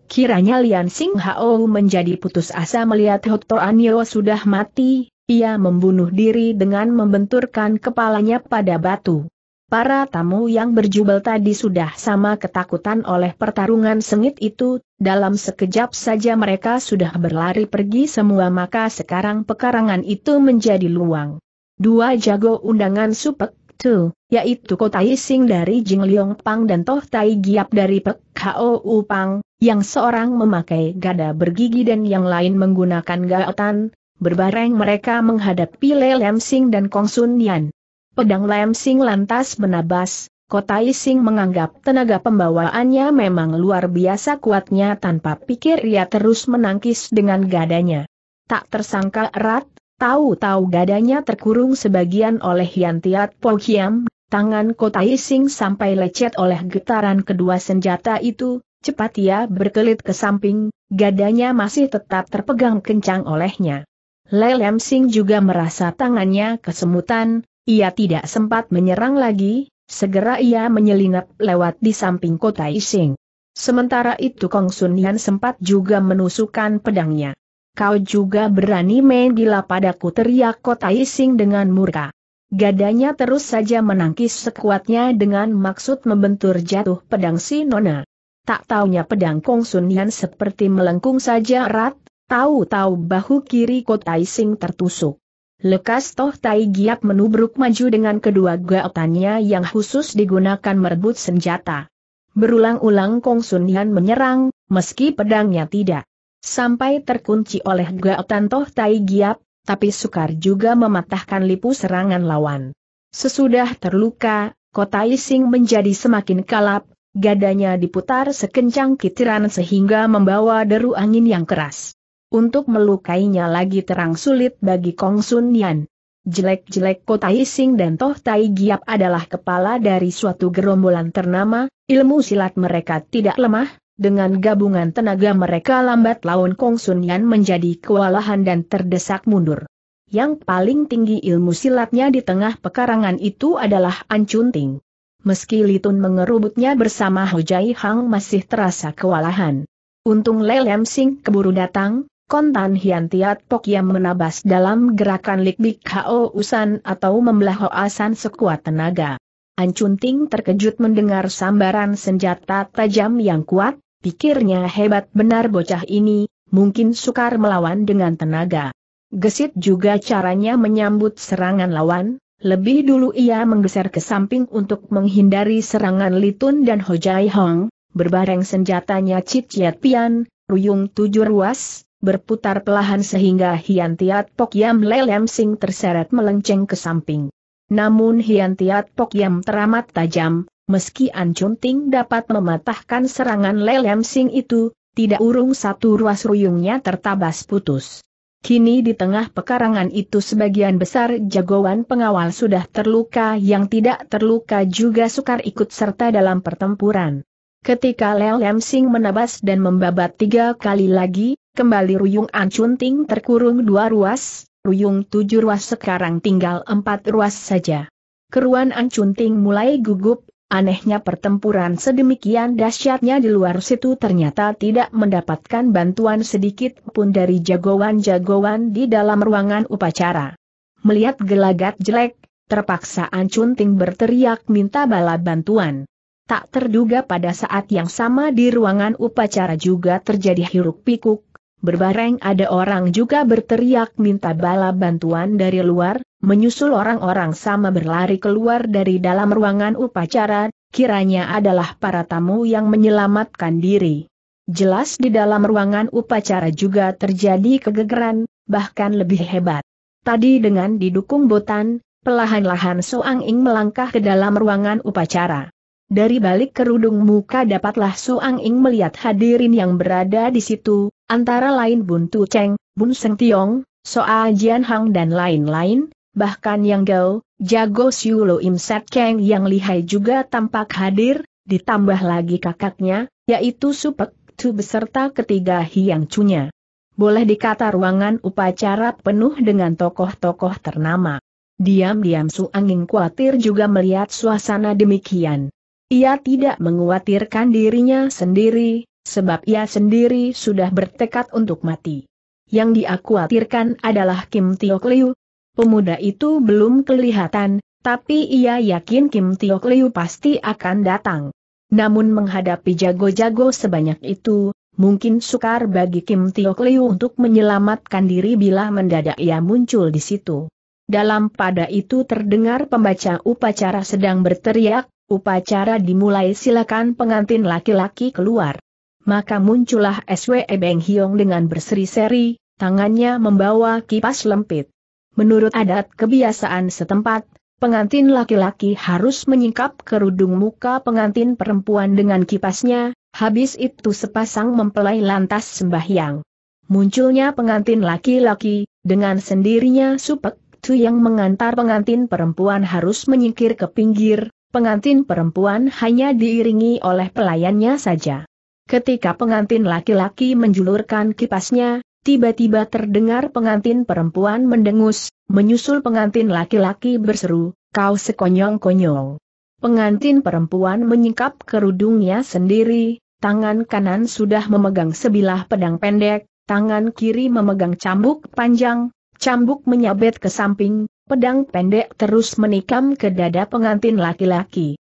Kiranya Lian Sing Hao menjadi putus asa melihat Hoto Anio sudah mati, ia membunuh diri dengan membenturkan kepalanya pada batu. Para tamu yang berjubel tadi sudah sama ketakutan oleh pertarungan sengit itu, dalam sekejap saja mereka sudah berlari pergi semua maka sekarang pekarangan itu menjadi luang. Dua jago undangan supek, Tu, yaitu Kota Sing dari Jing Liong Pang dan Toh Tai Giap dari Pek Hou Pang, yang seorang memakai gada bergigi dan yang lain menggunakan gaotan, berbareng mereka menghadapi Le Lem Sing dan Kong Sun Yan. Pedang Lem Sing lantas menabas, Kota Sing menganggap tenaga pembawaannya memang luar biasa kuatnya tanpa pikir ia terus menangkis dengan gadanya. Tak tersangka erat, Tahu-tahu gadanya terkurung sebagian oleh Yantiat Tiat tangan Kota Ising sampai lecet oleh getaran kedua senjata itu, cepat ia berkelit ke samping, gadanya masih tetap terpegang kencang olehnya. Lelem Sing juga merasa tangannya kesemutan, ia tidak sempat menyerang lagi, segera ia menyelinap lewat di samping Kota Ising. Sementara itu Kong Sun Yan sempat juga menusukkan pedangnya. Kau juga berani main gila padaku teriak kota ising dengan murka. Gadanya terus saja menangkis sekuatnya dengan maksud membentur jatuh pedang si Nona. Tak taunya pedang Kong Sun seperti melengkung saja erat, tahu-tahu bahu kiri kota ising tertusuk. Lekas Toh Tai Giap menubruk maju dengan kedua gaotannya yang khusus digunakan merebut senjata. Berulang-ulang Kong Sun menyerang, meski pedangnya tidak sampai terkunci oleh Gaotan Toh Tai Giap, tapi sukar juga mematahkan lipu serangan lawan. Sesudah terluka, kota Ising menjadi semakin kalap, gadanya diputar sekencang kitiran sehingga membawa deru angin yang keras. Untuk melukainya lagi terang sulit bagi Kong Sun Yan. Jelek-jelek kota Ising dan Toh Tai Giap adalah kepala dari suatu gerombolan ternama, ilmu silat mereka tidak lemah, dengan gabungan tenaga mereka lambat laun Kong Sun Yan menjadi kewalahan dan terdesak mundur. Yang paling tinggi ilmu silatnya di tengah pekarangan itu adalah Chun Ting. Meski Litun mengerubutnya bersama Jai Hang masih terasa kewalahan. Untung Lelem Sing keburu datang, Kontan Hian Tiat Pok yang menabas dalam gerakan Bik Hao Usan atau membelah Hoasan sekuat tenaga. Chun Ting terkejut mendengar sambaran senjata tajam yang kuat, Pikirnya hebat benar bocah ini, mungkin sukar melawan dengan tenaga. Gesit juga caranya menyambut serangan lawan, lebih dulu ia menggeser ke samping untuk menghindari serangan Litun dan Hojai Hong, berbareng senjatanya Cit Yat Pian, Ruyung Tujuh Ruas, berputar pelahan sehingga Hian Tiat Pok Yam Lelem Sing terseret melenceng ke samping. Namun Hian Tiat Pok Yam teramat tajam, meski Ancunting Ting dapat mematahkan serangan lelem sing itu, tidak urung satu ruas ruyungnya tertabas putus. Kini di tengah pekarangan itu sebagian besar jagoan pengawal sudah terluka yang tidak terluka juga sukar ikut serta dalam pertempuran. Ketika Leo Lem Sing menabas dan membabat tiga kali lagi, kembali Ruyung Ancunting Ting terkurung dua ruas, Ruyung tujuh ruas sekarang tinggal empat ruas saja. Keruan Ancunting Ting mulai gugup, Anehnya pertempuran sedemikian dahsyatnya di luar situ ternyata tidak mendapatkan bantuan sedikit pun dari jagoan-jagoan di dalam ruangan upacara. Melihat gelagat jelek, terpaksa Ancun berteriak minta bala bantuan. Tak terduga pada saat yang sama di ruangan upacara juga terjadi hiruk pikuk, Berbareng ada orang juga berteriak minta bala bantuan dari luar, menyusul orang-orang sama berlari keluar dari dalam ruangan upacara, kiranya adalah para tamu yang menyelamatkan diri. Jelas di dalam ruangan upacara juga terjadi kegegeran, bahkan lebih hebat. Tadi dengan didukung botan, pelahan-lahan Soang Ing melangkah ke dalam ruangan upacara. Dari balik kerudung muka dapatlah Suang Ing melihat hadirin yang berada di situ, antara lain Bun Tu Cheng, Bun Seng Tiong, Soa Jian Hang dan lain-lain, bahkan Yang Gao, Jago Siu Lo Im Set Cheng yang lihai juga tampak hadir, ditambah lagi kakaknya, yaitu Supek Tu beserta ketiga Hiang Cunya. Boleh dikata ruangan upacara penuh dengan tokoh-tokoh ternama. Diam-diam Su Ing khawatir juga melihat suasana demikian. Ia tidak menguatirkan dirinya sendiri, sebab ia sendiri sudah bertekad untuk mati. Yang diakuatirkan adalah Kim Tiok Liu. Pemuda itu belum kelihatan, tapi ia yakin Kim Tiok Liu pasti akan datang. Namun menghadapi jago-jago sebanyak itu, mungkin sukar bagi Kim Tiok Liu untuk menyelamatkan diri bila mendadak ia muncul di situ. Dalam pada itu terdengar pembaca upacara sedang berteriak, Upacara dimulai silakan pengantin laki-laki keluar. Maka muncullah SWE Beng Hiong dengan berseri-seri, tangannya membawa kipas lempit. Menurut adat kebiasaan setempat, pengantin laki-laki harus menyingkap kerudung muka pengantin perempuan dengan kipasnya, habis itu sepasang mempelai lantas sembahyang. Munculnya pengantin laki-laki, dengan sendirinya supek Tu yang mengantar pengantin perempuan harus menyingkir ke pinggir, pengantin perempuan hanya diiringi oleh pelayannya saja. Ketika pengantin laki-laki menjulurkan kipasnya, tiba-tiba terdengar pengantin perempuan mendengus, menyusul pengantin laki-laki berseru, kau sekonyong-konyong. Pengantin perempuan menyingkap kerudungnya sendiri, tangan kanan sudah memegang sebilah pedang pendek, tangan kiri memegang cambuk panjang, cambuk menyabet ke samping, pedang pendek terus menikam ke dada pengantin laki-laki.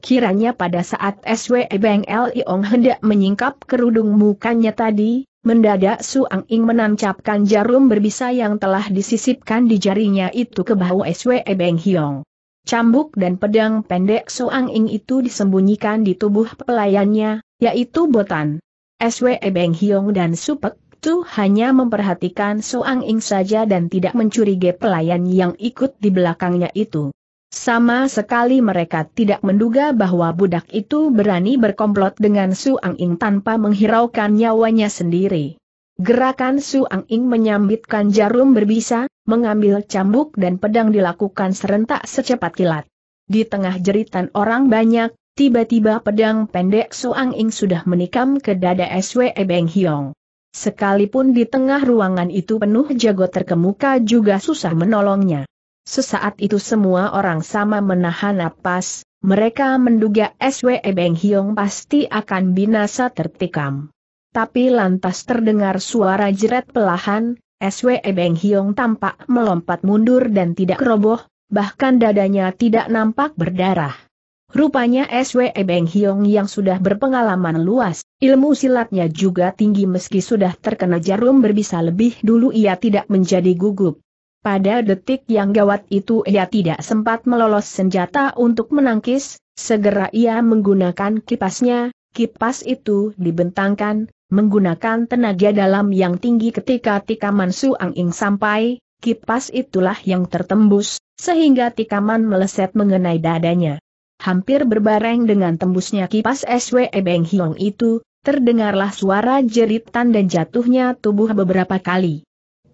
Kiranya pada saat SW Beng Ong hendak menyingkap kerudung mukanya tadi, mendadak Suang Ing menancapkan jarum berbisa yang telah disisipkan di jarinya itu ke bahu SW Beng Hiong. Cambuk dan pedang pendek Suang Ing itu disembunyikan di tubuh pelayannya, yaitu Botan. SW Beng Hiong dan Supek itu hanya memperhatikan Soang Ing saja dan tidak mencurigai pelayan yang ikut di belakangnya itu. Sama sekali mereka tidak menduga bahwa budak itu berani berkomplot dengan Su Ang Ing tanpa menghiraukan nyawanya sendiri. Gerakan Su Ang Ing menyambitkan jarum berbisa, mengambil cambuk dan pedang dilakukan serentak secepat kilat. Di tengah jeritan orang banyak, tiba-tiba pedang pendek Su Ang Ing sudah menikam ke dada SWE Beng Hiong. Sekalipun di tengah ruangan itu penuh jago terkemuka juga susah menolongnya. Sesaat itu semua orang sama menahan napas, mereka menduga SWE Beng Hiong pasti akan binasa tertikam. Tapi lantas terdengar suara jeret pelahan, SWE Beng Hiong tampak melompat mundur dan tidak roboh, bahkan dadanya tidak nampak berdarah. Rupanya SWE Beng Hiong yang sudah berpengalaman luas, ilmu silatnya juga tinggi meski sudah terkena jarum berbisa lebih dulu ia tidak menjadi gugup. Pada detik yang gawat itu ia tidak sempat melolos senjata untuk menangkis, segera ia menggunakan kipasnya, kipas itu dibentangkan, menggunakan tenaga dalam yang tinggi ketika tikaman Su Ang Ing sampai, kipas itulah yang tertembus, sehingga tikaman meleset mengenai dadanya hampir berbareng dengan tembusnya kipas SWE Beng Hiong itu, terdengarlah suara jeritan dan jatuhnya tubuh beberapa kali.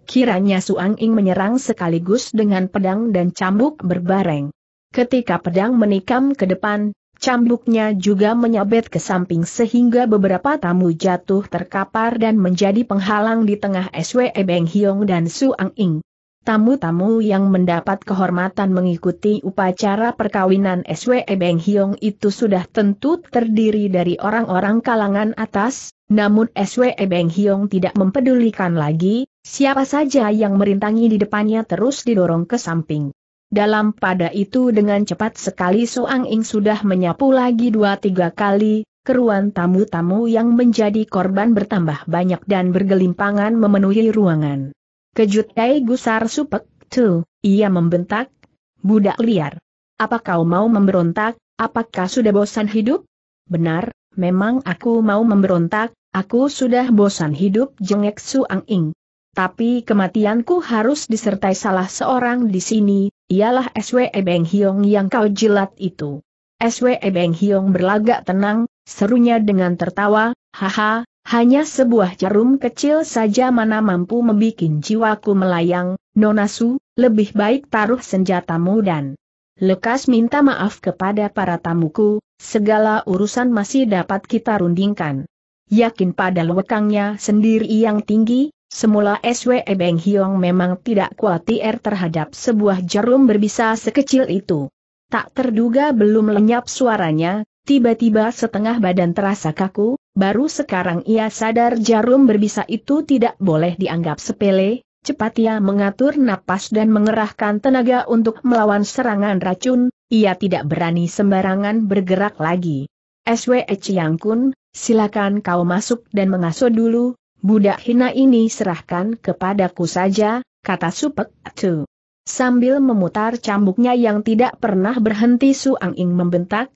Kiranya Suang Ing menyerang sekaligus dengan pedang dan cambuk berbareng. Ketika pedang menikam ke depan, cambuknya juga menyabet ke samping sehingga beberapa tamu jatuh terkapar dan menjadi penghalang di tengah SWE Beng Hiong dan Suang Ing. Tamu-tamu yang mendapat kehormatan mengikuti upacara perkawinan SWE Beng Hiong itu sudah tentu terdiri dari orang-orang kalangan atas, namun SWE Beng Hiong tidak mempedulikan lagi, siapa saja yang merintangi di depannya terus didorong ke samping. Dalam pada itu dengan cepat sekali Soang Ing sudah menyapu lagi dua tiga kali, keruan tamu-tamu yang menjadi korban bertambah banyak dan bergelimpangan memenuhi ruangan. Kejut Kai Gusar Supek, tuh, ia membentak. Budak liar. Apa kau mau memberontak, apakah sudah bosan hidup? Benar, memang aku mau memberontak, aku sudah bosan hidup jengek Suang Ing. Tapi kematianku harus disertai salah seorang di sini, ialah SWE Beng Hiong yang kau jilat itu. SWE Beng Hiong berlagak tenang, serunya dengan tertawa, haha, hanya sebuah jarum kecil saja mana mampu membuat jiwaku melayang, Nonasu, lebih baik taruh senjatamu dan lekas minta maaf kepada para tamuku, segala urusan masih dapat kita rundingkan. Yakin pada lewekangnya sendiri yang tinggi, semula SWE Beng Hiong memang tidak kuatir terhadap sebuah jarum berbisa sekecil itu. Tak terduga belum lenyap suaranya, Tiba-tiba setengah badan terasa kaku, baru sekarang ia sadar jarum berbisa itu tidak boleh dianggap sepele, cepat ia mengatur napas dan mengerahkan tenaga untuk melawan serangan racun, ia tidak berani sembarangan bergerak lagi. SWE Chiang Kun, silakan kau masuk dan mengasuh dulu, budak hina ini serahkan kepadaku saja, kata Supek Tu. Sambil memutar cambuknya yang tidak pernah berhenti Suang Ing membentak,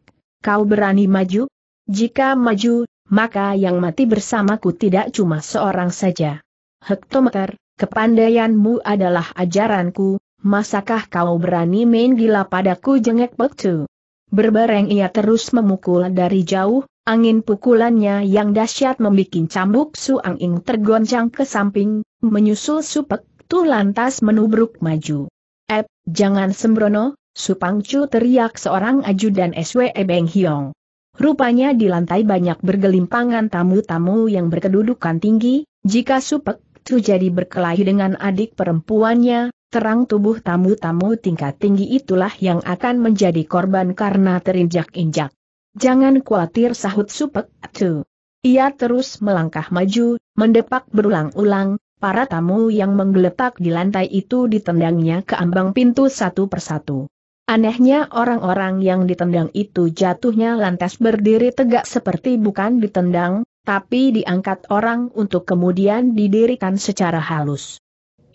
kau berani maju? Jika maju, maka yang mati bersamaku tidak cuma seorang saja. Hektometer, kepandaianmu adalah ajaranku, masakah kau berani main gila padaku jengek Pektu? Berbareng ia terus memukul dari jauh, angin pukulannya yang dahsyat membuat cambuk Suang Ing tergoncang ke samping, menyusul Supek Tu lantas menubruk maju. Ep, jangan sembrono, Supangcu teriak seorang ajudan SWE Beng Hiong. Rupanya di lantai banyak bergelimpangan tamu-tamu yang berkedudukan tinggi, jika Supek Cu jadi berkelahi dengan adik perempuannya, terang tubuh tamu-tamu tingkat tinggi itulah yang akan menjadi korban karena terinjak-injak. Jangan khawatir sahut Supek Cu. Ia terus melangkah maju, mendepak berulang-ulang, para tamu yang menggeletak di lantai itu ditendangnya ke ambang pintu satu persatu. Anehnya orang-orang yang ditendang itu jatuhnya lantas berdiri tegak seperti bukan ditendang, tapi diangkat orang untuk kemudian didirikan secara halus.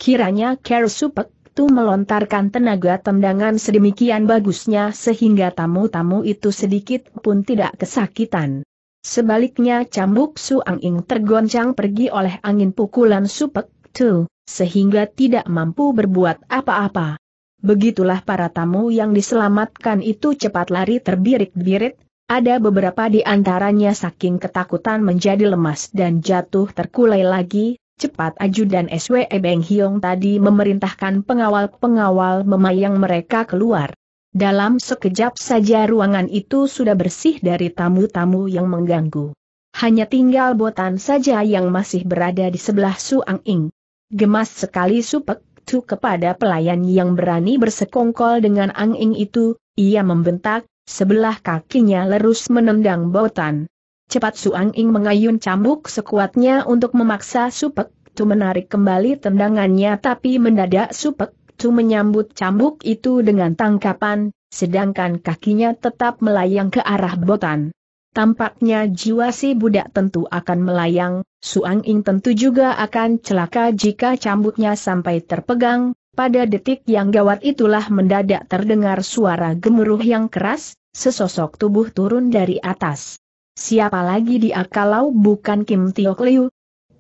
Kiranya Ker Supek itu melontarkan tenaga tendangan sedemikian bagusnya sehingga tamu-tamu itu sedikit pun tidak kesakitan. Sebaliknya cambuk Suang Ing tergoncang pergi oleh angin pukulan Supek Tu, sehingga tidak mampu berbuat apa-apa. Begitulah para tamu yang diselamatkan itu cepat lari terbirit-birit, ada beberapa di antaranya saking ketakutan menjadi lemas dan jatuh terkulai lagi, cepat ajudan SWE Beng Hiong tadi memerintahkan pengawal-pengawal memayang mereka keluar. Dalam sekejap saja ruangan itu sudah bersih dari tamu-tamu yang mengganggu. Hanya tinggal botan saja yang masih berada di sebelah Suang Ing. Gemas sekali supek, Tu kepada pelayan yang berani bersekongkol dengan Ang Ing itu, ia membentak, sebelah kakinya lerus menendang botan. Cepat Su Ang Ing mengayun cambuk sekuatnya untuk memaksa Supek Tu menarik kembali tendangannya tapi mendadak Supek Tu menyambut cambuk itu dengan tangkapan, sedangkan kakinya tetap melayang ke arah botan. Tampaknya jiwa si budak tentu akan melayang, Suang Ing tentu juga akan celaka jika cambuknya sampai terpegang, pada detik yang gawat itulah mendadak terdengar suara gemuruh yang keras, sesosok tubuh turun dari atas. Siapa lagi dia kalau bukan Kim Tiok Liu,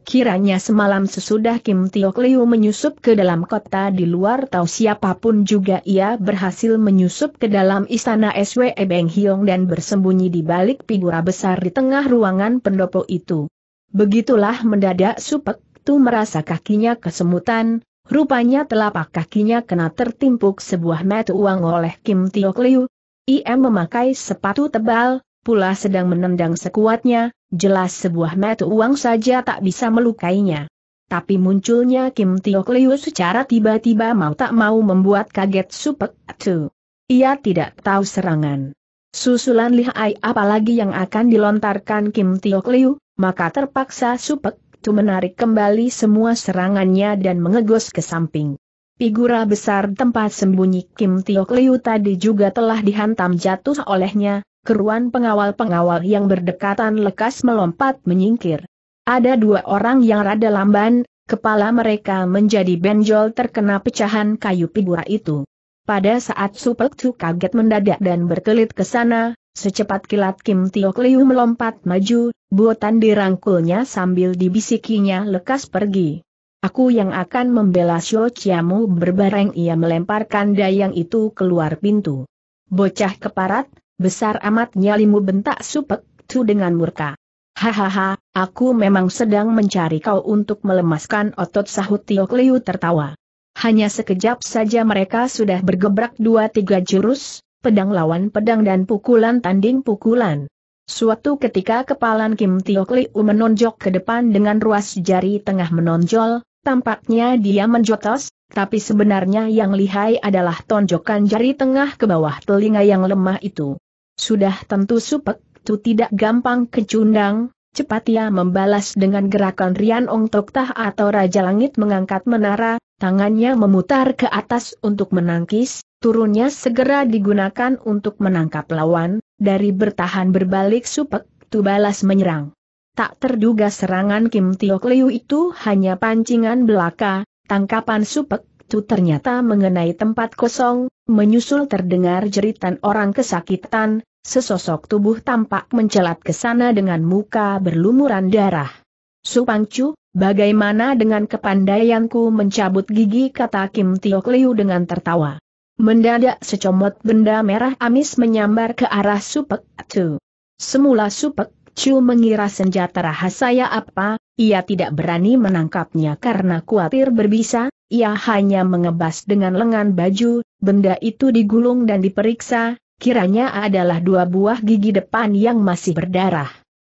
Kiranya semalam sesudah Kim Tio Liu menyusup ke dalam kota di luar tahu siapapun juga ia berhasil menyusup ke dalam istana SWE Beng Hiong dan bersembunyi di balik figura besar di tengah ruangan pendopo itu. Begitulah mendadak Supek Tu merasa kakinya kesemutan, rupanya telapak kakinya kena tertimpuk sebuah metu uang oleh Kim Tio Liu. Ia memakai sepatu tebal, pula sedang menendang sekuatnya, Jelas sebuah metu uang saja tak bisa melukainya. Tapi munculnya Kim Tiok Liu secara tiba-tiba mau tak mau membuat kaget Supek Tu. Ia tidak tahu serangan. Susulan lihai apalagi yang akan dilontarkan Kim Tiok Liu, maka terpaksa Supek Tu menarik kembali semua serangannya dan mengegos ke samping. Figura besar tempat sembunyi Kim Tiok Liu tadi juga telah dihantam jatuh olehnya, keruan pengawal-pengawal yang berdekatan lekas melompat menyingkir. Ada dua orang yang rada lamban, kepala mereka menjadi benjol terkena pecahan kayu pigura itu. Pada saat Super Chu kaget mendadak dan berkelit ke sana, Secepat kilat Kim Tio Liu melompat maju, buatan dirangkulnya sambil dibisikinya lekas pergi. Aku yang akan membela Xiao Chiamu berbareng ia melemparkan dayang itu keluar pintu. Bocah keparat, besar amat nyalimu bentak Supek Tu dengan murka. Hahaha, aku memang sedang mencari kau untuk melemaskan otot sahut Tio Kliu tertawa. Hanya sekejap saja mereka sudah bergebrak dua tiga jurus, pedang lawan pedang dan pukulan tanding pukulan. Suatu ketika kepalan Kim Tio Kliu menonjok ke depan dengan ruas jari tengah menonjol, tampaknya dia menjotos, tapi sebenarnya yang lihai adalah tonjokan jari tengah ke bawah telinga yang lemah itu. Sudah tentu Supek Tu tidak gampang kecundang, cepat ia membalas dengan gerakan Rian Ong Toktah atau Raja Langit mengangkat menara, tangannya memutar ke atas untuk menangkis, turunnya segera digunakan untuk menangkap lawan, dari bertahan berbalik Supek Tu balas menyerang. Tak terduga serangan Kim Tio Liu itu hanya pancingan belaka, tangkapan Supek Tu ternyata mengenai tempat kosong, menyusul terdengar jeritan orang kesakitan, sesosok tubuh tampak mencelat ke sana dengan muka berlumuran darah. Supangcu, bagaimana dengan kepandaianku mencabut gigi kata Kim Tiok Liu dengan tertawa. Mendadak secomot benda merah amis menyambar ke arah Supek Chu. Semula Supek Chu mengira senjata rahasia apa, ia tidak berani menangkapnya karena khawatir berbisa, ia hanya mengebas dengan lengan baju, benda itu digulung dan diperiksa, kiranya adalah dua buah gigi depan yang masih berdarah.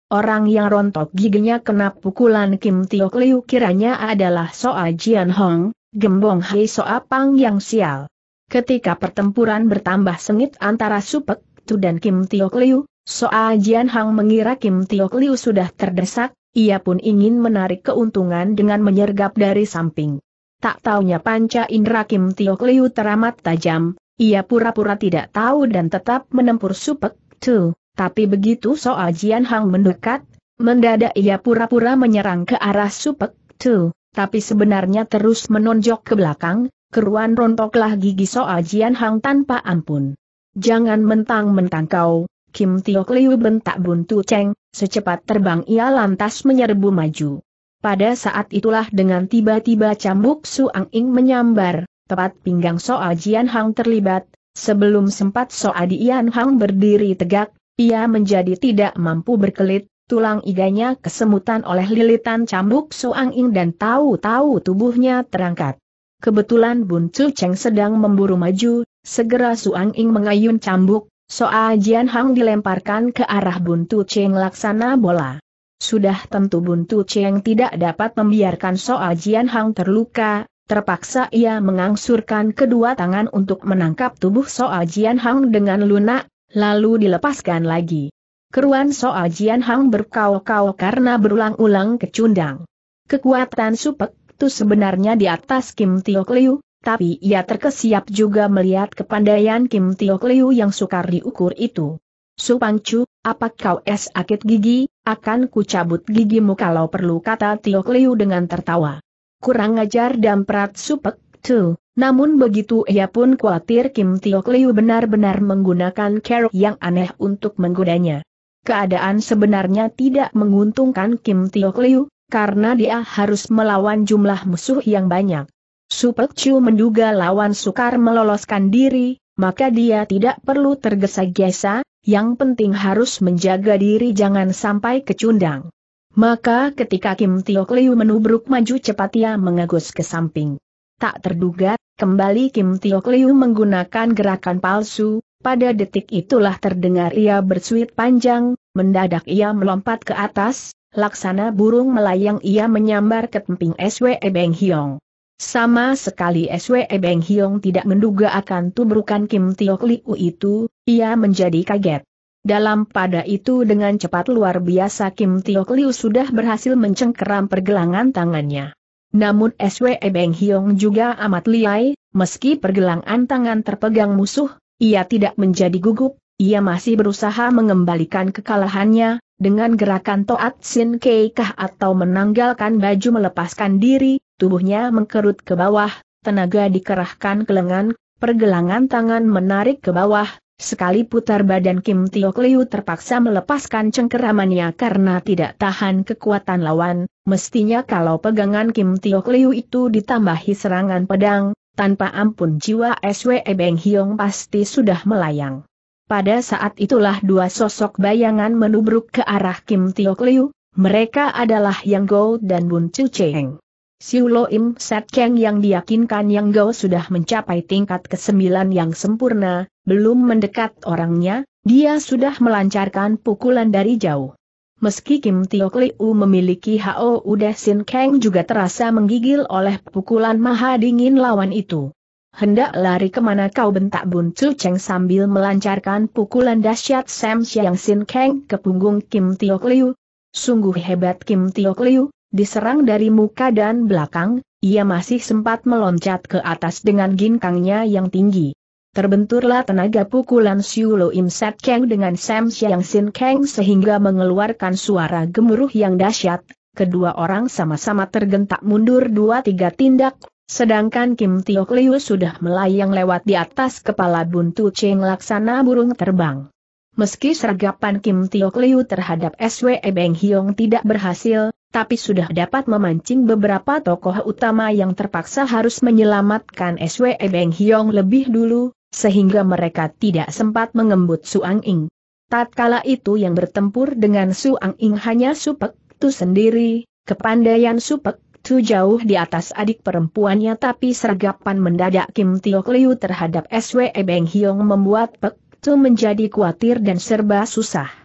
Orang yang rontok giginya kena pukulan Kim Tio Liu kiranya adalah Soa Jian Hong, gembong Hei Soa Pang yang sial. Ketika pertempuran bertambah sengit antara Supek Tu dan Kim Tio Liu, Soa Jian Hong mengira Kim Tio Liu sudah terdesak, ia pun ingin menarik keuntungan dengan menyergap dari samping. Tak taunya panca Indra Kim Tio Liu teramat tajam, ia pura-pura tidak tahu dan tetap menempur supek, tuh. Tapi begitu soal Jian Hang mendekat, mendadak ia pura-pura menyerang ke arah supek, tuh. Tapi sebenarnya terus menonjok ke belakang, keruan rontoklah gigi soal Jian Hang tanpa ampun. Jangan mentang-mentang kau, Kim Tio Liu bentak buntu ceng. secepat terbang ia lantas menyerbu maju. Pada saat itulah dengan tiba-tiba cambuk Suang Ing menyambar, tepat pinggang Soa Jian Hang terlibat, sebelum sempat Soa Dian Hang berdiri tegak, ia menjadi tidak mampu berkelit, tulang iganya kesemutan oleh lilitan cambuk Suang Ing dan tahu-tahu tubuhnya terangkat. Kebetulan Bun Chu Cheng sedang memburu maju, segera Suang Ing mengayun cambuk, Soa Jian Hang dilemparkan ke arah Bun Chu Cheng laksana bola. Sudah tentu Buntu Cheng tidak dapat membiarkan soal Jian Hang terluka, terpaksa ia mengangsurkan kedua tangan untuk menangkap tubuh soal Jian Hang dengan lunak, lalu dilepaskan lagi. Keruan soal Jian Hang berkau-kau karena berulang-ulang kecundang. Kekuatan Supek itu sebenarnya di atas Kim Tio Liu, tapi ia terkesiap juga melihat kepandaian Kim Tio Liu yang sukar diukur itu. Supangcu, apa kau es sakit gigi, akan ku cabut gigimu kalau perlu kata Tio Liu dengan tertawa. Kurang ajar dan damprat supek, tu. Namun begitu ia pun khawatir Kim Tio Liu benar-benar menggunakan cara yang aneh untuk menggodanya. Keadaan sebenarnya tidak menguntungkan Kim Tio Liu, karena dia harus melawan jumlah musuh yang banyak. Supek Chu menduga lawan sukar meloloskan diri, maka dia tidak perlu tergesa-gesa, yang penting harus menjaga diri jangan sampai kecundang. Maka ketika Kim Tiok Liu menubruk maju cepat ia mengagus ke samping. Tak terduga, kembali Kim Tiok Liu menggunakan gerakan palsu, pada detik itulah terdengar ia bersuit panjang, mendadak ia melompat ke atas, laksana burung melayang ia menyambar ke temping SWE Beng Hiong. Sama sekali SW Beng Hiong tidak menduga akan tubrukan Kim Tiok Liu itu, ia menjadi kaget. Dalam pada itu dengan cepat luar biasa Kim Tiok Liu sudah berhasil mencengkeram pergelangan tangannya. Namun SW Beng Hiong juga amat liai, meski pergelangan tangan terpegang musuh, ia tidak menjadi gugup, ia masih berusaha mengembalikan kekalahannya, dengan gerakan Toat Sin Kei Kah atau menanggalkan baju melepaskan diri, tubuhnya mengkerut ke bawah, tenaga dikerahkan ke lengan, pergelangan tangan menarik ke bawah, sekali putar badan Kim Tiok Liu terpaksa melepaskan cengkeramannya karena tidak tahan kekuatan lawan, mestinya kalau pegangan Kim Tiok Liu itu ditambahi serangan pedang, tanpa ampun jiwa SWE Beng Hiong pasti sudah melayang. Pada saat itulah dua sosok bayangan menubruk ke arah Kim Tiok Liu, mereka adalah Yang Go dan Bun Chu Cheng. Siulo Im Set Keng yang diyakinkan Yang Gao sudah mencapai tingkat kesembilan yang sempurna, belum mendekat orangnya, dia sudah melancarkan pukulan dari jauh. Meski Kim Tio U memiliki HO, Udah Sin Keng juga terasa menggigil oleh pukulan maha dingin lawan itu. Hendak lari kemana kau bentak Bun Tzu Cheng sambil melancarkan pukulan dahsyat Sam Siang Sin Keng ke punggung Kim Tio Liu. Sungguh hebat Kim Tio Liu, Diserang dari muka dan belakang, ia masih sempat meloncat ke atas dengan ginkangnya yang tinggi. Terbenturlah tenaga pukulan Siu Lo Im Set Keng dengan Sam Siang Sin Keng sehingga mengeluarkan suara gemuruh yang dahsyat. Kedua orang sama-sama tergentak mundur dua tiga tindak, sedangkan Kim Tiok Liu sudah melayang lewat di atas kepala buntu Cheng laksana burung terbang. Meski sergapan Kim Tiok Liu terhadap SWE Beng Hiong tidak berhasil, tapi sudah dapat memancing beberapa tokoh utama yang terpaksa harus menyelamatkan SWE Beng Hiong lebih dulu, sehingga mereka tidak sempat mengembut Suang Ing. Tatkala itu yang bertempur dengan Suang Ing hanya Supek Tu sendiri, kepandaian Supek Tu jauh di atas adik perempuannya tapi sergapan mendadak Kim Tiok Liu terhadap SWE Beng Hiong membuat Pek Tu menjadi khawatir dan serba susah.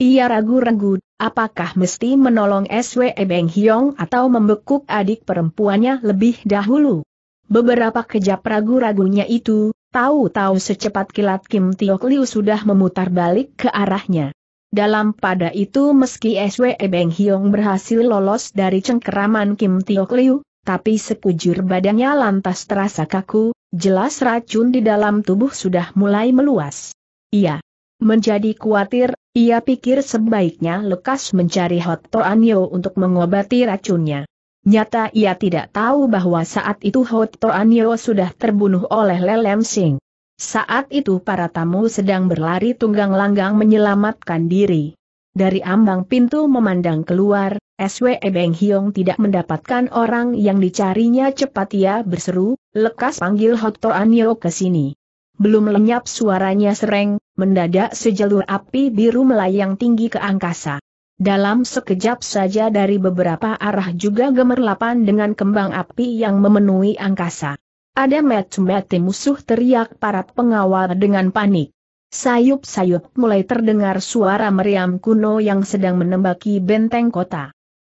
Ia ragu-ragu, apakah mesti menolong SWE Beng Hiong atau membekuk adik perempuannya lebih dahulu. Beberapa kejap ragu-ragunya itu, tahu-tahu secepat kilat Kim Tiok Liu sudah memutar balik ke arahnya. Dalam pada itu meski SWE Beng Hiong berhasil lolos dari cengkeraman Kim Tiok Liu, tapi sekujur badannya lantas terasa kaku, jelas racun di dalam tubuh sudah mulai meluas. Ia menjadi khawatir, ia pikir sebaiknya lekas mencari Hot Toanyo untuk mengobati racunnya. Nyata ia tidak tahu bahwa saat itu Hot Toanyo sudah terbunuh oleh Lelem Sing. Saat itu para tamu sedang berlari tunggang langgang menyelamatkan diri. Dari ambang pintu memandang keluar, Swe Beng Hiong tidak mendapatkan orang yang dicarinya cepat ia berseru, lekas panggil Hot Toanyo ke sini belum lenyap suaranya sereng, mendadak sejalur api biru melayang tinggi ke angkasa. Dalam sekejap saja dari beberapa arah juga gemerlapan dengan kembang api yang memenuhi angkasa. Ada mete-mete musuh teriak para pengawal dengan panik. Sayup-sayup mulai terdengar suara meriam kuno yang sedang menembaki benteng kota.